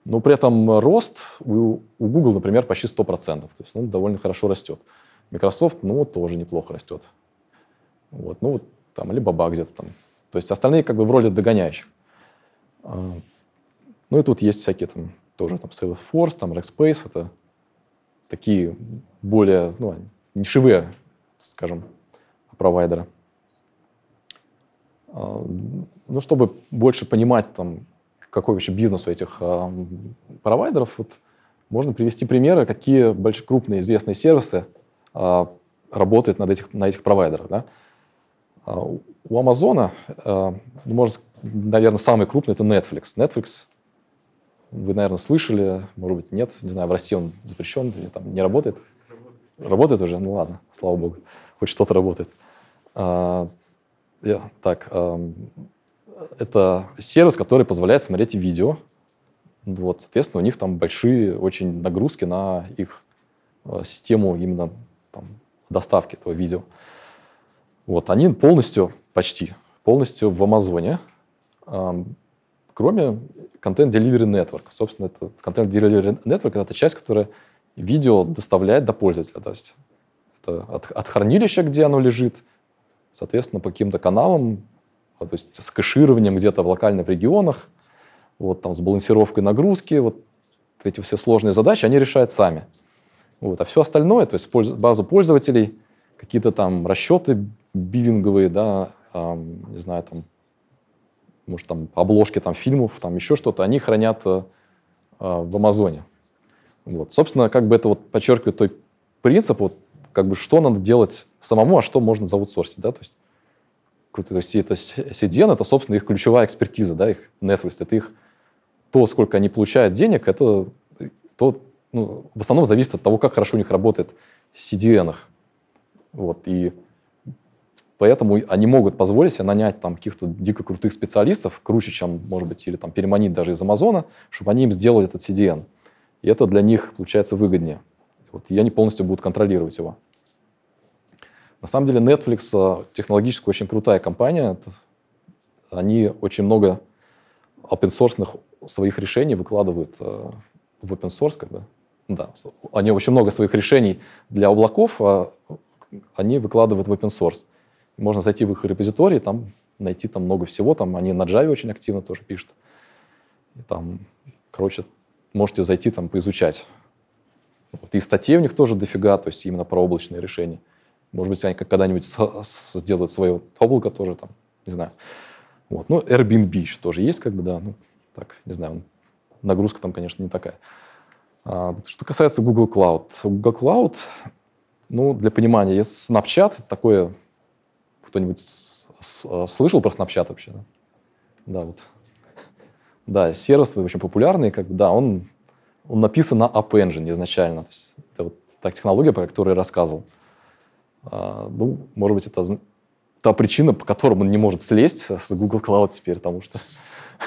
A: Но при этом рост у, у Google, например, почти 100%. То есть ну довольно хорошо растет. Microsoft, ну, тоже неплохо растет. Вот, ну, вот там, или баба где-то там. То есть остальные как бы в роли догоняющих. А, ну и тут есть всякие там тоже там Salesforce, там Rackspace, это такие более ну, нишевые, скажем, провайдеры. А, ну, чтобы больше понимать, там, какой вообще бизнес у этих э, провайдеров, вот, можно привести примеры, какие большие крупные известные сервисы э, работают над этих, на этих провайдерах. Да? А, у Амазона, а, ну, может, наверное, самый крупный – это Netflix. Netflix вы, наверное, слышали, может быть, нет, не знаю, в России он запрещен или там не работает. Работает, уже? Ну ладно, слава богу, хоть что-то работает. А, я, так, это сервис, который позволяет смотреть видео. Ну, вот, соответственно, у них там большие очень нагрузки на их систему именно там, доставки этого видео. Вот, они полностью, почти полностью в Амазоне, кроме Content Delivery Network. Собственно, это Content Delivery Network — это часть, которая видео доставляет до пользователя. То есть это от, от хранилища, где оно лежит, соответственно, по каким-то каналам, а, то есть с кэшированием где-то в локальных регионах, вот там с балансировкой нагрузки, вот эти все сложные задачи, они решают сами. Вот, а все остальное, то есть базу пользователей — какие-то там расчеты биллинговые, да, эм, не знаю, там, может, там обложки там фильмов, там еще что-то, они хранят э, в Амазоне. Вот. Собственно, как бы это вот подчеркивает той принцип, вот, как бы что надо делать самому, а что можно заутсорсить, да, то есть то есть это CDN, это, собственно, их ключевая экспертиза, да, их Netflix, это их то, сколько они получают денег, это то, ну, в основном зависит от того, как хорошо у них работает в CDN. -ах. Вот, и поэтому они могут позволить себе нанять там каких-то дико крутых специалистов, круче, чем, может быть, или там переманить даже из Амазона, чтобы они им сделали этот CDN. И это для них, получается, выгоднее. Вот, и они полностью будут контролировать его. На самом деле Netflix э, технологически очень крутая компания. они очень много open source своих решений выкладывают э, в open source, как бы. Да, они очень много своих решений для облаков а они выкладывают в open source. Можно зайти в их репозитории там найти там много всего, там они на Java очень активно тоже пишут. Там, короче, можете зайти там поизучать. Вот. И статей у них тоже дофига, то есть именно про облачные решения. Может быть, они когда-нибудь сделают свое облако тоже там, не знаю. Вот. Ну, Airbnb еще тоже есть, как бы, да, ну, так, не знаю, нагрузка там, конечно, не такая. А, что касается Google Cloud. Google Cloud ну, для понимания, есть Snapchat, такое, кто-нибудь а, слышал про Snapchat вообще? Да, да вот. Да, сервис очень популярный, как бы, да, он, он написан на App Engine изначально. То есть это вот та технология, про которую я рассказывал. А, ну, может быть, это та причина, по которой он не может слезть с Google Cloud теперь, потому что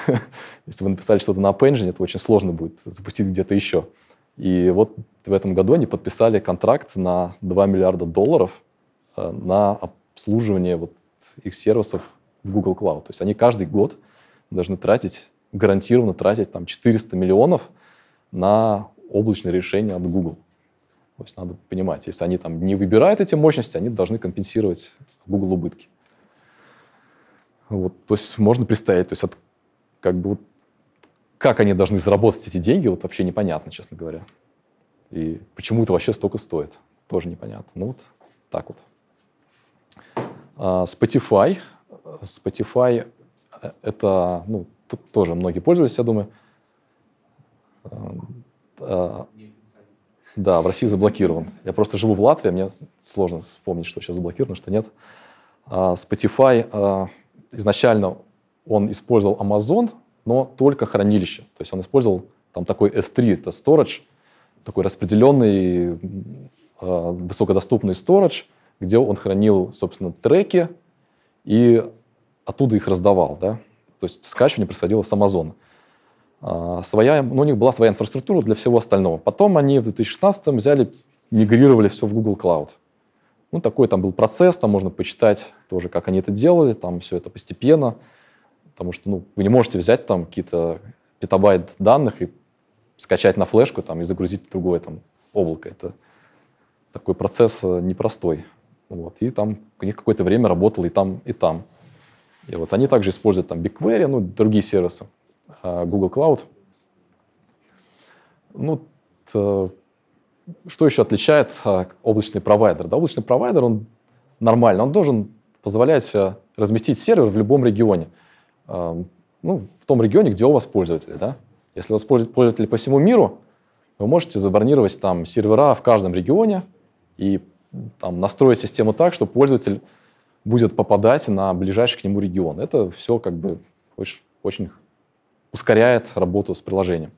A: если вы написали что-то на App Engine, это очень сложно будет запустить где-то еще. И вот в этом году они подписали контракт на 2 миллиарда долларов э, на обслуживание вот их сервисов в Google Cloud. То есть они каждый год должны тратить, гарантированно тратить там 400 миллионов на облачное решение от Google. То есть надо понимать, если они там не выбирают эти мощности, они должны компенсировать Google убытки. Вот, то есть можно представить, то есть от, как бы вот как они должны заработать эти деньги, вот вообще непонятно, честно говоря. И почему это вообще столько стоит, тоже непонятно. Ну вот так вот. А, Spotify. Spotify э, это, ну, тут тоже многие пользовались, я думаю. Эм, а, да, в России заблокирован. Я просто живу в Латвии, а мне сложно вспомнить, что сейчас заблокировано, что нет. Spotify э, изначально он использовал Amazon но только хранилище. То есть он использовал там такой S3, это storage, такой распределенный э, высокодоступный storage, где он хранил, собственно, треки и оттуда их раздавал, да. То есть скачивание происходило с Amazon. А, своя, ну, у них была своя инфраструктура для всего остального. Потом они в 2016 взяли, мигрировали все в Google Cloud. Ну, такой там был процесс, там можно почитать тоже, как они это делали, там все это постепенно. Потому что ну, вы не можете взять там какие-то петабайт данных и скачать на флешку там, и загрузить в другое там, облако. Это такой процесс э, непростой. Вот. И там у них какое-то время работало и там, и там. И вот они также используют там BigQuery, ну, другие сервисы, а Google Cloud. Ну, то, э, что еще отличает а, облачный провайдер? Да, облачный провайдер, он нормально, он должен позволять э, разместить сервер в любом регионе ну, в том регионе, где у вас пользователи. Да? Если у вас пользователи по всему миру, вы можете забронировать там сервера в каждом регионе и там, настроить систему так, что пользователь будет попадать на ближайший к нему регион. Это все как бы очень, очень ускоряет работу с приложением.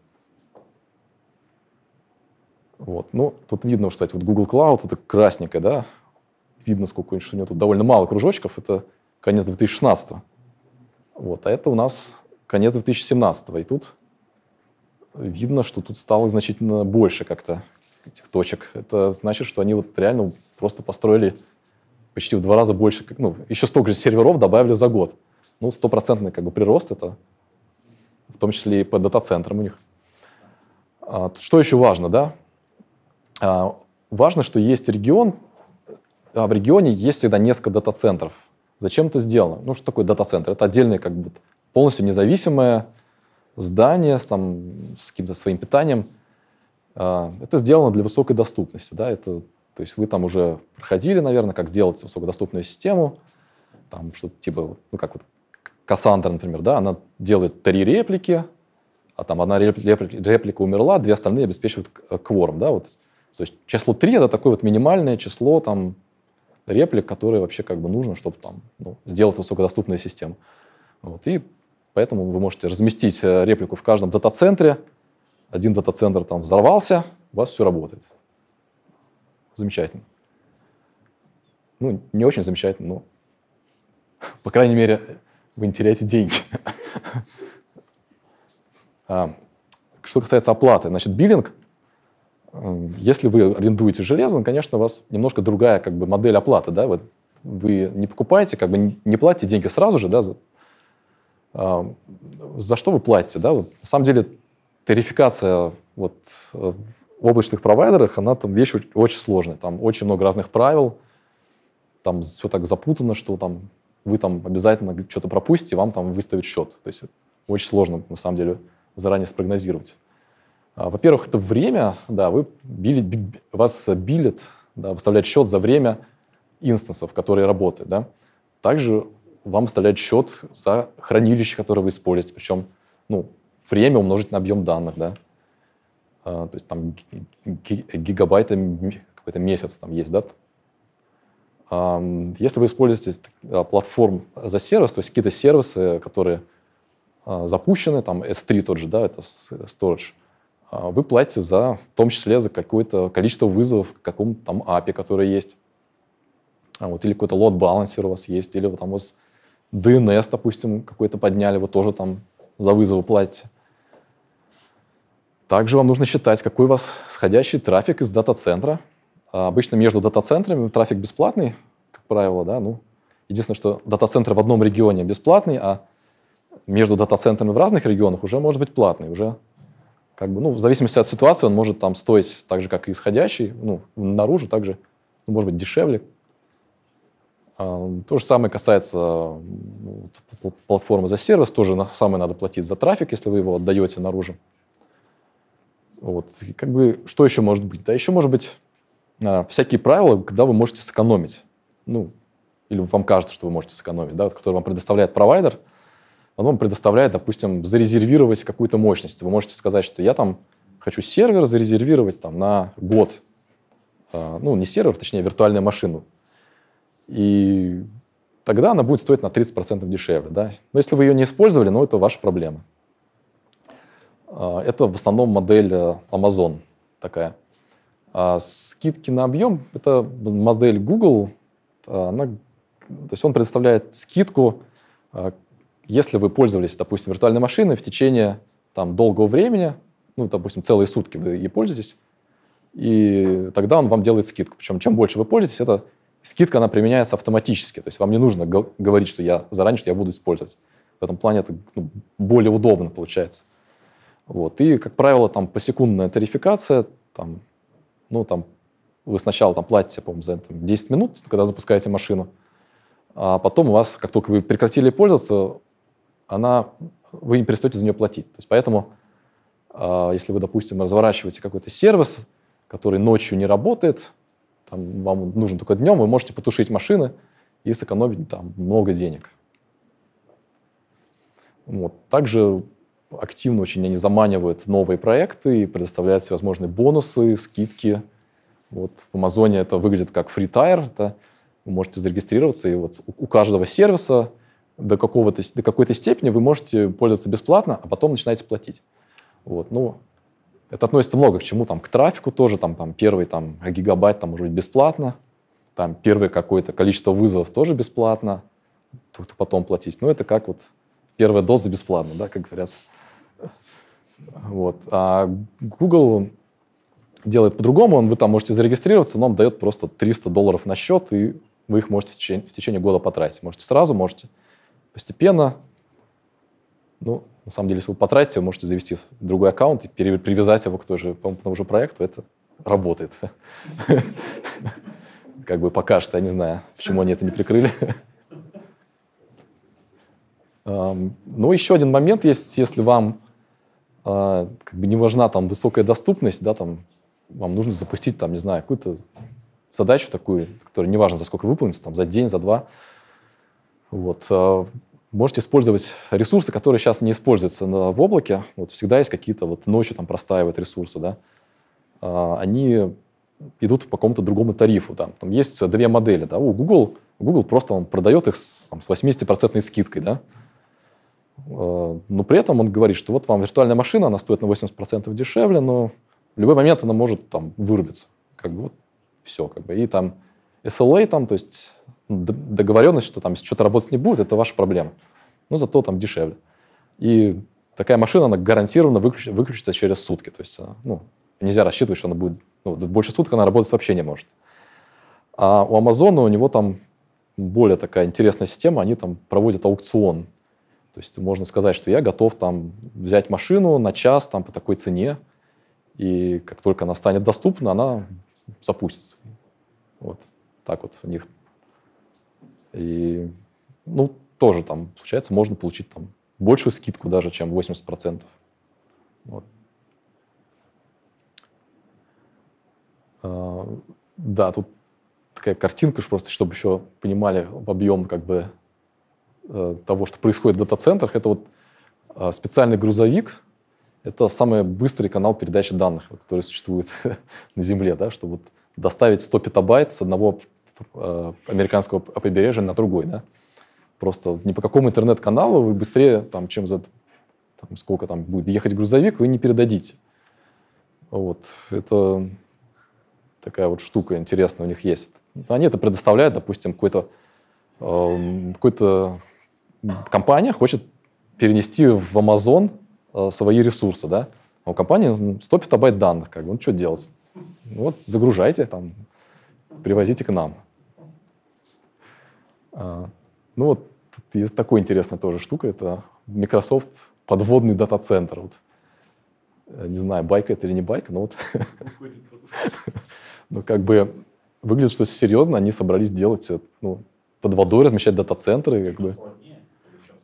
A: Вот. Ну, тут видно, кстати, вот Google Cloud, это красненькое, да, видно, сколько у него тут довольно мало кружочков, это конец 2016 -го. Вот, а это у нас конец 2017 -го. И тут видно, что тут стало значительно больше как-то этих точек. Это значит, что они вот реально просто построили почти в два раза больше, ну, еще столько же серверов добавили за год. Ну, стопроцентный как бы прирост это, в том числе и по дата-центрам у них. А, что еще важно, да? А, важно, что есть регион, а в регионе есть всегда несколько дата-центров. Зачем это сделано? Ну, что такое дата-центр? Это отдельное, как бы, полностью независимое здание с, там, с каким-то своим питанием. А, это сделано для высокой доступности. Да? Это, то есть вы там уже проходили, наверное, как сделать высокодоступную систему. Там что-то типа, ну, как вот Кассандра, например, да, она делает три реплики, а там одна реплика, умерла, две остальные обеспечивают кворум, да, вот. То есть число 3 это такое вот минимальное число, там, реплик, которые вообще как бы нужно, чтобы там ну, сделать высокодоступную систему. Вот. И поэтому вы можете разместить э, реплику в каждом дата-центре. Один дата-центр там взорвался, у вас все работает. Замечательно. Ну, не очень замечательно, но, по крайней мере, вы не теряете деньги. А, что касается оплаты, значит, биллинг – если вы арендуете железо, ну, конечно, у вас немножко другая как бы, модель оплаты. Да? Вы, вы не покупаете, как бы не платите деньги сразу же. Да? За, а, за что вы платите? Да? Вот, на самом деле тарификация вот, в облачных провайдерах, она там вещь очень, сложная. Там очень много разных правил. Там все так запутано, что там вы там обязательно что-то пропустите, вам там выставят счет. То есть очень сложно, на самом деле, заранее спрогнозировать. А, во-первых, это время, да, вы били, вас э, билит, да, выставляет счет за время инстансов, которые работают, да. Также вам выставляют счет за хранилище, которое вы используете, причем, ну, время умножить на объем данных, да. А, то есть там гигабайты какой-то месяц там есть, да. А, если вы используете э, платформ за сервис, то есть какие-то сервисы, которые а, запущены, там S3 тот же, да, это storage, а, вы платите за, в том числе, за какое-то количество вызовов к какому-то там API, которое есть, а вот, или какой-то лот-балансер у вас есть, или вот там у вас DNS, допустим, какой-то подняли, вы тоже там за вызовы платите. Также вам нужно считать, какой у вас сходящий трафик из дата-центра. А обычно между дата-центрами трафик бесплатный, как правило, да, ну, единственное, что дата-центр в одном регионе бесплатный, а между дата-центрами в разных регионах уже может быть платный, уже как бы, ну, в зависимости от ситуации он может там стоить так же, как и исходящий, ну, наружу также, ну, может быть, дешевле. А, то же самое касается ну, платформы за сервис, тоже на самое надо платить за трафик, если вы его отдаете наружу. Вот, и как бы, что еще может быть? Да, еще может быть а, всякие правила, когда вы можете сэкономить. Ну, или вам кажется, что вы можете сэкономить, да, который вам предоставляет провайдер – он вам предоставляет, допустим, зарезервировать какую-то мощность. Вы можете сказать, что я там хочу сервер зарезервировать там на год. А, ну, не сервер, точнее, виртуальную машину. И тогда она будет стоить на 30% дешевле. Да? Но если вы ее не использовали, ну, это ваша проблема. А, это в основном модель э, Amazon такая. А скидки на объем – это модель Google. А, она, то есть он предоставляет скидку если вы пользовались, допустим, виртуальной машиной в течение там, долгого времени, ну, допустим, целые сутки вы ей пользуетесь, и тогда он вам делает скидку. Причем чем больше вы пользуетесь, эта скидка, она применяется автоматически. То есть вам не нужно говорить, что я заранее, что я буду использовать. В этом плане это ну, более удобно получается. Вот. И, как правило, там посекундная тарификация, там, ну, там, вы сначала там платите, по-моему, за там, 10 минут, когда запускаете машину, а потом у вас, как только вы прекратили пользоваться, она, вы не перестаете за нее платить. То есть поэтому, а, если вы, допустим, разворачиваете какой-то сервис, который ночью не работает, там, вам нужен только днем, вы можете потушить машины и сэкономить там много денег. Вот. Также активно очень они заманивают новые проекты и предоставляют всевозможные бонусы, скидки. Вот в Амазоне это выглядит как free tire, это вы можете зарегистрироваться, и вот у каждого сервиса до, какого-то, до какой-то степени вы можете пользоваться бесплатно, а потом начинаете платить. Вот, ну, это относится много к чему, там, к трафику тоже, там, там первый там, гигабайт там, может быть бесплатно, там первое какое-то количество вызовов тоже бесплатно, тут потом платить. Ну, это как вот первая доза бесплатно, да, как говорят. Вот. А Google делает по-другому, он, вы там можете зарегистрироваться, но он дает просто 300 долларов на счет, и вы их можете в течение, в течение года потратить. Можете сразу, можете постепенно, ну, на самом деле, если вы потратите, вы можете завести в другой аккаунт и привязать его к, той же, по тому же проекту, это работает. Как бы пока что, я не знаю, почему они это не прикрыли. Ну, еще один момент есть, если вам а, как бы не важна там высокая доступность, да, там вам нужно запустить там, не знаю, какую-то задачу такую, которая неважно за сколько выполнится, там за день, за два, вот. А, можете использовать ресурсы, которые сейчас не используются в облаке. Вот всегда есть какие-то, вот ночью там простаивают ресурсы, да. А, они идут по какому-то другому тарифу. да. там есть две модели. Да? У Google, Google просто он продает их там, с 80% скидкой. Да? А, но при этом он говорит, что вот вам виртуальная машина, она стоит на 80% дешевле, но в любой момент она может там вырубиться. Как бы вот все. Как бы. И там SLA, там, то есть договоренность, что там если что-то работать не будет, это ваша проблема. Но зато там дешевле. И такая машина, она гарантированно выключ, выключится через сутки. То есть а, ну, нельзя рассчитывать, что она будет... Ну, больше суток она работать вообще не может. А у Амазона у него там более такая интересная система, они там проводят аукцион. То есть можно сказать, что я готов там взять машину на час там по такой цене, и как только она станет доступна, она запустится. Вот так вот у них и, ну, тоже там, получается, можно получить там большую скидку даже, чем 80%. Вот. А, да, тут такая картинка, просто чтобы еще понимали объем как бы э, того, что происходит в дата-центрах. Это вот а, специальный грузовик, это самый быстрый канал передачи данных, который существует на Земле, да, чтобы вот доставить 100 петабайт с одного Э, американского побережья на другой, да? Просто ни по какому интернет-каналу вы быстрее, там, чем за там, сколько там будет ехать грузовик, вы не передадите. Вот. Это такая вот штука интересная у них есть. Они это предоставляют, допустим, какой-то э, какой-то компания хочет перенести в Amazon э, свои ресурсы, да? А у компании 100 ну, петабайт данных, как бы, ну что делать? Вот загружайте там, привозите к нам. А, ну вот есть такой интересная тоже штука, это Microsoft подводный дата-центр. Вот, э, не знаю, байка это или не байка, но вот... Ну как бы выглядит, что серьезно они собрались делать э, ну, под водой размещать дата-центры, как бы.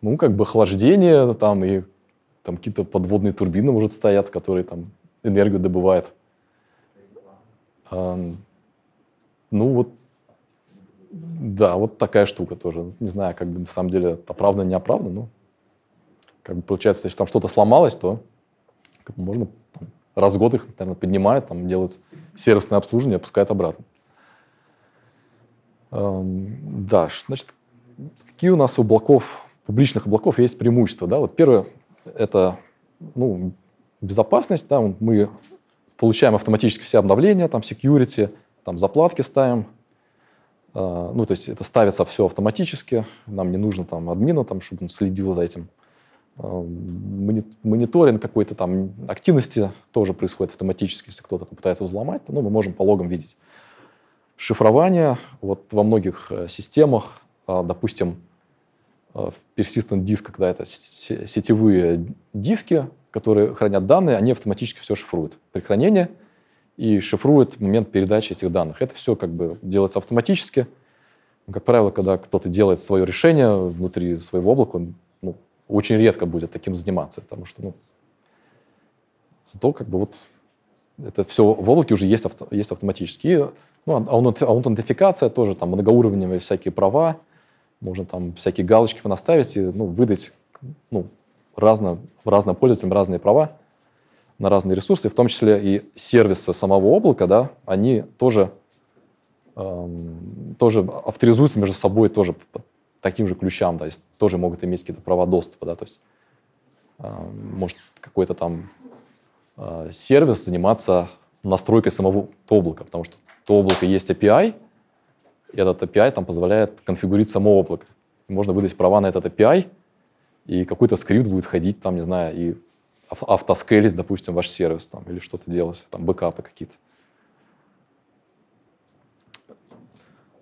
A: Ну, как бы охлаждение там и там какие-то подводные турбины, может, стоят, которые там энергию добывают. А, ну, вот да, вот такая штука тоже. Не знаю, как бы на самом деле оправдано, не оправдано, но как бы получается, если там что-то сломалось, то как бы можно там, раз в год их, наверное, поднимают, там делают сервисное обслуживание, опускают обратно. Эм, да, значит, какие у нас у облаков, публичных облаков есть преимущества, да? Вот первое – это, ну, безопасность, там мы получаем автоматически все обновления, там security, там заплатки ставим – а, ну, то есть это ставится все автоматически, нам не нужно там админа, там, чтобы он следил за этим. А, мониторинг какой-то там активности тоже происходит автоматически, если кто-то пытается взломать, то, ну, мы можем по логам видеть. Шифрование вот во многих э, системах, а, допустим, э, в persistent диск, когда это сетевые диски, которые хранят данные, они автоматически все шифруют. При хранении – и шифрует момент передачи этих данных. Это все как бы делается автоматически. Как правило, когда кто-то делает свое решение внутри своего облака, он ну, очень редко будет таким заниматься, потому что ну, зато как бы вот это все в облаке уже есть, авто, есть автоматически. И, ну, а, а а аутентификация тоже, там многоуровневые всякие права, можно там всякие галочки понаставить и ну, выдать ну, разно, разным пользователям разные права на разные ресурсы, в том числе и сервисы самого облака, да, они тоже, эм, тоже авторизуются между собой тоже по таким же ключам, да, то есть тоже могут иметь какие-то права доступа, да, то есть э, может какой-то там э, сервис заниматься настройкой самого облака, потому что то облако есть API, и этот API там позволяет конфигурить само облако. Можно выдать права на этот API, и какой-то скрипт будет ходить там, не знаю, и автоскейлить, допустим, ваш сервис там, или что-то делать, там, бэкапы какие-то.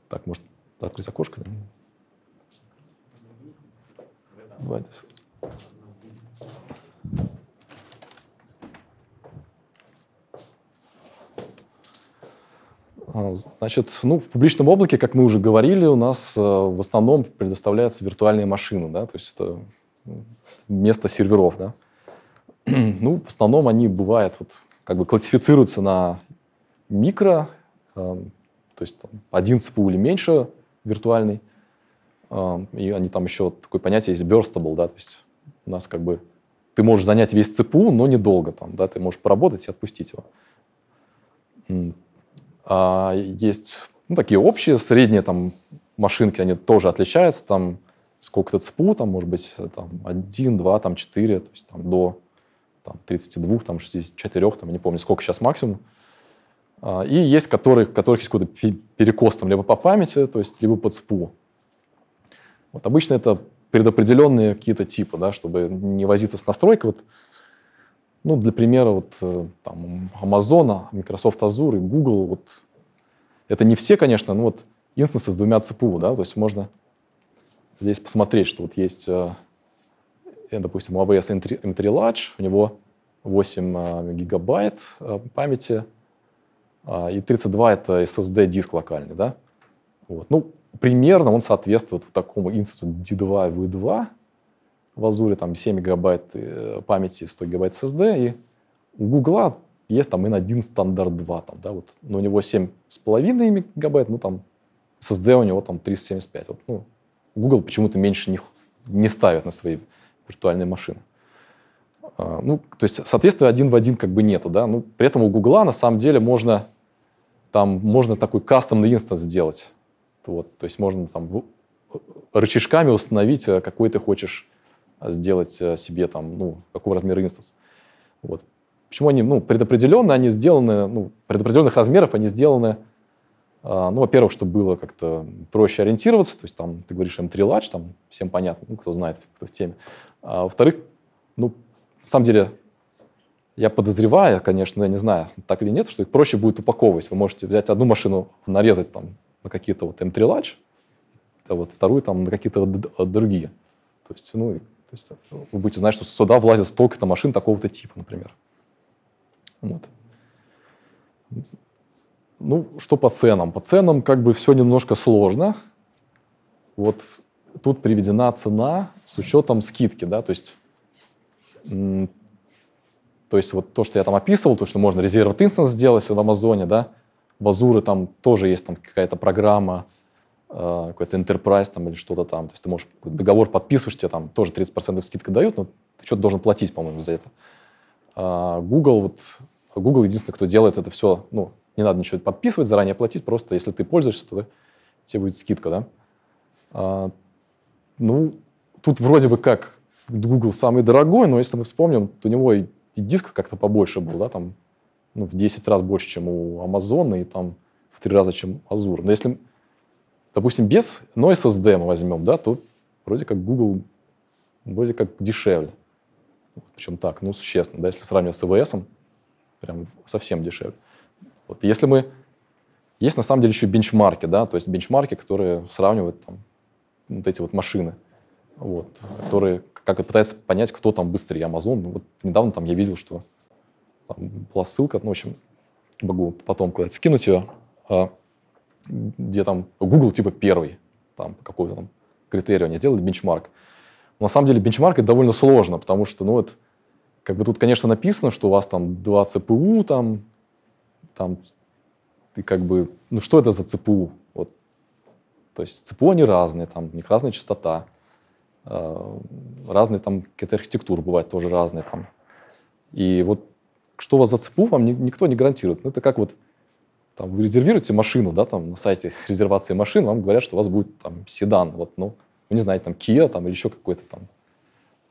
A: Так, может, открыть окошко? Да? Давайте. А, значит, ну, в публичном облаке, как мы уже говорили, у нас э, в основном предоставляется виртуальная машины, да, то есть это место серверов, да. Ну, в основном они бывают, вот, как бы классифицируются на микро, э, то есть там, один ЦПУ или меньше виртуальный, э, и они там еще такое понятие есть burstable, да, то есть у нас как бы ты можешь занять весь ЦПУ, но недолго там, да, ты можешь поработать и отпустить его. А есть ну, такие общие, средние там машинки, они тоже отличаются, там сколько-то ЦПУ, там может быть э, там 1, 2, там 4, то есть там до там, 32, там, 64, там, не помню, сколько сейчас максимум. А, и есть, которые, которых есть какой-то перекос там, либо по памяти, то есть либо по ЦПУ. Вот обычно это предопределенные какие-то типы, да, чтобы не возиться с настройкой. Вот, ну, для примера, вот э, там, Amazon, Microsoft Azure и Google, вот, это не все, конечно, но вот инстансы с двумя ЦПУ, да, то есть можно здесь посмотреть, что вот есть э, Э, допустим, у AWS M3 Large, у него 8 а, гигабайт а, памяти, а, и 32 — это SSD-диск локальный, да? Вот. Ну, примерно он соответствует вот такому институ D2 и V2 в Azure, там 7 гигабайт э, памяти, 100 гигабайт SSD, и у Google есть там N1 стандарт 2, там, да, вот, но у него 7,5 гигабайт, ну, там, SSD у него там 375. Вот, ну, Google почему-то меньше них не ставит на свои виртуальной машины. А, ну, то есть соответствия один в один как бы нету, да. Ну, при этом у Гугла на самом деле можно там можно такой кастомный инстанс сделать. Вот, то есть можно там э, рычажками установить, э, какой ты хочешь э, сделать себе там, ну, какого размера инстанс. Вот. Почему они, ну, предопределенно они сделаны, ну, предопределенных размеров они сделаны, а, ну, во-первых, чтобы было как-то проще ориентироваться, то есть там, ты говоришь M3 эм Large, там всем понятно, ну, кто знает, кто в теме. А, во-вторых, ну, на самом деле, я подозреваю, конечно, я не знаю, так или нет, что их проще будет упаковывать. Вы можете взять одну машину, нарезать там на какие-то вот M3 эм Large, а вот вторую там на какие-то другие. То есть, ну, то есть вы будете знать, что сюда влазит столько-то машин такого-то типа, например. Вот. Ну, что по ценам? По ценам как бы все немножко сложно. Вот тут приведена цена с учетом скидки, да, то есть, то есть вот то, что я там описывал, то, что можно резервт инстанс сделать в Амазоне, да, в Азуре там тоже есть там какая-то программа, э, какой-то enterprise там или что-то там, то есть ты можешь договор подписываешь, тебе там тоже 30% скидка дают, но ты что-то должен платить, по-моему, за это. А Google, вот, Google единственный, кто делает это все, ну, не надо ничего подписывать, заранее платить, просто если ты пользуешься, то тебе будет скидка, да. А ну, тут вроде бы как Google самый дорогой, но если мы вспомним, то у него и, и диск как-то побольше был, да, там ну, в 10 раз больше, чем у Amazon, и там в 3 раза, чем Azure. Но если, допустим, без но SSD мы возьмем, да, то вроде как Google вроде как дешевле. Причем так, ну, существенно, да, если сравнивать с EVS, прям совсем дешевле. Вот. Если мы... Есть на самом деле еще бенчмарки, да, то есть бенчмарки, которые сравнивают там, вот эти вот машины, вот, которые как пытаются понять, кто там быстрее, Amazon. Ну, вот недавно там я видел, что там была ссылка, ну, в общем, могу потом куда-то скинуть ее, а, где там Google типа первый, там по какому-то там критерию они сделали бенчмарк. Но на самом деле бенчмарк это довольно сложно, потому что, ну, вот, как бы тут, конечно, написано, что у вас там 2 ЦПУ, там, там, ты как бы, ну, что это за ЦПУ? То есть ЦПУ они разные, там у них разная частота, э, разные там какие-то архитектуры бывают тоже разные там. И вот что у вас за ЦПУ, вам никто не гарантирует. Ну, это как вот там, вы резервируете машину, да, там на сайте резервации машин, вам говорят, что у вас будет там седан, вот, ну, вы не знаете, там Kia там, или еще какой-то там,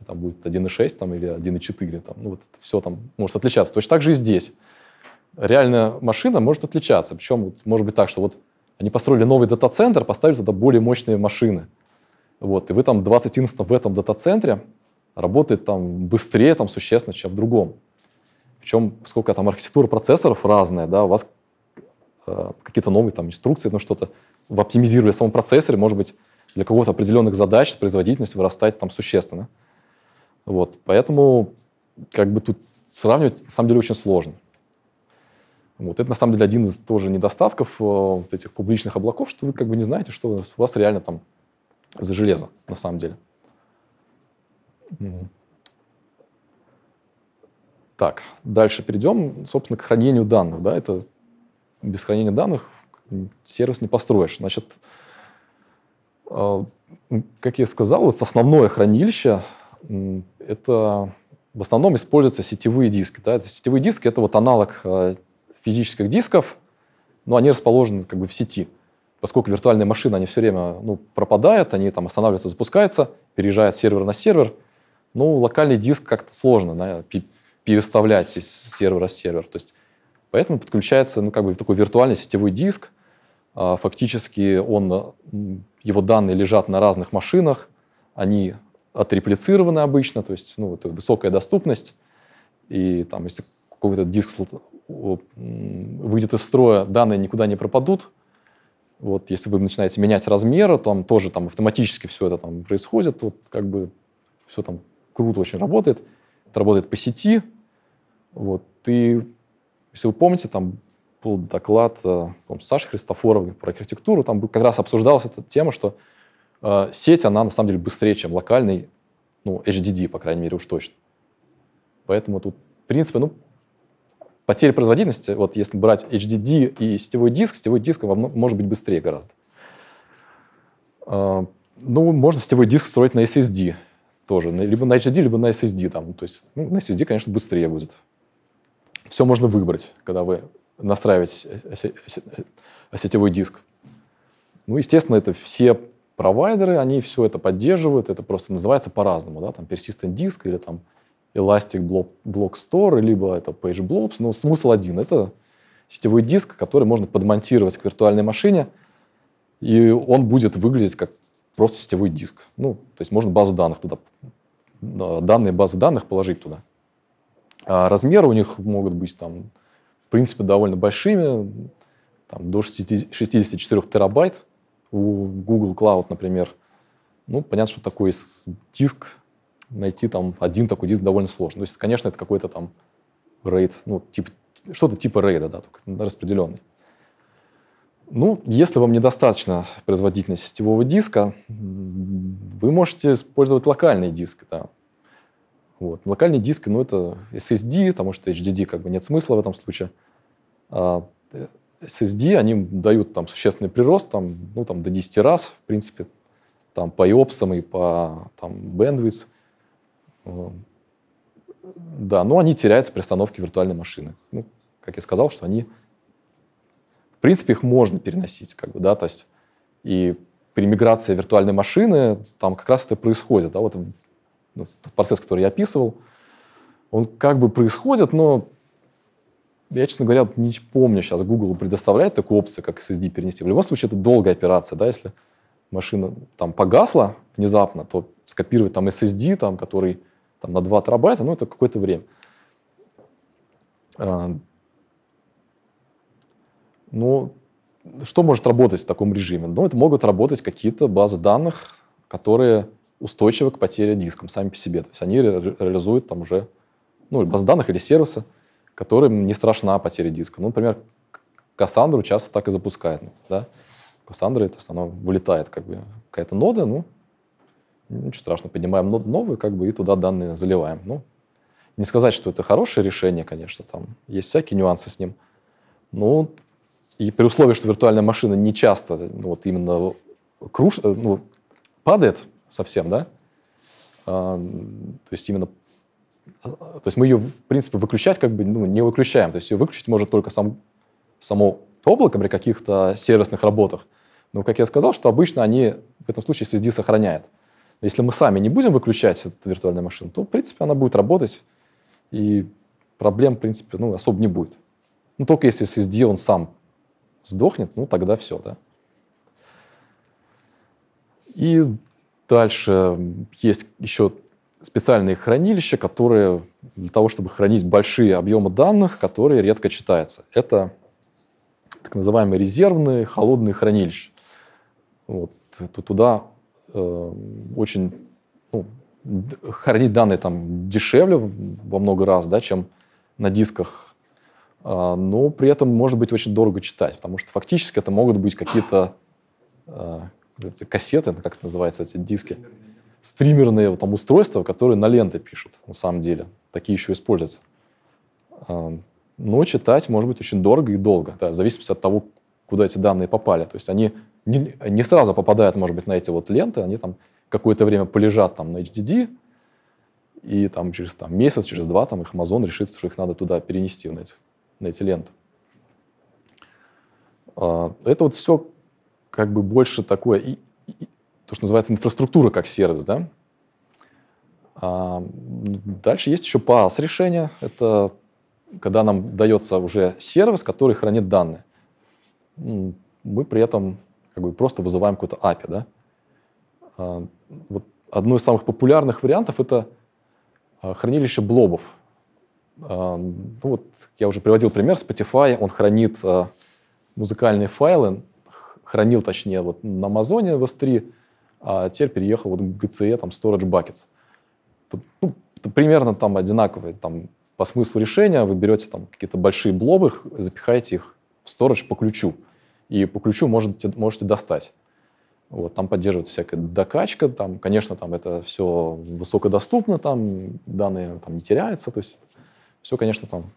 A: там будет 1.6 там, или 1.4, там, ну, вот это все там может отличаться. Точно так же и здесь. реальная машина может отличаться, причем вот, может быть так, что вот они построили новый дата-центр, поставили туда более мощные машины. Вот, и вы там 20 инстов в этом дата-центре работает там быстрее, там существенно, чем в другом. Причем, сколько там архитектура процессоров разная, да, у вас э, какие-то новые там инструкции, ну что-то в оптимизировали в самом процессоре, может быть, для кого-то определенных задач производительность вырастает там существенно. Вот, поэтому как бы тут сравнивать на самом деле очень сложно. Вот это на самом деле один из тоже недостатков э, вот этих публичных облаков, что вы как бы не знаете, что у вас реально там за железо на самом деле. Так, дальше перейдем, собственно, к хранению данных. Да, это без хранения данных сервис не построишь. Значит, э, как я сказал, вот основное хранилище это в основном используются сетевые диски. Да? Это сетевые диски это вот аналог э, физических дисков, но они расположены как бы в сети. Поскольку виртуальные машины, они все время ну, пропадают, они там останавливаются, запускаются, переезжают сервер на сервер. Ну, локальный диск как-то сложно да, переставлять с сервера в сервер. То есть, поэтому подключается ну, как бы такой виртуальный сетевой диск. А, фактически он, его данные лежат на разных машинах, они отреплицированы обычно, то есть ну, это высокая доступность. И там, если какой-то диск выйдет из строя, данные никуда не пропадут. Вот, если вы начинаете менять размеры, там тоже там автоматически все это там происходит, вот как бы все там круто очень работает, это работает по сети. Вот, и если вы помните, там был доклад там, э, Саши Христофорова про архитектуру, там как раз обсуждалась эта тема, что э, сеть, она на самом деле быстрее, чем локальный, ну, HDD, по крайней мере, уж точно. Поэтому тут принципе ну, потери производительности, вот если брать HDD и сетевой диск, сетевой диск вам может быть быстрее гораздо. А, ну, можно сетевой диск строить на SSD тоже, либо на HDD, либо на SSD. Там. То есть ну, на SSD, конечно, быстрее будет. Все можно выбрать, когда вы настраиваете э, э, э, сетевой диск. Ну, естественно, это все провайдеры, они все это поддерживают, это просто называется по-разному, да, там, persistent диск или там Elastic Blob, Block Store, либо это Page Blobs, Но ну, смысл один. Это сетевой диск, который можно подмонтировать к виртуальной машине, и он будет выглядеть как просто сетевой диск. Ну, то есть можно базу данных туда, данные базы данных положить туда. А размеры у них могут быть там, в принципе, довольно большими, там, до 64 терабайт у Google Cloud, например. Ну, понятно, что такой диск найти там один такой диск довольно сложно. То есть, конечно, это какой-то там рейд, ну, тип, что-то типа рейда, да, только распределенный. Ну, если вам недостаточно производительности сетевого диска, вы можете использовать локальный диск, да. Вот. Локальный диск, ну, это SSD, потому что HDD как бы нет смысла в этом случае. А SSD, они дают там существенный прирост, там, ну, там до 10 раз, в принципе, там по EOPS и по там, Bandwidth. Эм, да, но ну, они теряются при остановке виртуальной машины. Ну, как я сказал, что они, в принципе, их можно переносить, как бы, да, то есть и при миграции виртуальной машины там как раз это происходит, да, вот ну, тот процесс, который я описывал, он как бы происходит, но я, честно говоря, не помню сейчас, Google предоставляет такую опцию, как SSD перенести. В любом случае, это долгая операция, да, если машина там погасла внезапно, то скопировать там SSD, там, который там, на 2 терабайта, ну, это какое-то время. А, ну, что может работать в таком режиме? Ну, это могут работать какие-то базы данных, которые устойчивы к потере диском сами по себе. То есть они ре реализуют там уже ну, базы данных или сервисы, которым не страшна потеря диска. Ну, например, Кассандру часто так и запускает. Да? Кассандра, это она вылетает как бы какая-то нода, ну, Ничего страшного, поднимаем новую, как бы, и туда данные заливаем. Ну, не сказать, что это хорошее решение, конечно, там есть всякие нюансы с ним. Ну, и при условии, что виртуальная машина не часто, ну, вот именно круж ну, падает совсем, да, а, то есть именно а, то есть мы ее, в принципе, выключать как бы ну, не выключаем. То есть ее выключить может только сам, само облако при каких-то сервисных работах. Но, как я сказал, что обычно они в этом случае SSD сохраняет. Если мы сами не будем выключать эту виртуальную машину, то, в принципе, она будет работать, и проблем, в принципе, ну, особо не будет. Ну, только если с он сам сдохнет, ну, тогда все, да. И дальше есть еще специальные хранилища, которые для того, чтобы хранить большие объемы данных, которые редко читаются. Это так называемые резервные холодные хранилища. Вот, туда Э, очень ну, хранить данные там дешевле во много раз, да, чем на дисках, а, но при этом может быть очень дорого читать, потому что фактически это могут быть какие-то э, кассеты, как это называется, эти диски, стримерные там устройства, которые на ленты пишут, на самом деле. Такие еще используются. А, но читать может быть очень дорого и долго, да, в зависимости от того, куда эти данные попали. То есть они не, не сразу попадают, может быть, на эти вот ленты, они там какое-то время полежат там на HDD, и там через там, месяц, через два там их Amazon решит, что их надо туда перенести, на эти, на эти ленты. А, это вот все как бы больше такое, и, и, то, что называется инфраструктура как сервис, да. А дальше есть еще PaaS решение, это когда нам дается уже сервис, который хранит данные. Мы при этом как бы просто вызываем какой-то API, да. А, вот одно из самых популярных вариантов это а, хранилище блобов. А, ну вот я уже приводил пример Spotify, он хранит музыкальные файлы, хранил, точнее, вот на Амазоне в S3, а теперь переехал вот в GCE, там, Storage Buckets. Ну, примерно там одинаковые, там, по смыслу решения вы берете там какие-то большие блобы, запихаете их в storage по ключу и по ключу можете, можете достать. Вот, там поддерживается всякая докачка, там, конечно, там это все высокодоступно, там данные там, не теряются, то есть все, конечно, там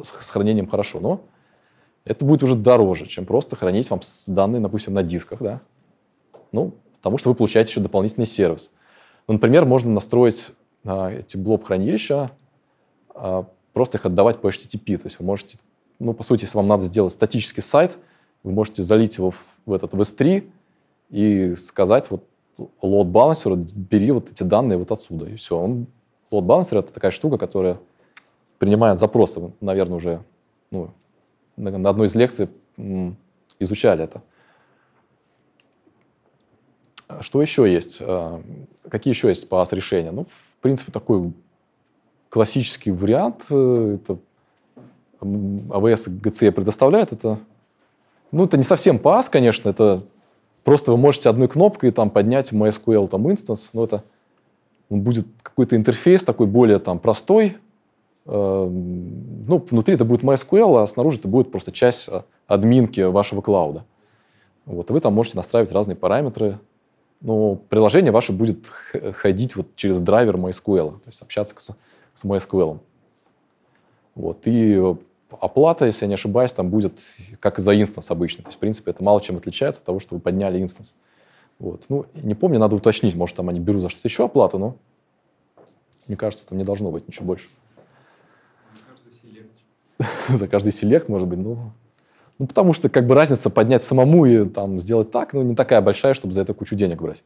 A: с хранением хорошо, но это будет уже дороже, чем просто хранить вам данные, допустим, на дисках, да? Ну, потому что вы получаете еще дополнительный сервис. Ну, например, можно настроить а, эти блоб хранилища, а, просто их отдавать по HTTP, то есть вы можете, ну, по сути, если вам надо сделать статический сайт – вы можете залить его в, этот в S3 и сказать вот load balancer, бери вот эти данные вот отсюда, и все. Он, load balancer — это такая штука, которая принимает запросы. Вы, Наверное, уже ну, на, на одной из лекций м, изучали это. Что еще есть? А, какие еще есть PaaS решения? Ну, в принципе, такой классический вариант. Э, это AWS и GCE предоставляет. Это ну, это не совсем пас, конечно, это просто вы можете одной кнопкой там поднять MySQL там инстанс, но это он ну, будет какой-то интерфейс такой более там простой, эм, ну, внутри это будет MySQL, а снаружи это будет просто часть э, админки вашего клауда. Вот, и вы там можете настраивать разные параметры. Но приложение ваше будет ходить вот через драйвер MySQL, то есть общаться с MySQL. Вот, и оплата, если я не ошибаюсь, там будет как и за инстанс обычно. То есть, в принципе, это мало чем отличается от того, что вы подняли инстанс. Вот. Ну, не помню, надо уточнить, может, там они берут за что-то еще оплату, но мне кажется, там не должно быть ничего больше. За каждый селект, может быть, ну, ну, потому что как бы разница поднять самому и там сделать так, ну, не такая большая, чтобы за это кучу денег брать.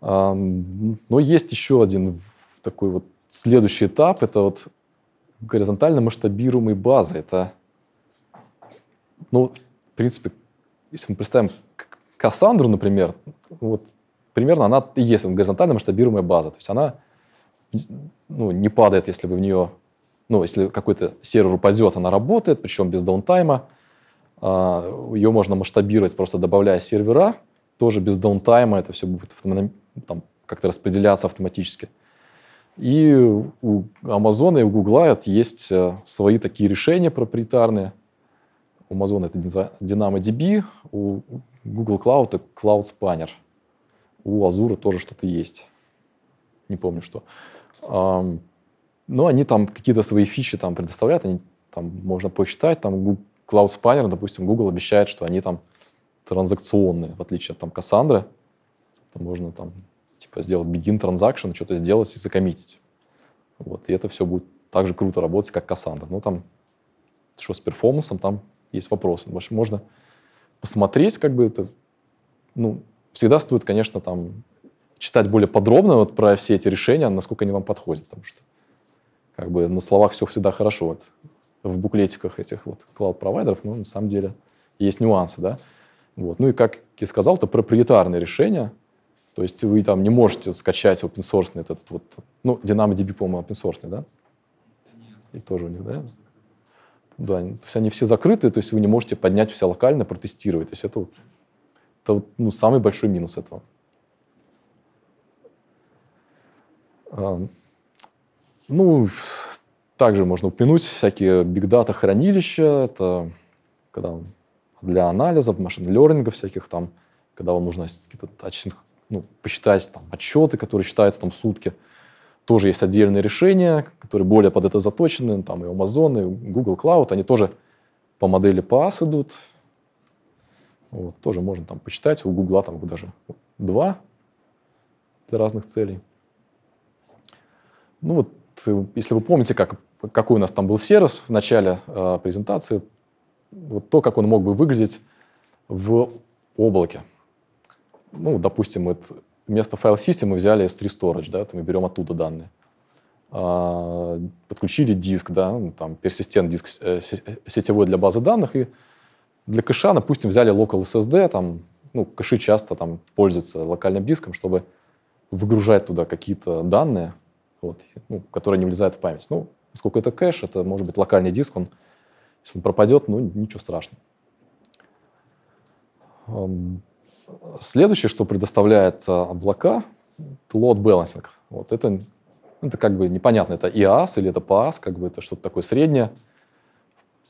A: Но есть еще один такой вот следующий этап, это вот горизонтально масштабируемой базы. Это, ну, в принципе, если мы представим Кассандру, например, вот примерно она и есть горизонтально масштабируемая база. То есть она ну, не падает, если вы в нее, ну, если какой-то сервер упадет, она работает, причем без даунтайма. А, ее можно масштабировать, просто добавляя сервера, тоже без даунтайма, это все будет там, как-то распределяться автоматически. И у Амазона и у Гугла есть э, свои такие решения проприетарные. У Амазона это DynamoDB, у Google Cloud это Cloud Spanner. У Azure тоже что-то есть. Не помню что. Но ну, они там какие-то свои фичи там предоставляют, они там можно посчитать, там Cloud Spanner, допустим, Google обещает, что они там транзакционные, в отличие от там Cassandra, там можно там типа сделать begin transaction, что-то сделать и закоммитить. Вот, и это все будет так же круто работать, как Cassandra. Ну, там, что с перформансом, там есть вопросы. В общем, можно посмотреть, как бы это, ну, всегда стоит, конечно, там, читать более подробно вот про все эти решения, насколько они вам подходят, потому что, как бы, на словах все всегда хорошо, вот, в буклетиках этих вот клауд-провайдеров, но ну, на самом деле есть нюансы, да. Вот. Ну и, как я сказал, это проприетарные решения — то есть вы там не можете скачать open source этот, вот, ну, DynamoDB, по-моему, open source, да? И тоже у них, да? Да, то есть они все закрыты, то есть вы не можете поднять у себя локально, протестировать. То есть это, это ну, самый большой минус этого. Ну, также можно упомянуть всякие big data хранилища, это когда для анализов, машин лернинга всяких там, когда вам нужно какие-то а, ну, посчитать там, отчеты, которые считаются там сутки. Тоже есть отдельные решения, которые более под это заточены. Ну, там и Amazon, и Google Cloud, они тоже по модели PaaS идут. Вот, тоже можно там посчитать. У Google там даже два для разных целей. Ну вот, если вы помните, как, какой у нас там был сервис в начале э, презентации, вот то, как он мог бы выглядеть в облаке ну, допустим, это вместо файл систем мы взяли S3 Storage, да, мы берем оттуда данные. А, подключили диск, да, ну, там, персистент диск э, э, сетевой для базы данных, и для кэша, допустим, взяли local SSD, там, ну, кэши часто там пользуются локальным диском, чтобы выгружать туда какие-то данные, вот, ну, которые не влезают в память. Ну, поскольку это кэш, это может быть локальный диск, он, если он пропадет, ну, ничего страшного. Следующее, что предоставляет э, облака, это load balancing. Вот это, ну, это как бы непонятно, это IaaS или это PaaS, как бы это что-то такое среднее.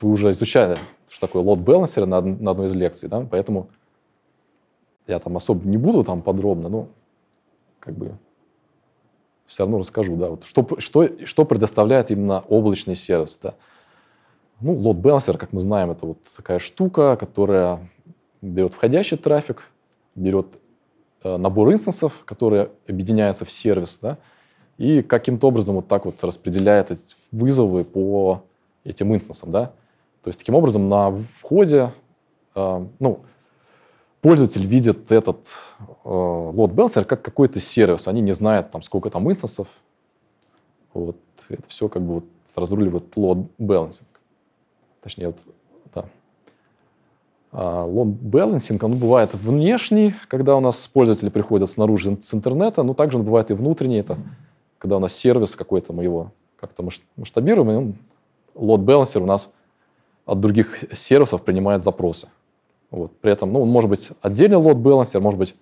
A: Вы уже изучали, что такое load balancer на, на одной из лекций, да? поэтому я там особо не буду там подробно, но как бы все равно расскажу, да, вот что, что, что предоставляет именно облачный сервис, да. Ну, load balancer, как мы знаем, это вот такая штука, которая берет входящий трафик, берет э, набор инстансов, которые объединяются в сервис, да, и каким-то образом вот так вот распределяет эти вызовы по этим инстансам, да. То есть таким образом на входе, э, ну, пользователь видит этот э, load balancer как какой-то сервис, они не знают там сколько там инстансов, вот это все как бы вот разруливает load balancing, точнее вот лон-балансинг, оно бывает внешний, когда у нас пользователи приходят снаружи с интернета, но также он бывает и внутренний, это когда у нас сервис какой-то, мы его как-то масштабируем, и лот-балансер у нас от других сервисов принимает запросы. Вот. При этом, ну, он может быть отдельный лот-балансер, может быть,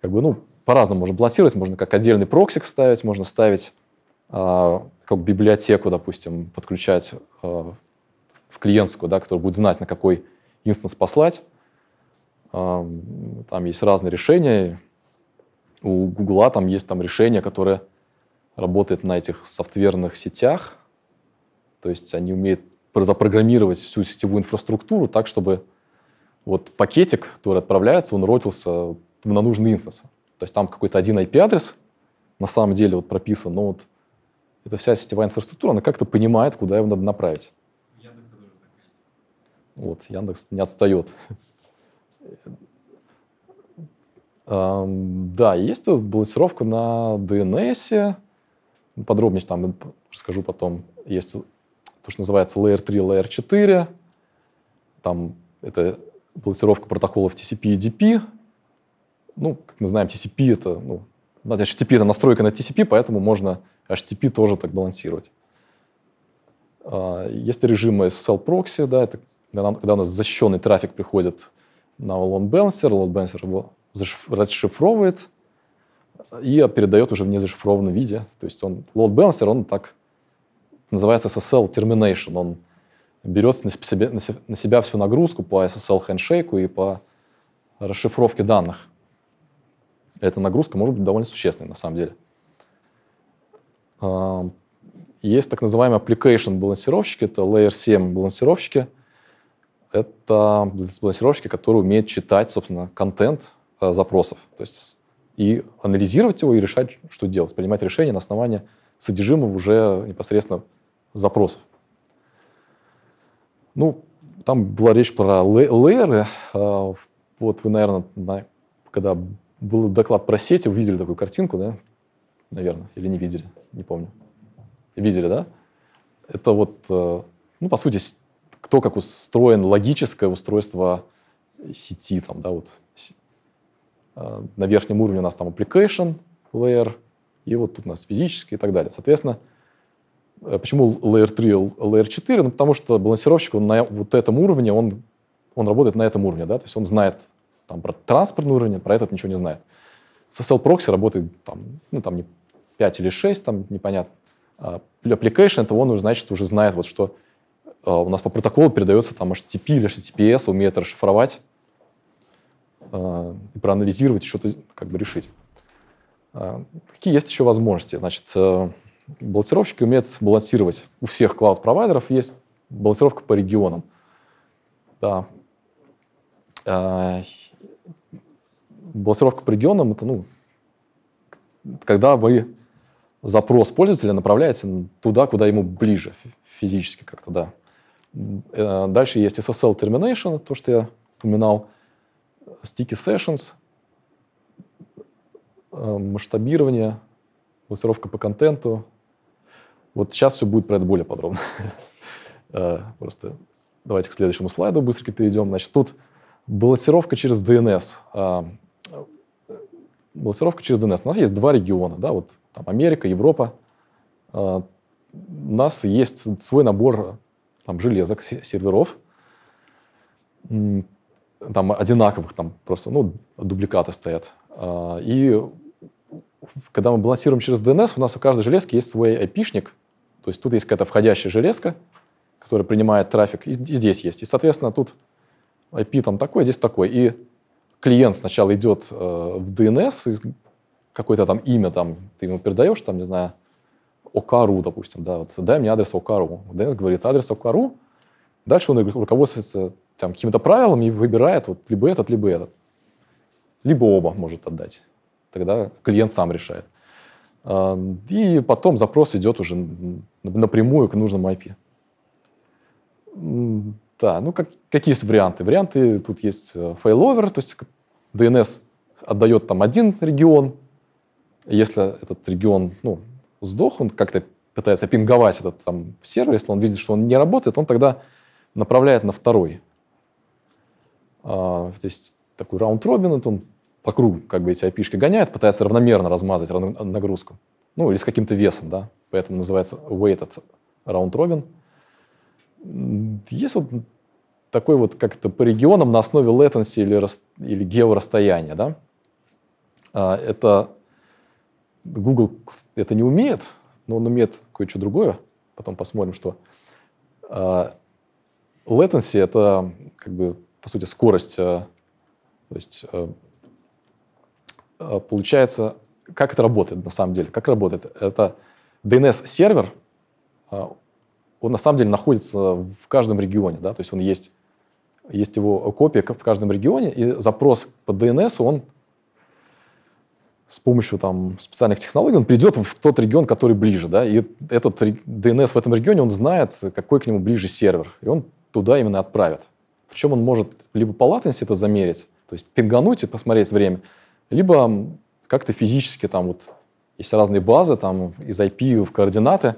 A: как бы, ну, по-разному можно балансировать, можно как отдельный проксик ставить, можно ставить э, как библиотеку, допустим, подключать э, в клиентскую, да, которая будет знать, на какой инстанс послать. А, там есть разные решения. У Гугла там есть там решение, которое работает на этих софтверных сетях. То есть они умеют запрограммировать всю сетевую инфраструктуру так, чтобы вот пакетик, который отправляется, он ротился на нужный инстанс. То есть там какой-то один IP-адрес на самом деле вот прописан, но вот эта вся сетевая инфраструктура, она как-то понимает, куда его надо направить. Вот, Яндекс не отстает. Да, есть балансировка на DNS. Подробнее там расскажу потом. Есть то, что называется Layer 3, Layer 4. Там это балансировка протоколов TCP и DP. Ну, как мы знаем, TCP это, ну, HTTP это настройка на TCP, поэтому можно HTTP тоже так балансировать. А, есть режимы SSL прокси, да, это когда, у нас защищенный трафик приходит на load balancer, load balancer его расшифровывает и передает уже в незашифрованном виде. То есть он, load balancer, он так называется SSL termination. Он берет на себя, на себя всю нагрузку по SSL handshake и по расшифровке данных. Эта нагрузка может быть довольно существенной на самом деле. Есть так называемые application балансировщики, это layer 7 балансировщики – это балансировщики, которые умеют читать, собственно, контент э, запросов. То есть и анализировать его, и решать, что делать, принимать решения на основании содержимого уже непосредственно запросов. Ну, там была речь про лейеры. Э, вот вы, наверное, на, когда был доклад про сети, вы видели такую картинку, да? Наверное, или не видели, не помню. Видели, да? Это вот, э, ну, по сути, кто как устроен логическое устройство сети, там, да, вот э, на верхнем уровне у нас там application layer, и вот тут у нас физический и так далее. Соответственно, э, почему layer 3 layer 4? Ну, потому что балансировщик он на вот этом уровне, он, он работает на этом уровне, да, то есть он знает там про транспортный уровень, про этот ничего не знает. SSL прокси работает там, ну, там не 5 или 6, там непонятно. А, application, это он уже, значит, уже знает, вот что а, у нас по протоколу передается там HTTP или HTTPS, умеет расшифровать а, и проанализировать, что-то как бы решить. А, какие есть еще возможности? Значит, э, балансировщики умеют балансировать. У всех клауд-провайдеров есть балансировка по регионам. Да. Балансировка по регионам — это, ну, когда вы запрос пользователя направляете туда, куда ему ближе физически как-то, да. Э, дальше есть SSL Termination, то, что я упоминал, Sticky Sessions, э, масштабирование, блокировка по контенту. Вот сейчас все будет про это более подробно. Э, просто давайте к следующему слайду быстренько перейдем. Значит, тут балансировка через DNS. Балансировка через DNS. У нас есть два региона, да, вот там Америка, Европа. У нас есть свой набор там, железок, серверов, там одинаковых, там просто ну, дубликаты стоят. А, и когда мы балансируем через DNS, у нас у каждой железки есть свой IP-шник, то есть тут есть какая-то входящая железка, которая принимает трафик, и здесь есть. И, соответственно, тут IP там такой, здесь такой. И клиент сначала идет э, в DNS, какое-то там имя там ты ему передаешь, там, не знаю, ОК.ру, допустим, да, вот, дай мне адрес ОК.ру. Денис говорит, адрес ОК.ру, дальше он руководствуется там, какими-то правилами и выбирает вот либо этот, либо этот. Либо оба может отдать. Тогда клиент сам решает. Эм, и потом запрос идет уже напрямую к нужному IP. Да, ну как, какие есть варианты? Варианты тут есть файловер, э, то есть DNS отдает там один регион, если этот регион ну, сдох, он как-то пытается пинговать этот там сервер, если он видит, что он не работает, он тогда направляет на второй. А, то есть такой раунд-робин, он по кругу как бы эти IP-шки гоняет, пытается равномерно размазать нагрузку. Ну, или с каким-то весом, да. Поэтому называется weighted round-robin. Есть вот такой вот как-то по регионам на основе latency или, или георасстояния, да. А, это Google это не умеет, но он умеет кое-что другое. Потом посмотрим, что. А, latency — это, как бы, по сути, скорость. Э, то есть э, э, получается, как это работает на самом деле? Как работает? Это DNS-сервер, он на самом деле находится в каждом регионе, да, то есть он есть, есть его копия в каждом регионе, и запрос по DNS, он с помощью там, специальных технологий он придет в тот регион, который ближе. Да? И этот DNS в этом регионе, он знает, какой к нему ближе сервер. И он туда именно отправит. Причем он может либо по латенси это замерить, то есть пингануть и посмотреть время, либо как-то физически там вот есть разные базы там из IP в координаты,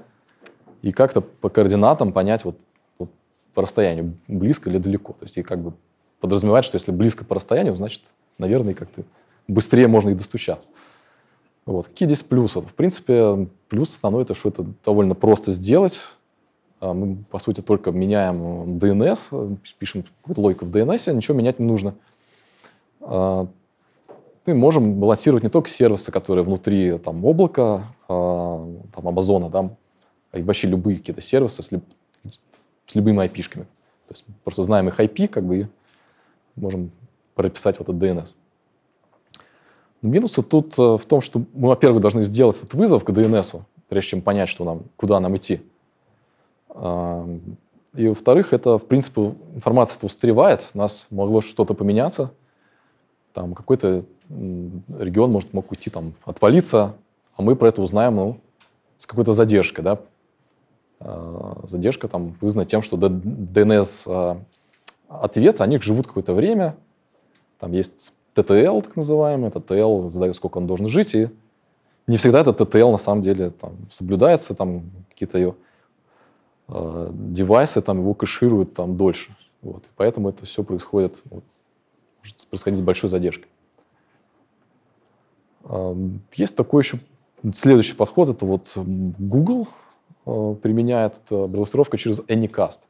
A: и как-то по координатам понять вот, вот по расстоянию, близко или далеко. То есть и как бы подразумевать, что если близко по расстоянию, значит, наверное, как-то быстрее можно их достучаться. Вот. Какие здесь плюсы? В принципе, плюс становится, что это довольно просто сделать. А, мы, по сути, только меняем DNS, пишем логику в DNS, ничего менять не нужно. Мы а, ну можем балансировать не только сервисы, которые внутри там, облака, а, там, Амазона, да, и вообще любые какие-то сервисы с, люб... с любыми IP-шками. То есть просто знаем их IP, как бы, и можем прописать вот этот DNS. Минусы тут э, в том, что мы, во-первых, должны сделать этот вызов к DNS, прежде чем понять, что нам, куда нам идти. И, во-вторых, это, в принципе, информация-то устаревает, у нас могло что-то поменяться, там какой-то регион может мог уйти, там, отвалиться, а мы про это узнаем, ну, с какой-то задержкой, да. А, задержка там вызвана тем, что DNS-ответы, а, они живут какое-то время, там есть ТТЛ, так называемый, ТТЛ задает, сколько он должен жить, и не всегда этот ТТЛ на самом деле там, соблюдается, там какие-то ее э, девайсы там, его кэшируют там, дольше. Вот. И поэтому это все происходит, вот, может происходить с большой задержкой. Э, есть такой еще следующий подход, это вот Google э, применяет э, балансировку через Anycast.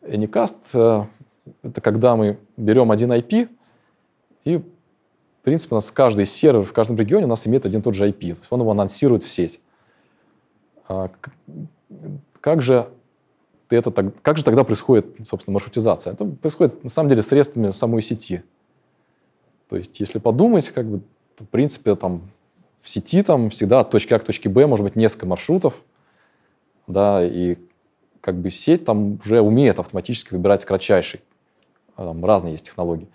A: Anycast э, — это когда мы берем один IP — и, в принципе, у нас каждый сервер в каждом регионе у нас имеет один и тот же IP. То есть он его анонсирует в сеть. А, как же это, как же тогда происходит, собственно, маршрутизация? Это происходит, на самом деле, средствами самой сети. То есть, если подумать, как бы, то, в принципе, там, в сети там всегда от точки А к точке Б может быть несколько маршрутов, да, и как бы сеть там уже умеет автоматически выбирать кратчайший. Там разные есть технологии.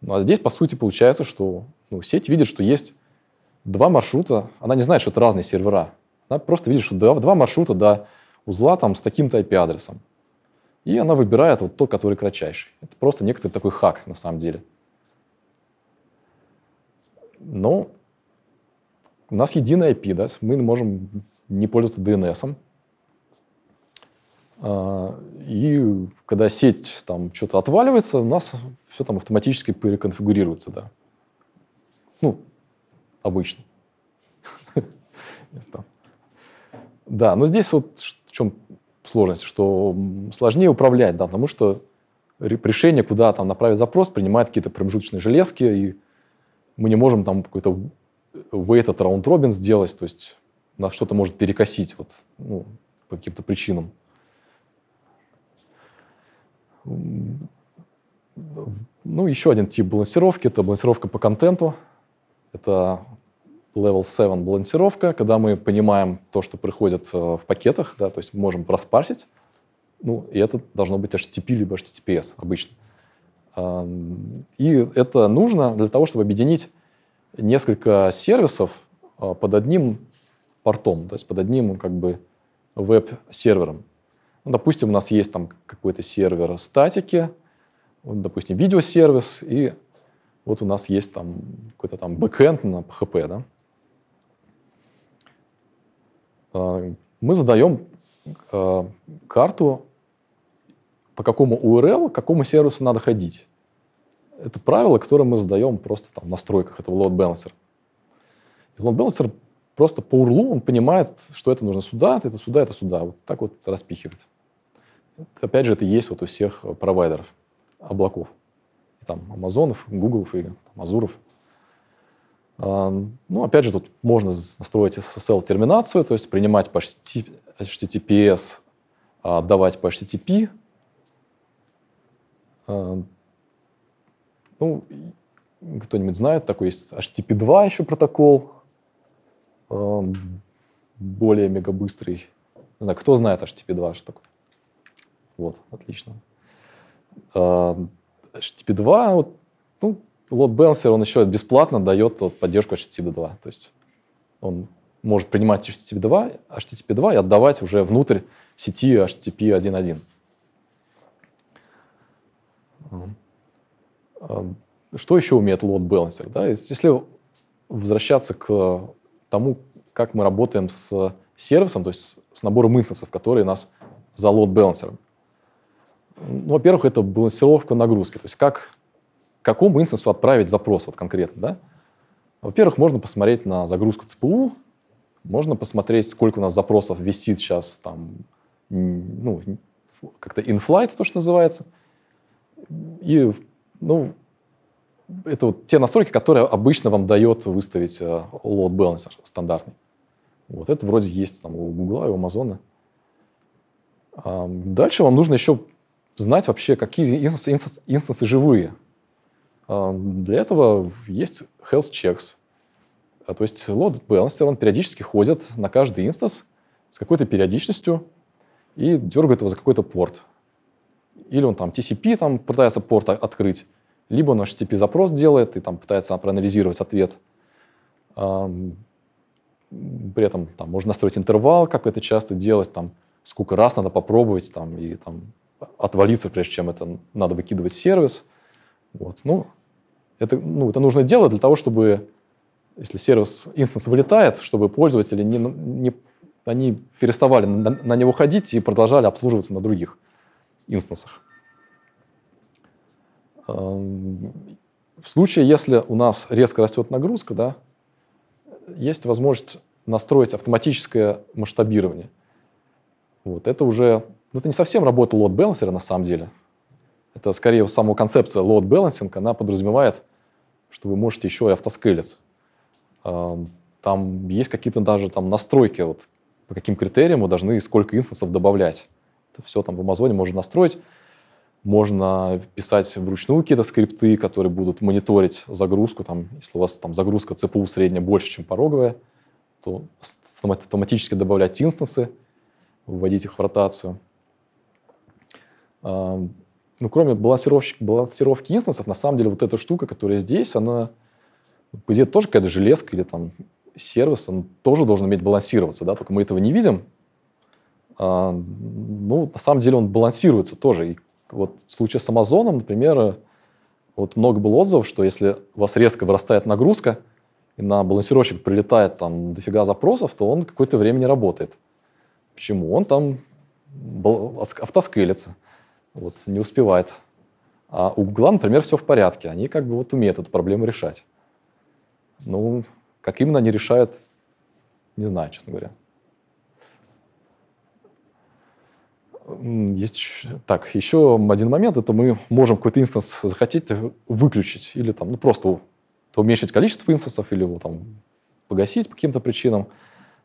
A: Ну а здесь, по сути, получается, что ну, сеть видит, что есть два маршрута. Она не знает, что это разные сервера. Она просто видит, что два, два маршрута до узла там, с таким-то IP-адресом. И она выбирает вот тот, который кратчайший. Это просто некоторый такой хак, на самом деле. Но у нас единый IP, да, мы можем не пользоваться DNS, а, и когда сеть там что-то отваливается, у нас все там автоматически переконфигурируется, да. Ну, обычно. Да, но здесь вот в чем сложность, что сложнее управлять, да, потому что решение, куда там направить запрос, принимает какие-то промежуточные железки, и мы не можем там какой-то этот раунд робин сделать, то есть нас что-то может перекосить вот, ну, по каким-то причинам. Ну, еще один тип балансировки – это балансировка по контенту. Это Level 7 балансировка, когда мы понимаем то, что приходит э, в пакетах, да, то есть мы можем распарсить. ну, и это должно быть HTTP либо HTTPS обычно. И это нужно для того, чтобы объединить несколько сервисов э, под одним портом, то есть под одним как бы веб-сервером. Ну, допустим, у нас есть там какой-то сервер статики, вот, допустим, видеосервис, и вот у нас есть там какой-то там бэкэнд на PHP, да. А, мы задаем а, карту, по какому URL, к какому сервису надо ходить. Это правило, которое мы задаем просто там в настройках этого load balancer. И load balancer просто по URL он понимает, что это нужно сюда, это сюда, это сюда. Вот так вот распихивать опять же, это есть вот у всех э, провайдеров облаков. Там Амазонов, Гуглов и Мазуров. Ну, опять же, тут можно настроить SSL-терминацию, то есть принимать по HTTPS, а, отдавать по HTTP. Ну, кто-нибудь знает, такой есть HTTP2 еще протокол, более мегабыстрый. Не знаю, кто знает HTTP2, что такое? Вот, отлично. А, HTTP 2, вот, ну, лот Balancer, он еще бесплатно дает вот, поддержку HTTP 2. То есть он может принимать HTTP 2, HTTP 2 и отдавать уже внутрь сети HTTP 1.1. А, а, что еще умеет лот Balancer? Да? Если возвращаться к тому, как мы работаем с сервисом, то есть с набором инстансов, которые нас за лот балансером. Ну, во-первых, это балансировка нагрузки. То есть как, какому инстансу отправить запрос вот конкретно, да? Во-первых, можно посмотреть на загрузку ЦПУ, можно посмотреть, сколько у нас запросов висит сейчас там, ну, как-то in-flight, то, что называется. И, ну, это вот те настройки, которые обычно вам дает выставить э, load balancer стандартный. Вот это вроде есть там у Гугла и у Амазона. Дальше вам нужно еще знать вообще, какие инстансы, инстансы, инстансы живые. А, для этого есть health checks. А, то есть load balancer, он периодически ходит на каждый инстанс с какой-то периодичностью и дергает его за какой-то порт. Или он там TCP там пытается порт открыть, либо он HTTP запрос делает и там пытается проанализировать ответ. А, при этом там можно настроить интервал, как это часто делать, там сколько раз надо попробовать там и там отвалиться, прежде чем это надо выкидывать сервис. Вот. Ну, это, ну, это нужно делать для того, чтобы, если сервис инстанс вылетает, чтобы пользователи не, не, они переставали на, на него ходить и продолжали обслуживаться на других инстансах. Эм, в случае, если у нас резко растет нагрузка, да, есть возможность настроить автоматическое масштабирование. Вот, это уже но ну, это не совсем работа лот-балансера на самом деле. Это скорее сама концепция лот-балансинг, она подразумевает, что вы можете еще и автоскейлиться. Эм, там есть какие-то даже там настройки, вот, по каким критериям вы должны сколько инстансов добавлять. Это все там в Амазоне можно настроить. Можно писать вручную какие-то скрипты, которые будут мониторить загрузку. Там, если у вас там загрузка CPU средняя больше, чем пороговая, то автоматически добавлять инстансы, вводить их в ротацию ну, кроме балансировщик, балансировки инстансов, на самом деле вот эта штука, которая здесь, она, где-то тоже какая-то железка или там сервис, он тоже должен уметь балансироваться, да, только мы этого не видим. А, ну, на самом деле он балансируется тоже. И вот в случае с Амазоном, например, вот много было отзывов, что если у вас резко вырастает нагрузка, и на балансировщик прилетает там дофига запросов, то он какое-то время не работает. Почему? Он там автоскейлится вот, не успевает. А у Google, например, все в порядке. Они как бы вот умеют эту проблему решать. Ну, как именно они решают, не знаю, честно говоря. Есть еще, так, еще один момент, это мы можем какой-то инстанс захотеть выключить или там, ну, просто уменьшить количество инстансов или его там погасить по каким-то причинам.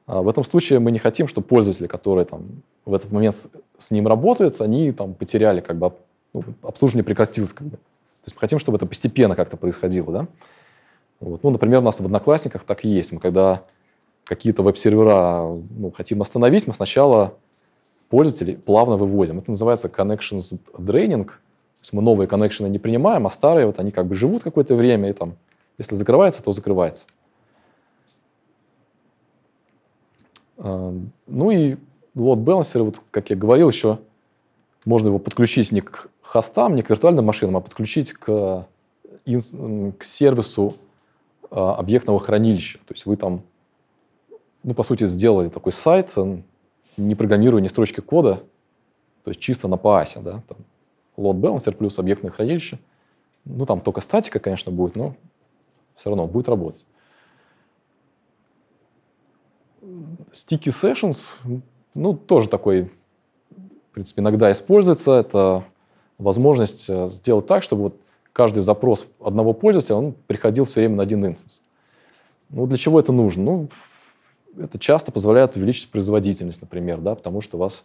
A: А в этом случае мы не хотим, чтобы пользователи, которые там, в этот момент с ним работают, они там, потеряли, как бы, ну, обслуживание прекратилось. Как бы. То есть мы хотим, чтобы это постепенно как-то происходило. Да? Вот. Ну, например, у нас в Одноклассниках так и есть. Мы когда какие-то веб-сервера ну, хотим остановить, мы сначала пользователей плавно выводим. Это называется connections draining. То есть мы новые коннекшены не принимаем, а старые вот они как бы живут какое-то время, и там, если закрывается, то закрывается. А, ну и Load Balancer, вот как я говорил, еще можно его подключить не к хостам, не к виртуальным машинам, а подключить к, к сервису а, объектного хранилища. То есть вы там, ну, по сути, сделали такой сайт, не программируя ни строчки кода, то есть чисто на паасе, да, там, load balancer плюс объектное хранилище. Ну, там только статика, конечно, будет, но все равно будет работать. Sticky Sessions, ну, тоже такой, в принципе, иногда используется. Это возможность э, сделать так, чтобы вот каждый запрос одного пользователя, он приходил все время на один инстанс. Ну, для чего это нужно? Ну, это часто позволяет увеличить производительность, например, да, потому что у вас,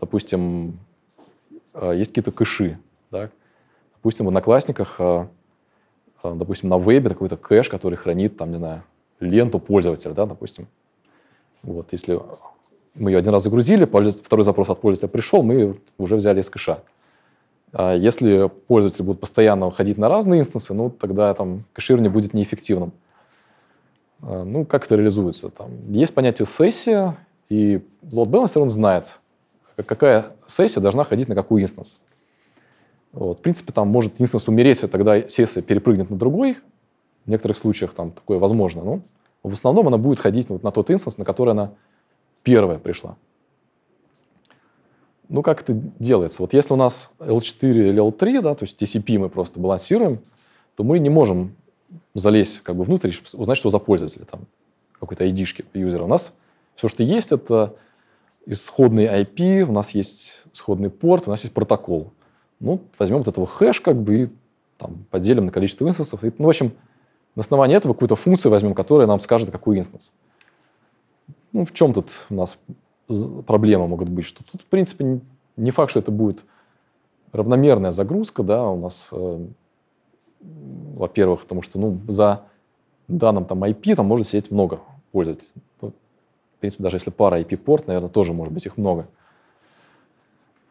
A: допустим, э, есть какие-то кэши, да, допустим, в Одноклассниках, э, допустим, на вебе какой-то кэш, который хранит, там, не знаю, ленту пользователя, да, допустим. Вот, если мы ее один раз загрузили, второй запрос от пользователя пришел, мы уже взяли из кэша. А если пользователь будет постоянно ходить на разные инстансы, ну, тогда там кэширование будет неэффективным. А, ну, как это реализуется? Там есть понятие сессия, и load balancer, он знает, какая сессия должна ходить на какую инстанс. Вот. В принципе, там может инстанс умереть, и тогда сессия перепрыгнет на другой. В некоторых случаях там такое возможно. Ну, в основном она будет ходить вот на тот инстанс, на который она первая пришла. Ну, как это делается? Вот если у нас L4 или L3, да, то есть TCP мы просто балансируем, то мы не можем залезть как бы внутрь, чтобы узнать, что за пользователь там, какой-то id юзера. У нас все, что есть, это исходный IP, у нас есть исходный порт, у нас есть протокол. Ну, возьмем вот этого хэш как бы и там, поделим на количество инстансов. И, ну, в общем, на основании этого какую-то функцию возьмем, которая нам скажет, какой инстанс. Ну, в чем тут у нас проблема могут быть? Что тут, в принципе, не факт, что это будет равномерная загрузка, да, у нас, э, во-первых, потому что, ну, за данным там IP там может сидеть много пользователей. Ну, в принципе, даже если пара IP-порт, наверное, тоже может быть их много.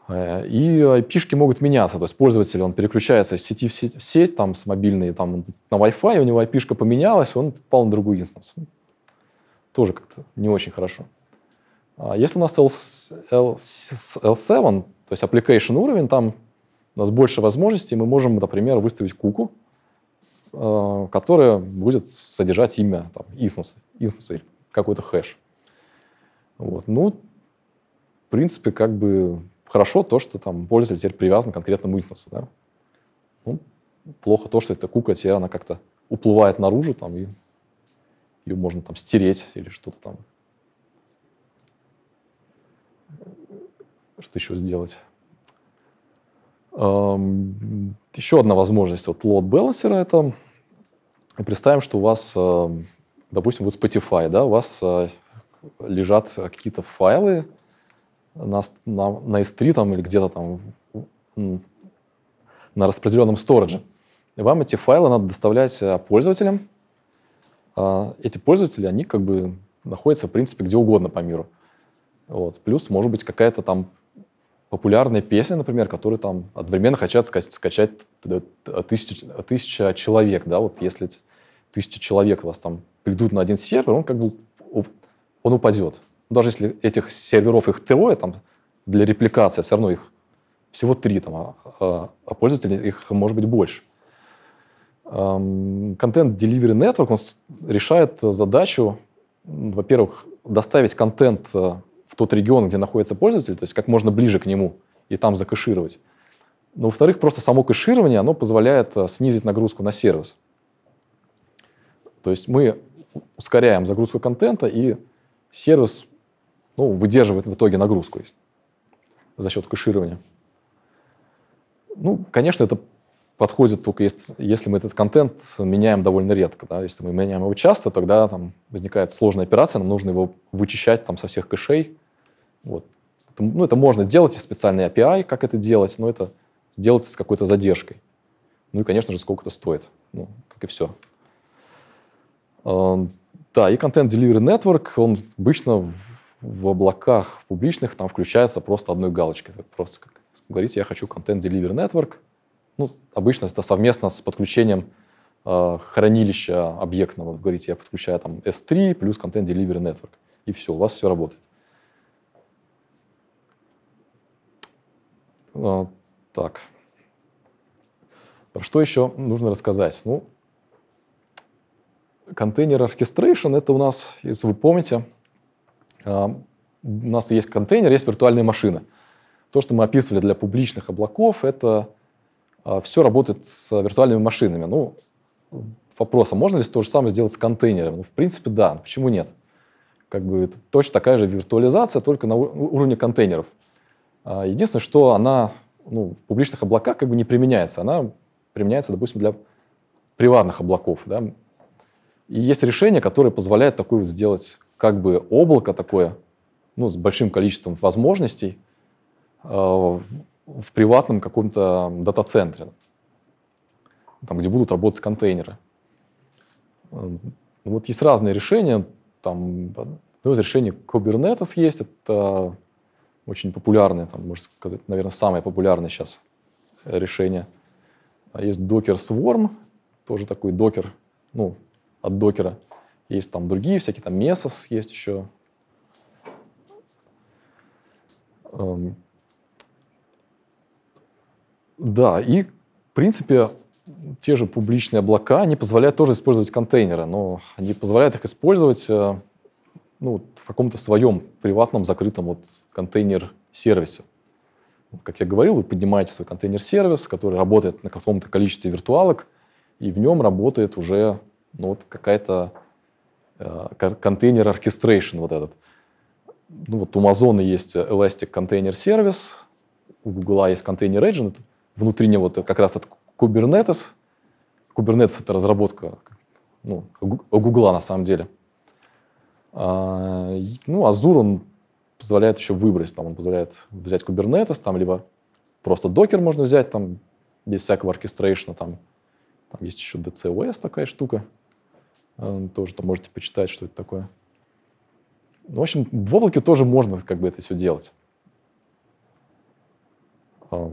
A: Э, и IP-шки могут меняться, то есть пользователь, он переключается с сети в сеть, в сеть там, с мобильной там, на Wi-Fi, у него IP-шка поменялась, он попал на другую инстанс, ну, Тоже как-то не очень хорошо. А если у нас L7, то есть application уровень, там у нас больше возможностей, мы можем, например, выставить куку, э, которая будет содержать имя там, инстанса, инстанса или какой-то хэш. Вот. Ну, в принципе, как бы Хорошо то, что там пользователь теперь привязан к конкретному инстансу. Да? Ну, плохо то, что эта кука теперь она как-то уплывает наружу, там, и ее можно там стереть или что-то там. Что еще сделать? Эм, еще одна возможность вот лот балансера это представим, что у вас, э, допустим, вы Spotify, да, у вас э, лежат какие-то файлы, на, на, на S3 там, или где-то там на распределенном стороже. И вам эти файлы надо доставлять а, пользователям. А, эти пользователи, они как бы находятся, в принципе, где угодно по миру. Вот. Плюс, может быть, какая-то там популярная песня, например, которую там одновременно хотят скачать, скачать тысяча, тысяча человек, да, вот если тысяча человек у вас там придут на один сервер, он как бы он упадет даже если этих серверов их трое, там, для репликации все равно их всего три, там, а, а, а пользователей их может быть больше. Эм, контент Delivery Network он решает задачу, во-первых, доставить контент э, в тот регион, где находится пользователь, то есть как можно ближе к нему, и там закэшировать. Но, во-вторых, просто само кэширование, оно позволяет э, снизить нагрузку на сервис. То есть мы ускоряем загрузку контента, и сервис ну, выдерживает в итоге нагрузку за счет кэширования. Ну, конечно, это подходит только если, если мы этот контент меняем довольно редко. Да? Если мы меняем его часто, тогда там возникает сложная операция, нам нужно его вычищать там, со всех кэшей. Вот. Это, ну, это можно делать из специальной API, как это делать, но это делается с какой-то задержкой. Ну и, конечно же, сколько это стоит, ну, как и все. Эм, да, и контент Delivery Network, он обычно в облаках публичных там включается просто одной галочкой. Это просто как говорите я хочу контент Deliver Network. Ну, обычно это совместно с подключением э, хранилища объектного. Вы говорите, я подключаю там S3 плюс контент Delivery Network. И все, у вас все работает. Э, так. Про что еще нужно рассказать? Ну, контейнер Orchestration — это у нас, если вы помните, а, у нас есть контейнер, есть виртуальные машины. То, что мы описывали для публичных облаков, это а, все работает с виртуальными машинами. Ну, вопрос, а можно ли то же самое сделать с контейнером? Ну, в принципе, да. Ну, почему нет? Как бы это точно такая же виртуализация, только на уровне контейнеров. А, единственное, что она ну, в публичных облаках как бы не применяется. Она применяется, допустим, для приватных облаков. Да? И есть решения, которые позволяют такую вот сделать как бы облако такое, ну, с большим количеством возможностей э, в приватном каком-то дата-центре, там, где будут работать контейнеры. Эм, ну, вот есть разные решения. Там, одно из решений Kubernetes есть, это очень популярное, там, можно сказать, наверное, самое популярное сейчас решение. А есть Docker Swarm, тоже такой докер, ну, от докера – есть там другие всякие, там Месос есть еще. Эм. Да, и, в принципе, те же публичные облака, они позволяют тоже использовать контейнеры, но они позволяют их использовать э, ну, в каком-то своем приватном закрытом вот контейнер-сервисе. Как я говорил, вы поднимаете свой контейнер-сервис, который работает на каком-то количестве виртуалок, и в нем работает уже ну, вот какая-то Э, контейнер orchestration вот этот. Ну вот у Amazon есть Elastic Container Service, у Google есть контейнер Agent, внутренне вот как раз этот Kubernetes. Kubernetes — это разработка ну, Google на самом деле. А, ну, Azure, он позволяет еще выбрать, там он позволяет взять Kubernetes, там либо просто докер можно взять, там без всякого оркестрейшна, там, там есть еще DCOS такая штука — Э, тоже то можете почитать, что это такое. Ну, в общем, в облаке тоже можно как бы это все делать. Э,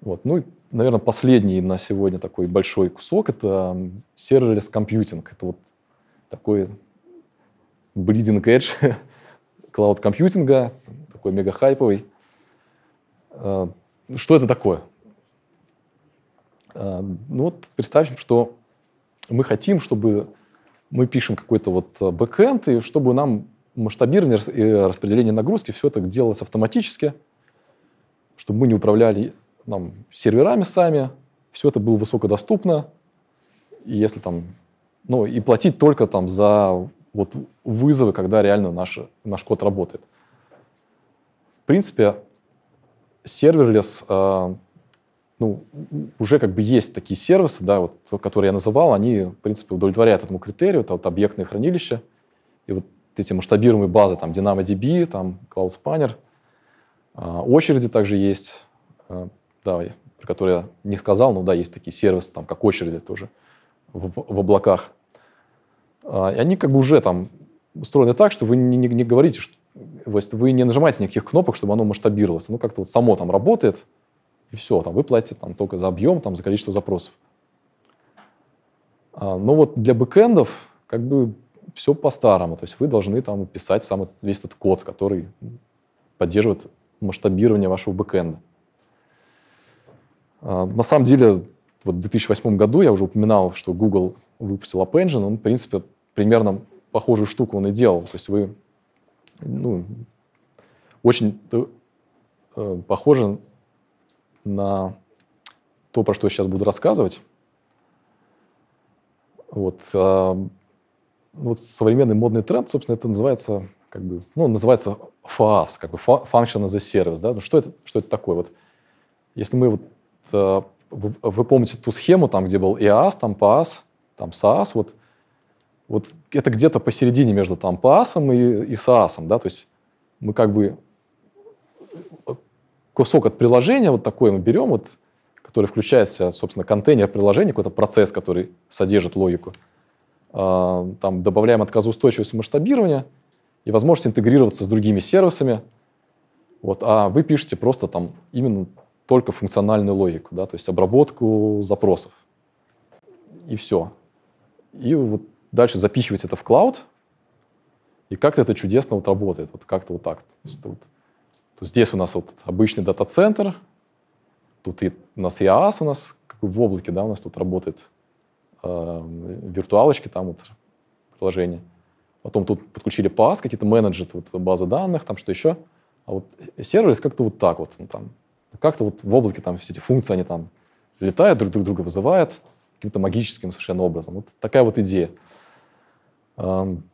A: вот. Ну и, наверное, последний на сегодня такой большой кусок – это сервис компьютинг. Это вот такой bleeding edge клауд компьютинга, такой мега хайповый. Э, что это такое? Ну вот представим, что мы хотим, чтобы мы пишем какой-то вот э, бэкэнд, и чтобы нам масштабирование и распределение нагрузки, все это делалось автоматически, чтобы мы не управляли нам, серверами сами, все это было высокодоступно, и если там, ну, и платить только там за вот вызовы, когда реально наш, наш код работает. В принципе, серверлес э, ну, уже как бы есть такие сервисы, да, вот, которые я называл, они, в принципе, удовлетворяют этому критерию, это вот объектные хранилища и вот эти масштабируемые базы, там, DynamoDB, там, Cloud Spanner, а, очереди также есть, а, да, про которые я не сказал, но да, есть такие сервисы, там, как очереди тоже в, в облаках. А, и они как бы уже там устроены так, что вы не, не, не говорите, что, то есть вы не нажимаете никаких кнопок, чтобы оно масштабировалось, ну как-то вот само там работает, и все, там вы платите там, только за объем, там, за количество запросов. А, но вот для бэкэндов как бы все по-старому, то есть вы должны там писать сам весь этот код, который поддерживает масштабирование вашего бэкэнда. А, на самом деле, вот в 2008 году я уже упоминал, что Google выпустил App Engine, он, в принципе, примерно похожую штуку он и делал. То есть вы ну, очень э, похожи на то, про что я сейчас буду рассказывать. Вот, э, вот современный модный тренд, собственно, это называется как бы, ну, называется FAS, как бы Function as a Service, да, ну, что это, что это такое? Вот, если мы вот, э, вы, вы помните ту схему, там, где был EAS, там PAS, там SaaS, вот, вот это где-то посередине между там PAS и, и SaaS, да, то есть мы как бы кусок от приложения, вот такой мы берем, вот, который включается, собственно, контейнер приложения, какой-то процесс, который содержит логику. А, там добавляем отказоустойчивость масштабирования и возможность интегрироваться с другими сервисами. Вот, а вы пишете просто там именно только функциональную логику, да, то есть обработку запросов. И все. И вот дальше запихивать это в клауд, и как-то это чудесно вот работает, вот как-то вот так. То есть, вот, то здесь у нас вот обычный дата-центр, тут и, у нас и у нас, как бы в облаке, да, у нас тут работает э, виртуалочки, там вот приложение. Потом тут подключили PaaS, какие-то менеджеры, вот база данных, там что еще. А вот сервис как-то вот так вот, ну, там, как-то вот в облаке там все эти функции, они там летают, друг, друг друга вызывают каким-то магическим совершенно образом. Вот такая вот идея. Эм,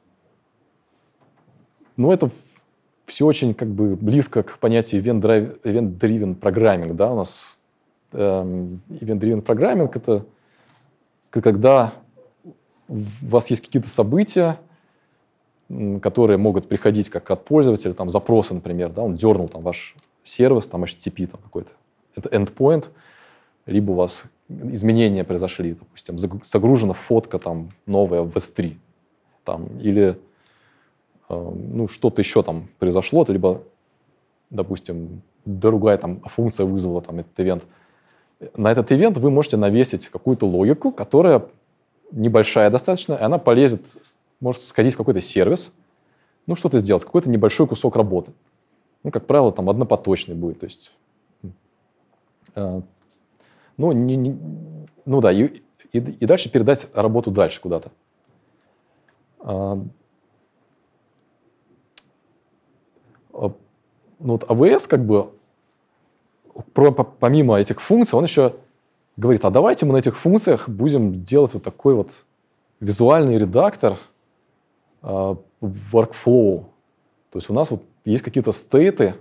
A: ну, это все очень как бы близко к понятию event-driven programming, Да? У нас эм, event-driven programming это когда у вас есть какие-то события, которые могут приходить как от пользователя, там запросы, например, да, он дернул там ваш сервис, там HTTP там какой-то, это endpoint, либо у вас изменения произошли, допустим, загружена фотка там новая в S3, там, или Эм, ну, что-то еще там произошло, то либо, допустим, другая там функция вызвала там этот ивент. На этот ивент вы можете навесить какую-то логику, которая небольшая достаточно, и она полезет, может сходить в какой-то сервис, ну, что-то сделать, какой-то небольшой кусок работы. Ну, как правило, там однопоточный будет, то есть... Э, ну, не, не, ну да, и, и, и дальше передать работу дальше куда-то. А, А, ну вот АВС как бы, помимо этих функций, он еще говорит, а давайте мы на этих функциях будем делать вот такой вот визуальный редактор э, workflow. То есть у нас вот есть какие-то стейты,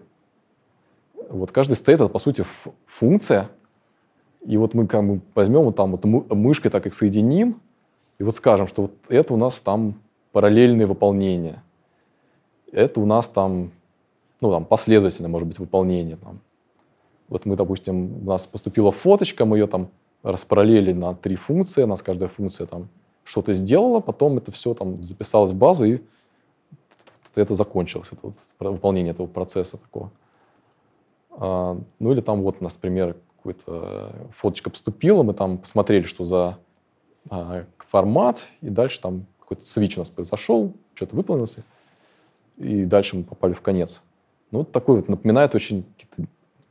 A: вот каждый стейт это по сути функция, и вот мы как бы возьмем вот там вот мышкой так их соединим, и вот скажем, что вот это у нас там параллельные выполнения, это у нас там ну, там, последовательно, может быть, выполнение. Там. Вот мы, допустим, у нас поступила фоточка, мы ее там распараллели на три функции, у нас каждая функция там что-то сделала, потом это все там записалось в базу, и это закончилось, это вот выполнение этого процесса такого. А, ну или там вот у нас например какая-то э, фоточка поступила, мы там посмотрели, что за а, формат, и дальше там какой-то свич у нас произошел, что-то выполнился, и дальше мы попали в конец. Ну, вот такой вот напоминает очень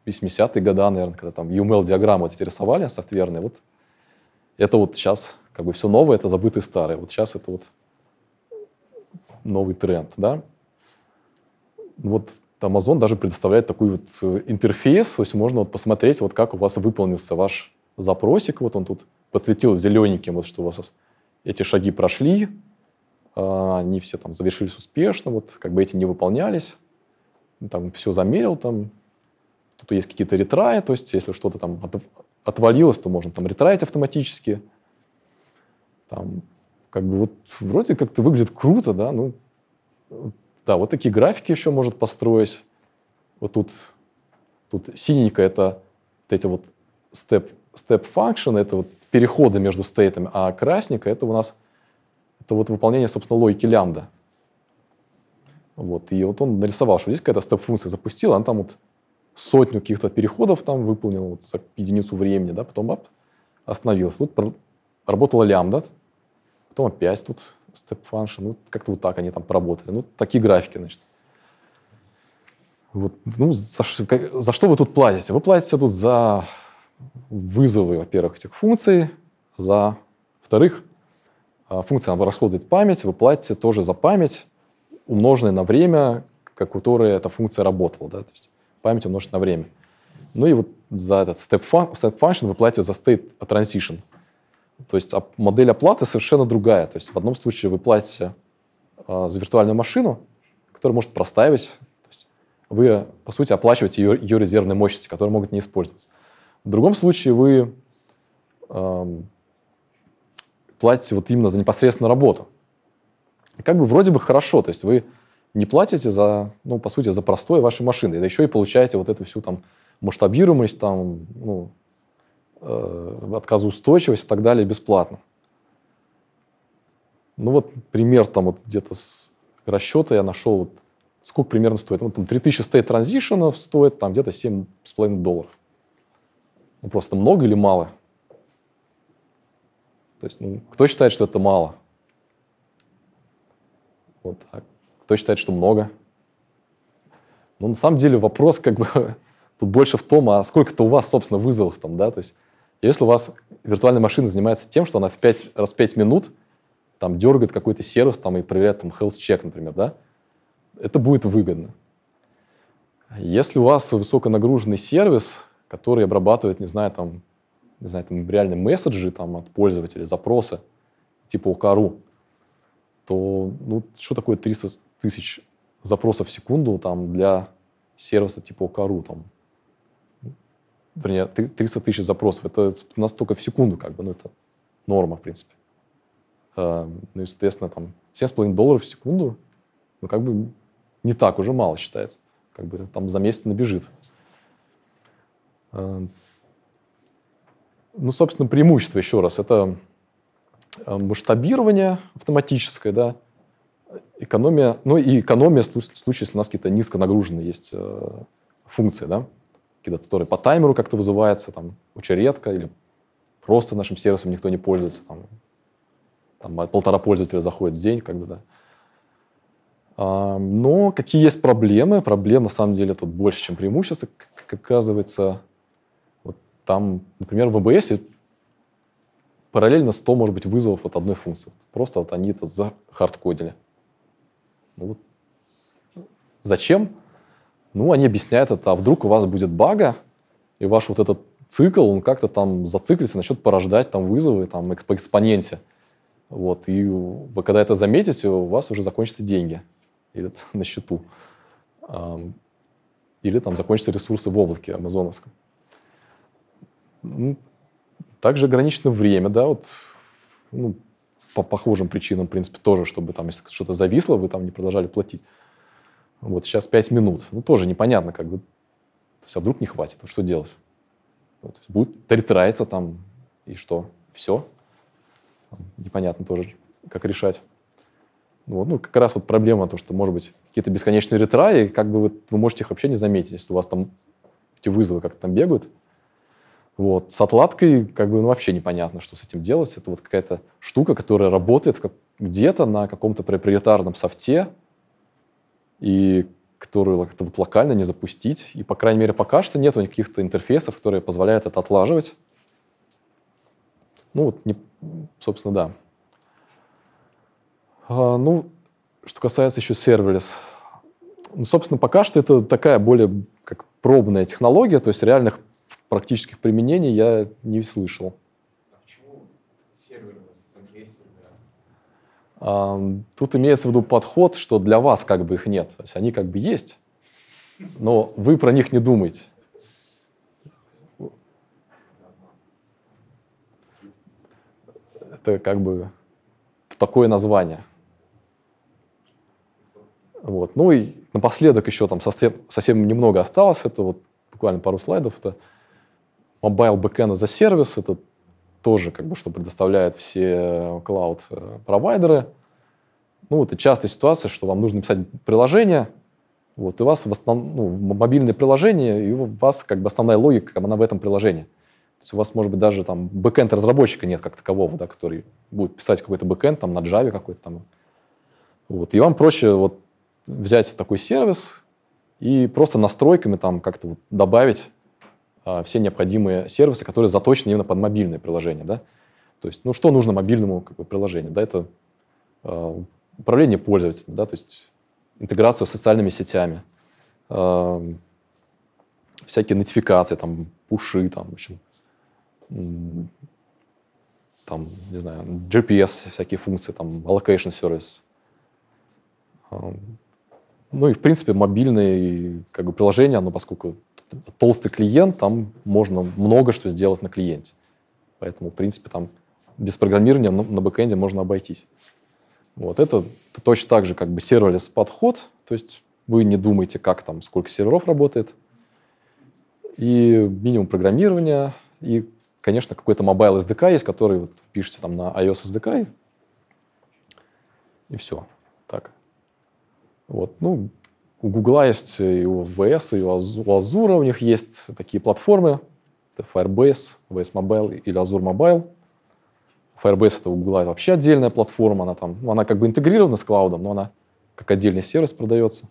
A: 80-е года, наверное, когда там UML-диаграммы вот эти рисовали софтверные. Вот это вот сейчас как бы все новое, это забытые старые. Вот сейчас это вот новый тренд, да. Вот Amazon даже предоставляет такой вот э, интерфейс, то есть можно вот посмотреть, вот как у вас выполнился ваш запросик, вот он тут подсветил зелененьким, вот что у вас эти шаги прошли, а, они все там завершились успешно, вот как бы эти не выполнялись там все замерил, там тут есть какие-то ретраи, то есть если что-то там отвалилось, то можно там ретраить автоматически. Там, как бы вот вроде как-то выглядит круто, да, ну, да, вот такие графики еще может построить. Вот тут, тут синенькая это вот эти вот step, step function, это вот переходы между стейтами, а красненькая это у нас это вот выполнение, собственно, логики лямбда. Вот. И вот он нарисовал, что здесь какая-то степ-функция запустила, она там вот сотню каких-то переходов там выполнила вот за единицу времени, да, потом оп, остановилась. Тут работала лямбда, потом опять тут степ-фанкшн. Ну, как-то вот так они там поработали. Ну, такие графики, значит. Вот, ну, за, за что вы тут платите? Вы платите тут за вызовы, во-первых, этих функций, за, во-вторых, а, функция расходует память, вы платите тоже за память, умноженное на время, как которое эта функция работала. Да? То есть память умножить на время. Ну и вот за этот step, fun step function вы платите за state transition. То есть модель оплаты совершенно другая. То есть в одном случае вы платите э, за виртуальную машину, которая может простаивать. То есть вы, по сути, оплачиваете ее, ее резервные мощности, которые могут не использоваться. В другом случае вы э, платите вот именно за непосредственную работу как бы вроде бы хорошо, то есть вы не платите за, ну, по сути, за простой вашей машины, да еще и получаете вот эту всю там масштабируемость, там, ну, э, отказоустойчивость и так далее бесплатно. Ну вот пример там вот где-то с расчета я нашел, вот, сколько примерно стоит. Ну, там 3000 стоит транзишенов стоит, там где-то 7,5 долларов. Ну, просто много или мало? То есть, ну, кто считает, что это мало? Вот. А кто считает, что много? Ну, на самом деле вопрос как бы тут больше в том, а сколько-то у вас, собственно, вызовов там, да, то есть если у вас виртуальная машина занимается тем, что она в 5, раз в 5 минут там дергает какой-то сервис там и проверяет там health check, например, да, это будет выгодно. Если у вас высоконагруженный сервис, который обрабатывает, не знаю, там, не знаю, там реальные месседжи там, от пользователей, запросы, типа ОКРУ, то ну, что такое 300 тысяч запросов в секунду там, для сервиса типа Кару? Там, вернее, 300 тысяч запросов. Это настолько в секунду, как бы, ну, это норма, в принципе. Эм, ну, и, соответственно, там 7,5 долларов в секунду, ну, как бы не так уже мало считается. Как бы там за месяц набежит. Эм, ну, собственно, преимущество еще раз. Это Э, масштабирование автоматическое, да, экономия, ну и экономия в случае, если у нас какие-то низко нагруженные есть э, функции, да, какие-то, которые по таймеру как-то вызываются, там, очень редко, или просто нашим сервисом никто не пользуется, там, там а полтора пользователя заходит в день, как бы, да. А, но какие есть проблемы? Проблем, на самом деле, тут больше, чем преимущества, как оказывается. Вот там, например, в ВБС параллельно 100, может быть, вызовов от одной функции. Просто вот они это захардкодили. Ну, вот. Зачем? Ну, они объясняют это, а вдруг у вас будет бага, и ваш вот этот цикл, он как-то там зациклится, начнет порождать там вызовы там, по экспоненте. Вот, и вы когда это заметите, у вас уже закончатся деньги или на счету, или там закончатся ресурсы в облаке амазоновском. Также ограничено время, да, вот, ну, по похожим причинам, в принципе, тоже, чтобы там, если что-то зависло, вы там не продолжали платить. Вот сейчас 5 минут. Ну, тоже непонятно, как бы. То есть, а вдруг не хватит, а что делать? Вот, будет тратиться там, и что? Все? Непонятно тоже, как решать. Ну, вот, ну, как раз вот проблема то, что, может быть, какие-то бесконечные ретраи, как бы вы, вы можете их вообще не заметить, если у вас там эти вызовы как-то там бегают. Вот. С отладкой как бы ну, вообще непонятно, что с этим делать. Это вот какая-то штука, которая работает как где-то на каком-то проприетарном софте, и которую как-то вот локально не запустить. И, по крайней мере, пока что нету каких-то интерфейсов, которые позволяют это отлаживать. Ну, вот, не, собственно, да. А, ну, что касается еще серверлес. Ну, собственно, пока что это такая более как пробная технология, то есть реальных практических применений я не слышал. А тут имеется в виду подход, что для вас как бы их нет. То есть они как бы есть, но вы про них не думаете. Это как бы такое название. Вот. Ну и напоследок еще там совсем, немного осталось, это вот буквально пару слайдов, это Mobile Backend за сервис это тоже, как бы, что предоставляют все э, клауд-провайдеры. Э, ну, это частая ситуация, что вам нужно писать приложение, вот, и у вас в основном, ну, мобильное приложение, и у вас как бы основная логика, она в этом приложении. То есть у вас, может быть, даже там бэкэнд разработчика нет как такового, да, который будет писать какой-то бэкэнд там на Java какой-то там. Вот, и вам проще вот взять такой сервис и просто настройками там как-то вот добавить а, все необходимые сервисы, которые заточены именно под мобильное приложение. Да? То есть, ну, что нужно мобильному как бы, приложению? Да, это э, управление пользователем, да, то есть интеграцию с социальными сетями, э, всякие нотификации, там, пуши, там, в общем, там, не знаю, GPS, всякие функции, там, allocation сервис. Ну и, в принципе, мобильные как бы, приложения, оно, поскольку толстый клиент, там можно много что сделать на клиенте. Поэтому, в принципе, там без программирования на, на бэкэнде можно обойтись. Вот это точно так же как бы серверлес подход, то есть вы не думаете, как там, сколько серверов работает, и минимум программирования, и, конечно, какой-то мобайл SDK есть, который вот, пишете там на iOS SDK, и все. Так. Вот, ну, у Гугла есть, и у ВС, и у Азура у них есть такие платформы. Это Firebase, VS Mobile или Azure Mobile. Firebase это у Гугла вообще отдельная платформа, она там, ну, она как бы интегрирована с клаудом, но она как отдельный сервис продается.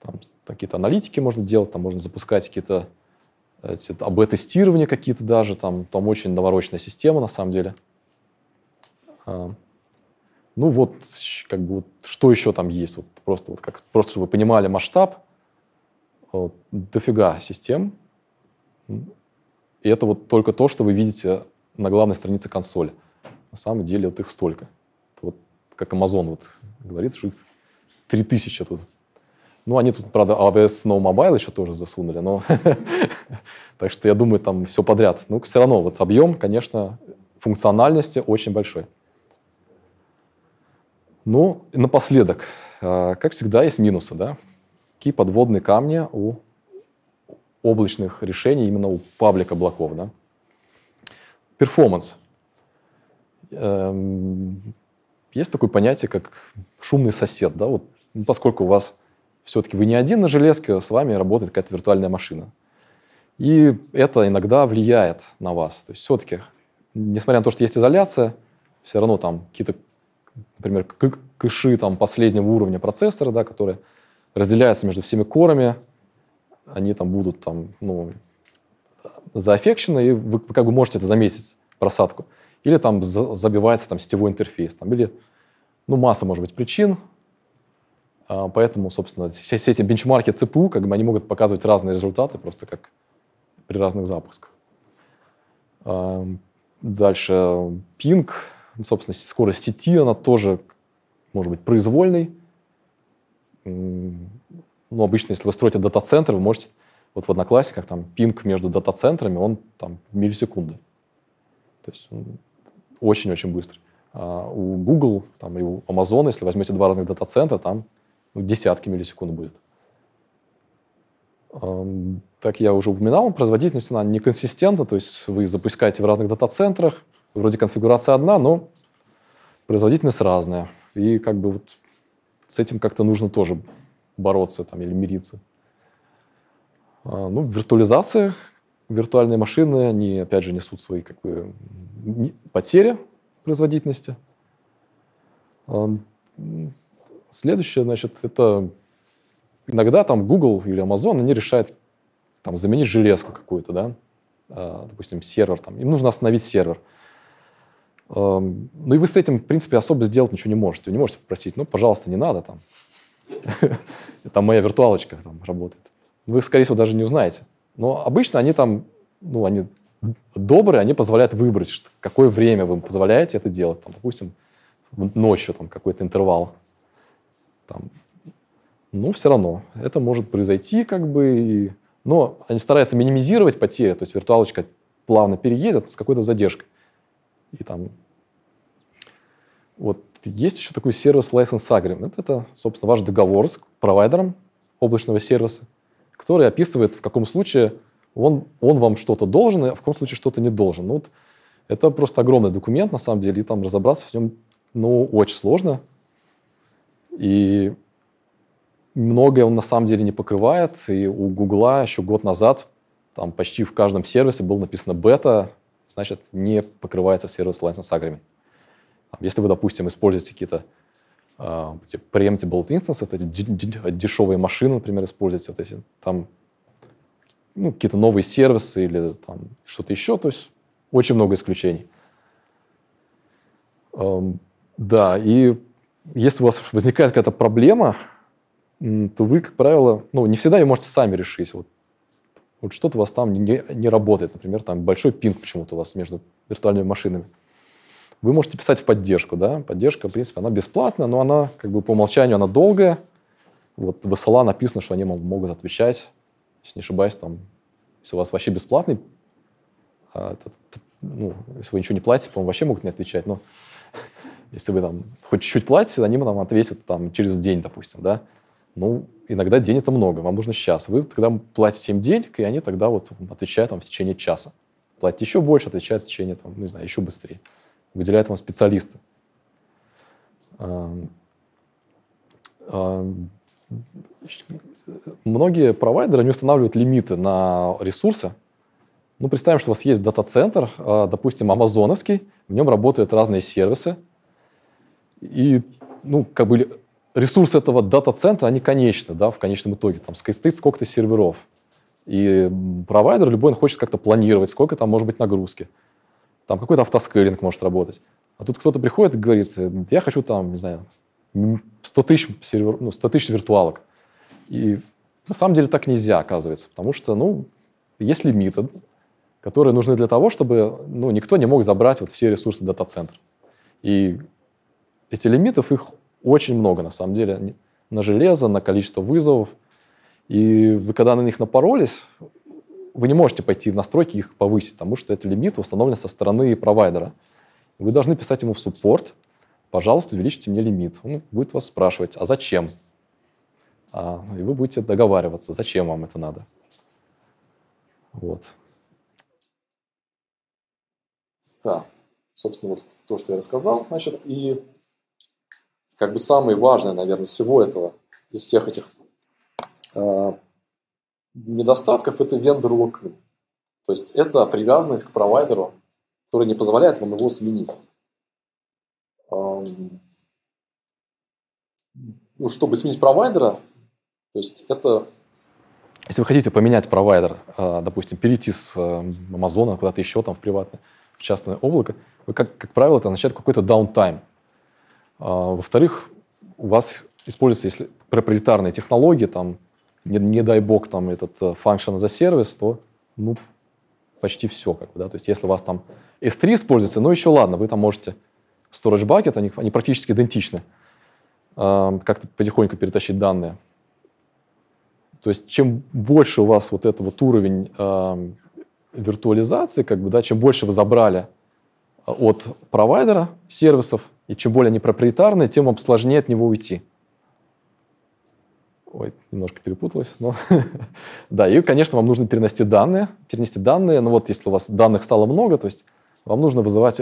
A: Там какие-то аналитики можно делать, там можно запускать какие-то АБ-тестирования какие-то даже, там, там очень навороченная система на самом деле. А, ну вот, как бы, вот, что еще там есть? Вот просто, вот, как, просто, чтобы вы понимали масштаб, вот, дофига систем. И это вот только то, что вы видите на главной странице консоли. На самом деле вот их столько. Это вот как Amazon вот говорит, что их 3000 тут. Ну, они тут, правда, AWS Snow Mobile еще тоже засунули, но... Так что я думаю, там все подряд. Ну, все равно вот объем, конечно, функциональности очень большой. Ну, напоследок, э, как всегда, есть минусы, да? Какие подводные камни у облачных решений, именно у паблик облаков, да? Перформанс. Эм, есть такое понятие, как шумный сосед, да? Вот, ну, поскольку у вас все-таки вы не один на железке, с вами работает какая-то виртуальная машина. И это иногда влияет на вас. То есть все-таки, несмотря на то, что есть изоляция, все равно там какие-то например, кэши там, последнего уровня процессора, да, которые разделяются между всеми корами, они там будут там, ну, зааффекшены, и вы, вы как бы можете это заметить, просадку. Или там за, забивается там сетевой интерфейс, там, или ну, масса, может быть, причин. А, поэтому, собственно, все, все эти бенчмарки ЦПУ, как бы они могут показывать разные результаты, просто как при разных запусках. А, дальше э, пинг ну, собственно, скорость сети, она тоже может быть произвольной. но ну, обычно, если вы строите дата-центр, вы можете... Вот в Одноклассниках там пинг между дата-центрами, он там миллисекунды. То есть очень-очень быстрый. А у Google там, и у Amazon, если возьмете два разных дата-центра, там ну, десятки миллисекунд будет. так я уже упоминал, производительность она неконсистентна, то есть вы запускаете в разных дата-центрах, вроде конфигурация одна, но производительность разная. И как бы вот с этим как-то нужно тоже бороться там, или мириться. А, ну, виртуализация, виртуальные машины, они, опять же, несут свои как бы, потери производительности. А, следующее, значит, это иногда там Google или Amazon, они решают там, заменить железку какую-то, да, а, допустим, сервер. Там. Им нужно остановить сервер. Эм, ну и вы с этим, в принципе, особо сделать ничего не можете. Вы не можете попросить, ну, пожалуйста, не надо там. Там моя виртуалочка там работает. Вы, скорее всего, даже не узнаете. Но обычно они там, ну, они добрые, они позволяют выбрать, какое время вы позволяете это делать. Там, допустим, ночью там какой-то интервал. Там. Ну, все равно. Это может произойти как бы. И... Но они стараются минимизировать потери. То есть виртуалочка плавно переедет с какой-то задержкой и там. Вот есть еще такой сервис License Agreement. Это, собственно, ваш договор с провайдером облачного сервиса, который описывает, в каком случае он, он вам что-то должен, а в каком случае что-то не должен. Ну, вот это просто огромный документ, на самом деле, и там разобраться в нем, ну, очень сложно. И многое он на самом деле не покрывает. И у Гугла еще год назад там почти в каждом сервисе было написано бета, значит, не покрывается сервис license agreement. Если вы, допустим, используете какие-то э, типа preemptible instances, вот эти дешевые машины, например, используете, вот эти там ну, какие-то новые сервисы или там что-то еще, то есть очень много исключений. Эм, да, и если у вас возникает какая-то проблема, то вы, как правило, ну, не всегда ее можете сами решить. Вот вот что-то у вас там не, не работает, например, там большой пинг почему-то у вас между виртуальными машинами. Вы можете писать в поддержку, да, поддержка, в принципе, она бесплатная, но она как бы по умолчанию, она долгая, вот в СЛА написано, что они могут отвечать, если не ошибаюсь, там, если у вас вообще бесплатный, а, ну, если вы ничего не платите, по-моему, вообще могут не отвечать, но если вы там хоть чуть-чуть платите, они вам ответят там через день, допустим, да, ну, иногда день это много, вам нужно сейчас. Вы тогда платите им денег, и они тогда вот отвечают вам в течение часа. Платите еще больше, отвечают в течение, там, ну, не знаю, еще быстрее. Выделяют вам специалисты эм, эм, Многие провайдеры не устанавливают лимиты на ресурсы. Ну, представим, что у вас есть дата-центр, а, допустим, амазоновский, в нем работают разные сервисы, и, ну, как бы ресурсы этого дата-центра, они конечны, да, в конечном итоге. Там стоит сколько-то серверов. И провайдер любой, он хочет как-то планировать, сколько там может быть нагрузки. Там какой-то автоскейлинг может работать. А тут кто-то приходит и говорит, э, я хочу там, не знаю, 100 тысяч, сервер, ну, 100 тысяч виртуалок. И на самом деле так нельзя, оказывается, потому что, ну, есть лимиты, которые нужны для того, чтобы, ну, никто не мог забрать вот все ресурсы дата-центра. И эти лимитов, их очень много, на самом деле, на железо, на количество вызовов. И вы когда на них напоролись, вы не можете пойти в настройки их повысить, потому что это лимит установлен со стороны провайдера. Вы должны писать ему в суппорт, пожалуйста, увеличьте мне лимит. Он будет вас спрашивать, а зачем? А, и вы будете договариваться, зачем вам это надо. Вот. Да, собственно, вот то, что я рассказал, значит, и как бы самое важное, наверное, всего этого, из всех этих э, недостатков, это вендор локин. То есть это привязанность к провайдеру, которая не позволяет вам его сменить. Эм, ну, чтобы сменить провайдера, то есть это если вы хотите поменять провайдер, э, допустим, перейти с э, Амазона куда-то еще там в приватное, в частное облако, вы, как, как правило, это означает какой-то downtime. А, во-вторых, у вас используется если проприетарные технологии, там, не, не дай бог, там, этот э, function за сервис, то, ну, почти все, как бы, да, то есть если у вас там S3 используется, ну, еще ладно, вы там можете storage bucket, они, они практически идентичны, а, как-то потихоньку перетащить данные. То есть чем больше у вас вот этот вот уровень э, виртуализации, как бы, да, чем больше вы забрали от провайдера сервисов, и чем более они проприетарные, тем вам сложнее от него уйти. Ой, немножко перепуталось, но... да, и, конечно, вам нужно перенести данные. Перенести данные, ну вот, если у вас данных стало много, то есть вам нужно вызывать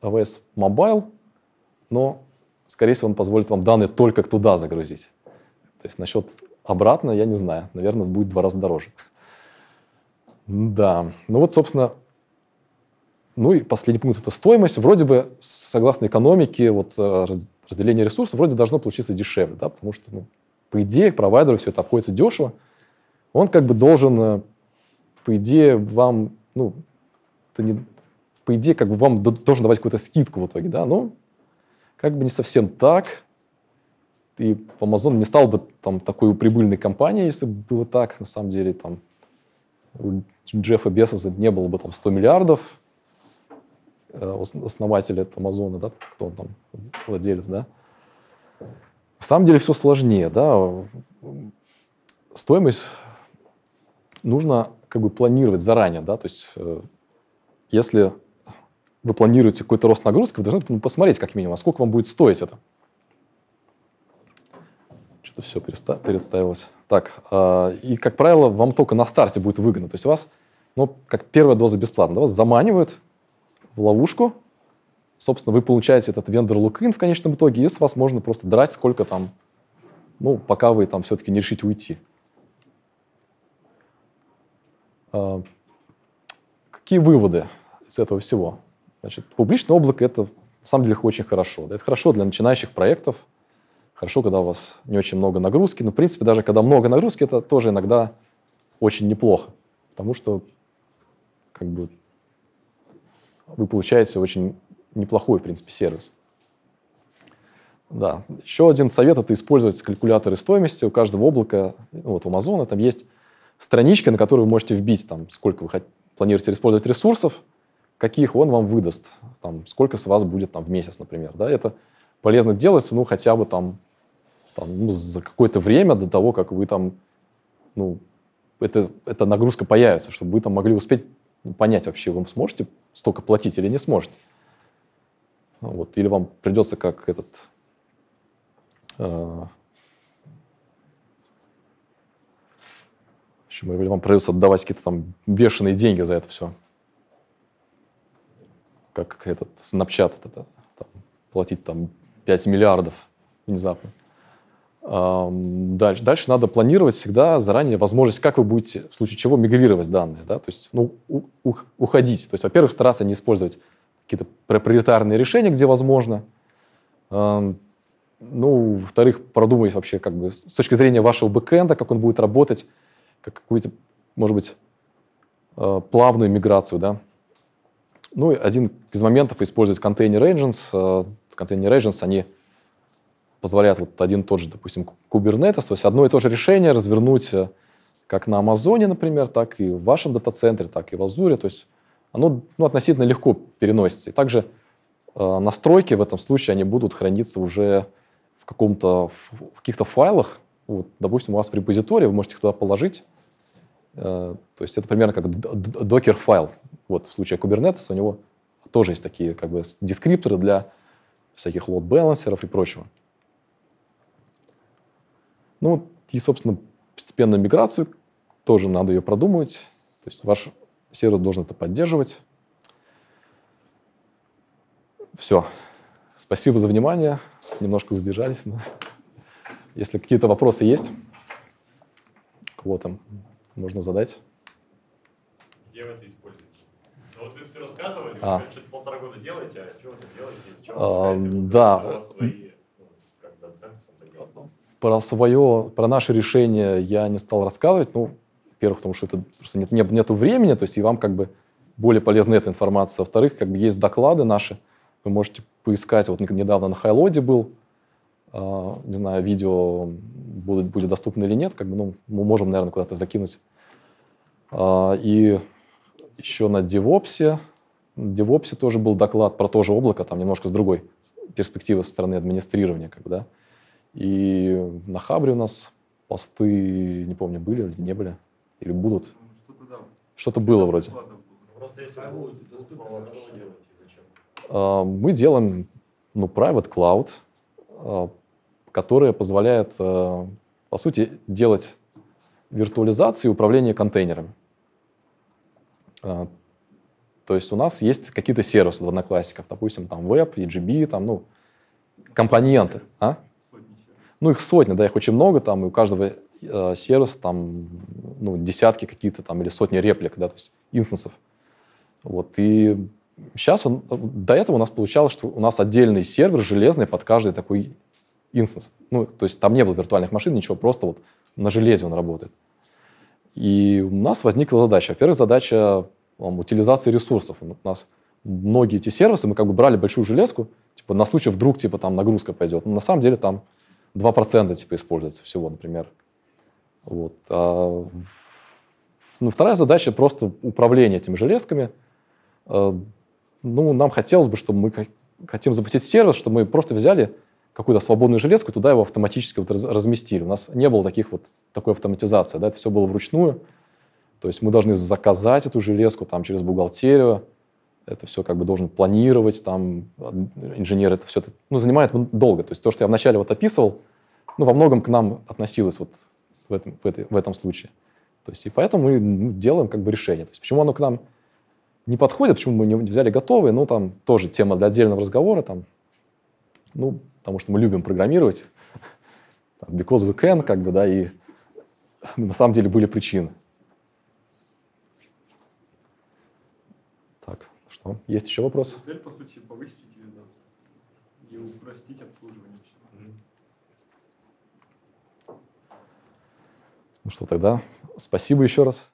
A: AWS Mobile, но, скорее всего, он позволит вам данные только туда загрузить. То есть насчет обратно я не знаю. Наверное, будет в два раза дороже. Да, ну вот, собственно, ну и последний пункт – это стоимость. Вроде бы, согласно экономике, вот э, разделение ресурсов вроде должно получиться дешевле, да, потому что, ну, по идее, провайдеру все это обходится дешево. Он как бы должен, э, по идее, вам, ну, это не, по идее, как бы вам должен давать какую-то скидку в итоге, да, но ну, как бы не совсем так. И Amazon не стал бы там такой прибыльной компанией, если бы было так, на самом деле, там, у Джеффа Бесоса не было бы там 100 миллиардов, Э, основатель это Амазона, да, кто он там, владелец, да. На самом деле все сложнее, да. Стоимость нужно как бы планировать заранее, да, то есть э, если вы планируете какой-то рост нагрузки, вы должны ну, посмотреть как минимум, а сколько вам будет стоить это. Что-то все переставилось. Так, а, и, как правило, вам только на старте будет выгодно. То есть вас, ну, как первая доза бесплатно, да, вас заманивают, в ловушку, собственно, вы получаете этот вендор лукин в конечном итоге, и с вас можно просто драть сколько там, ну, пока вы там все-таки не решите уйти. А, какие выводы из этого всего? Значит, публичное облако — это на самом деле очень хорошо. Это хорошо для начинающих проектов, хорошо, когда у вас не очень много нагрузки, но, в принципе, даже когда много нагрузки, это тоже иногда очень неплохо, потому что как бы вы получаете очень неплохой, в принципе, сервис. Да. Еще один совет – это использовать калькуляторы стоимости. У каждого облака, Ну вот у Амазона, там есть страничка, на которую вы можете вбить, там, сколько вы планируете использовать ресурсов, каких он вам выдаст, там, сколько с вас будет там, в месяц, например. Да? Это полезно делать, ну, хотя бы там, там ну, за какое-то время до того, как вы там, ну, это, эта нагрузка появится, чтобы вы там могли успеть ну, понять вообще, вы сможете столько платить или не сможете. Вот, или вам придется как этот... Э, или вам придется отдавать какие-то там бешеные деньги за это все. Как этот Snapchat, это, э, там, платить там 5 миллиардов внезапно. Дальше, дальше надо планировать всегда заранее возможность, как вы будете, в случае чего, мигрировать данные, да, то есть ну, у, уходить. То есть, во-первых, стараться не использовать какие-то проприетарные решения, где возможно. Ну, во-вторых, продумать вообще как бы с точки зрения вашего бэкэнда, как он будет работать, как какую-то, может быть, э, плавную миграцию, да. Ну, и один из моментов использовать контейнер Agents. Э, контейнер Agents, они позволяет вот один тот же, допустим, Kubernetes, то есть одно и то же решение развернуть э, как на Амазоне, например, так и в вашем дата-центре, так и в Азуре. То есть оно ну, относительно легко переносится. И также э, настройки в этом случае, они будут храниться уже в, каком-то, в каких-то файлах. Вот, допустим, у вас в репозитории, вы можете их туда положить. Э, то есть это примерно как докер-файл. Вот в случае Kubernetes у него тоже есть такие как бы дескрипторы для всяких лот-балансеров и прочего. Ну, и, собственно, постепенную миграцию тоже надо ее продумывать. То есть ваш сервис должен это поддерживать. Все. Спасибо за внимание. Немножко задержались. Но... Если какие-то вопросы есть, кого там можно задать. Где вы это используете? Ну, вот вы все рассказывали, а. вы что-то полтора года делаете, а что вы делаете? Из чего а, да. Свои про свое, про наше решение я не стал рассказывать, ну, во-первых, потому что это просто нет, нет, нету времени, то есть и вам как бы более полезна эта информация. Во-вторых, как бы есть доклады наши, вы можете поискать, вот недавно на Хайлоде был, э, не знаю, видео будет, будет доступно или нет, как бы, ну, мы можем, наверное, куда-то закинуть. Э, и еще на девопсе на DevOps тоже был доклад про то же облако, там немножко с другой перспективы со стороны администрирования, как бы, да. И на Хабре у нас посты, не помню, были или не были, или будут. Что-то, да. Что-то было вроде. Просто если а будет доступно, что вы делаете, зачем? Мы делаем, ну, private cloud, а, которая позволяет, а, по сути, делать виртуализацию и управление контейнерами. А, то есть у нас есть какие-то сервисы в одноклассниках, допустим, там веб, EGB, там, ну, компоненты. А? ну, их сотни, да, их очень много там, и у каждого э, сервиса там, ну, десятки какие-то там или сотни реплик, да, то есть инстансов. Вот, и сейчас он, до этого у нас получалось, что у нас отдельный сервер железный под каждый такой инстанс. Ну, то есть там не было виртуальных машин, ничего, просто вот на железе он работает. И у нас возникла задача. Во-первых, задача там, утилизации ресурсов. У нас многие эти сервисы, мы как бы брали большую железку, типа на случай вдруг типа там нагрузка пойдет. Но на самом деле там 2% типа используется всего, например. Вот. А, ну, вторая задача просто управление этими железками. Э, ну, нам хотелось бы, чтобы мы хотим запустить сервис, чтобы мы просто взяли какую-то свободную железку туда его автоматически вот разместили. У нас не было таких вот, такой автоматизации, да, это все было вручную. То есть мы должны заказать эту железку там через бухгалтерию, это все как бы должен планировать, там инженер это все, ну, занимает долго. То есть то, что я вначале вот описывал, ну, во многом к нам относилось вот в этом, в этой, в этом случае. То есть и поэтому мы ну, делаем как бы решение. То есть почему оно к нам не подходит, почему мы не взяли готовые, ну, там тоже тема для отдельного разговора, там, ну, потому что мы любим программировать, because we can, как бы, да, и на самом деле были причины. Что? Есть еще вопрос? Цель, по сути, повысить утилизацию и упростить обслуживание всего. Ну что, тогда спасибо еще раз.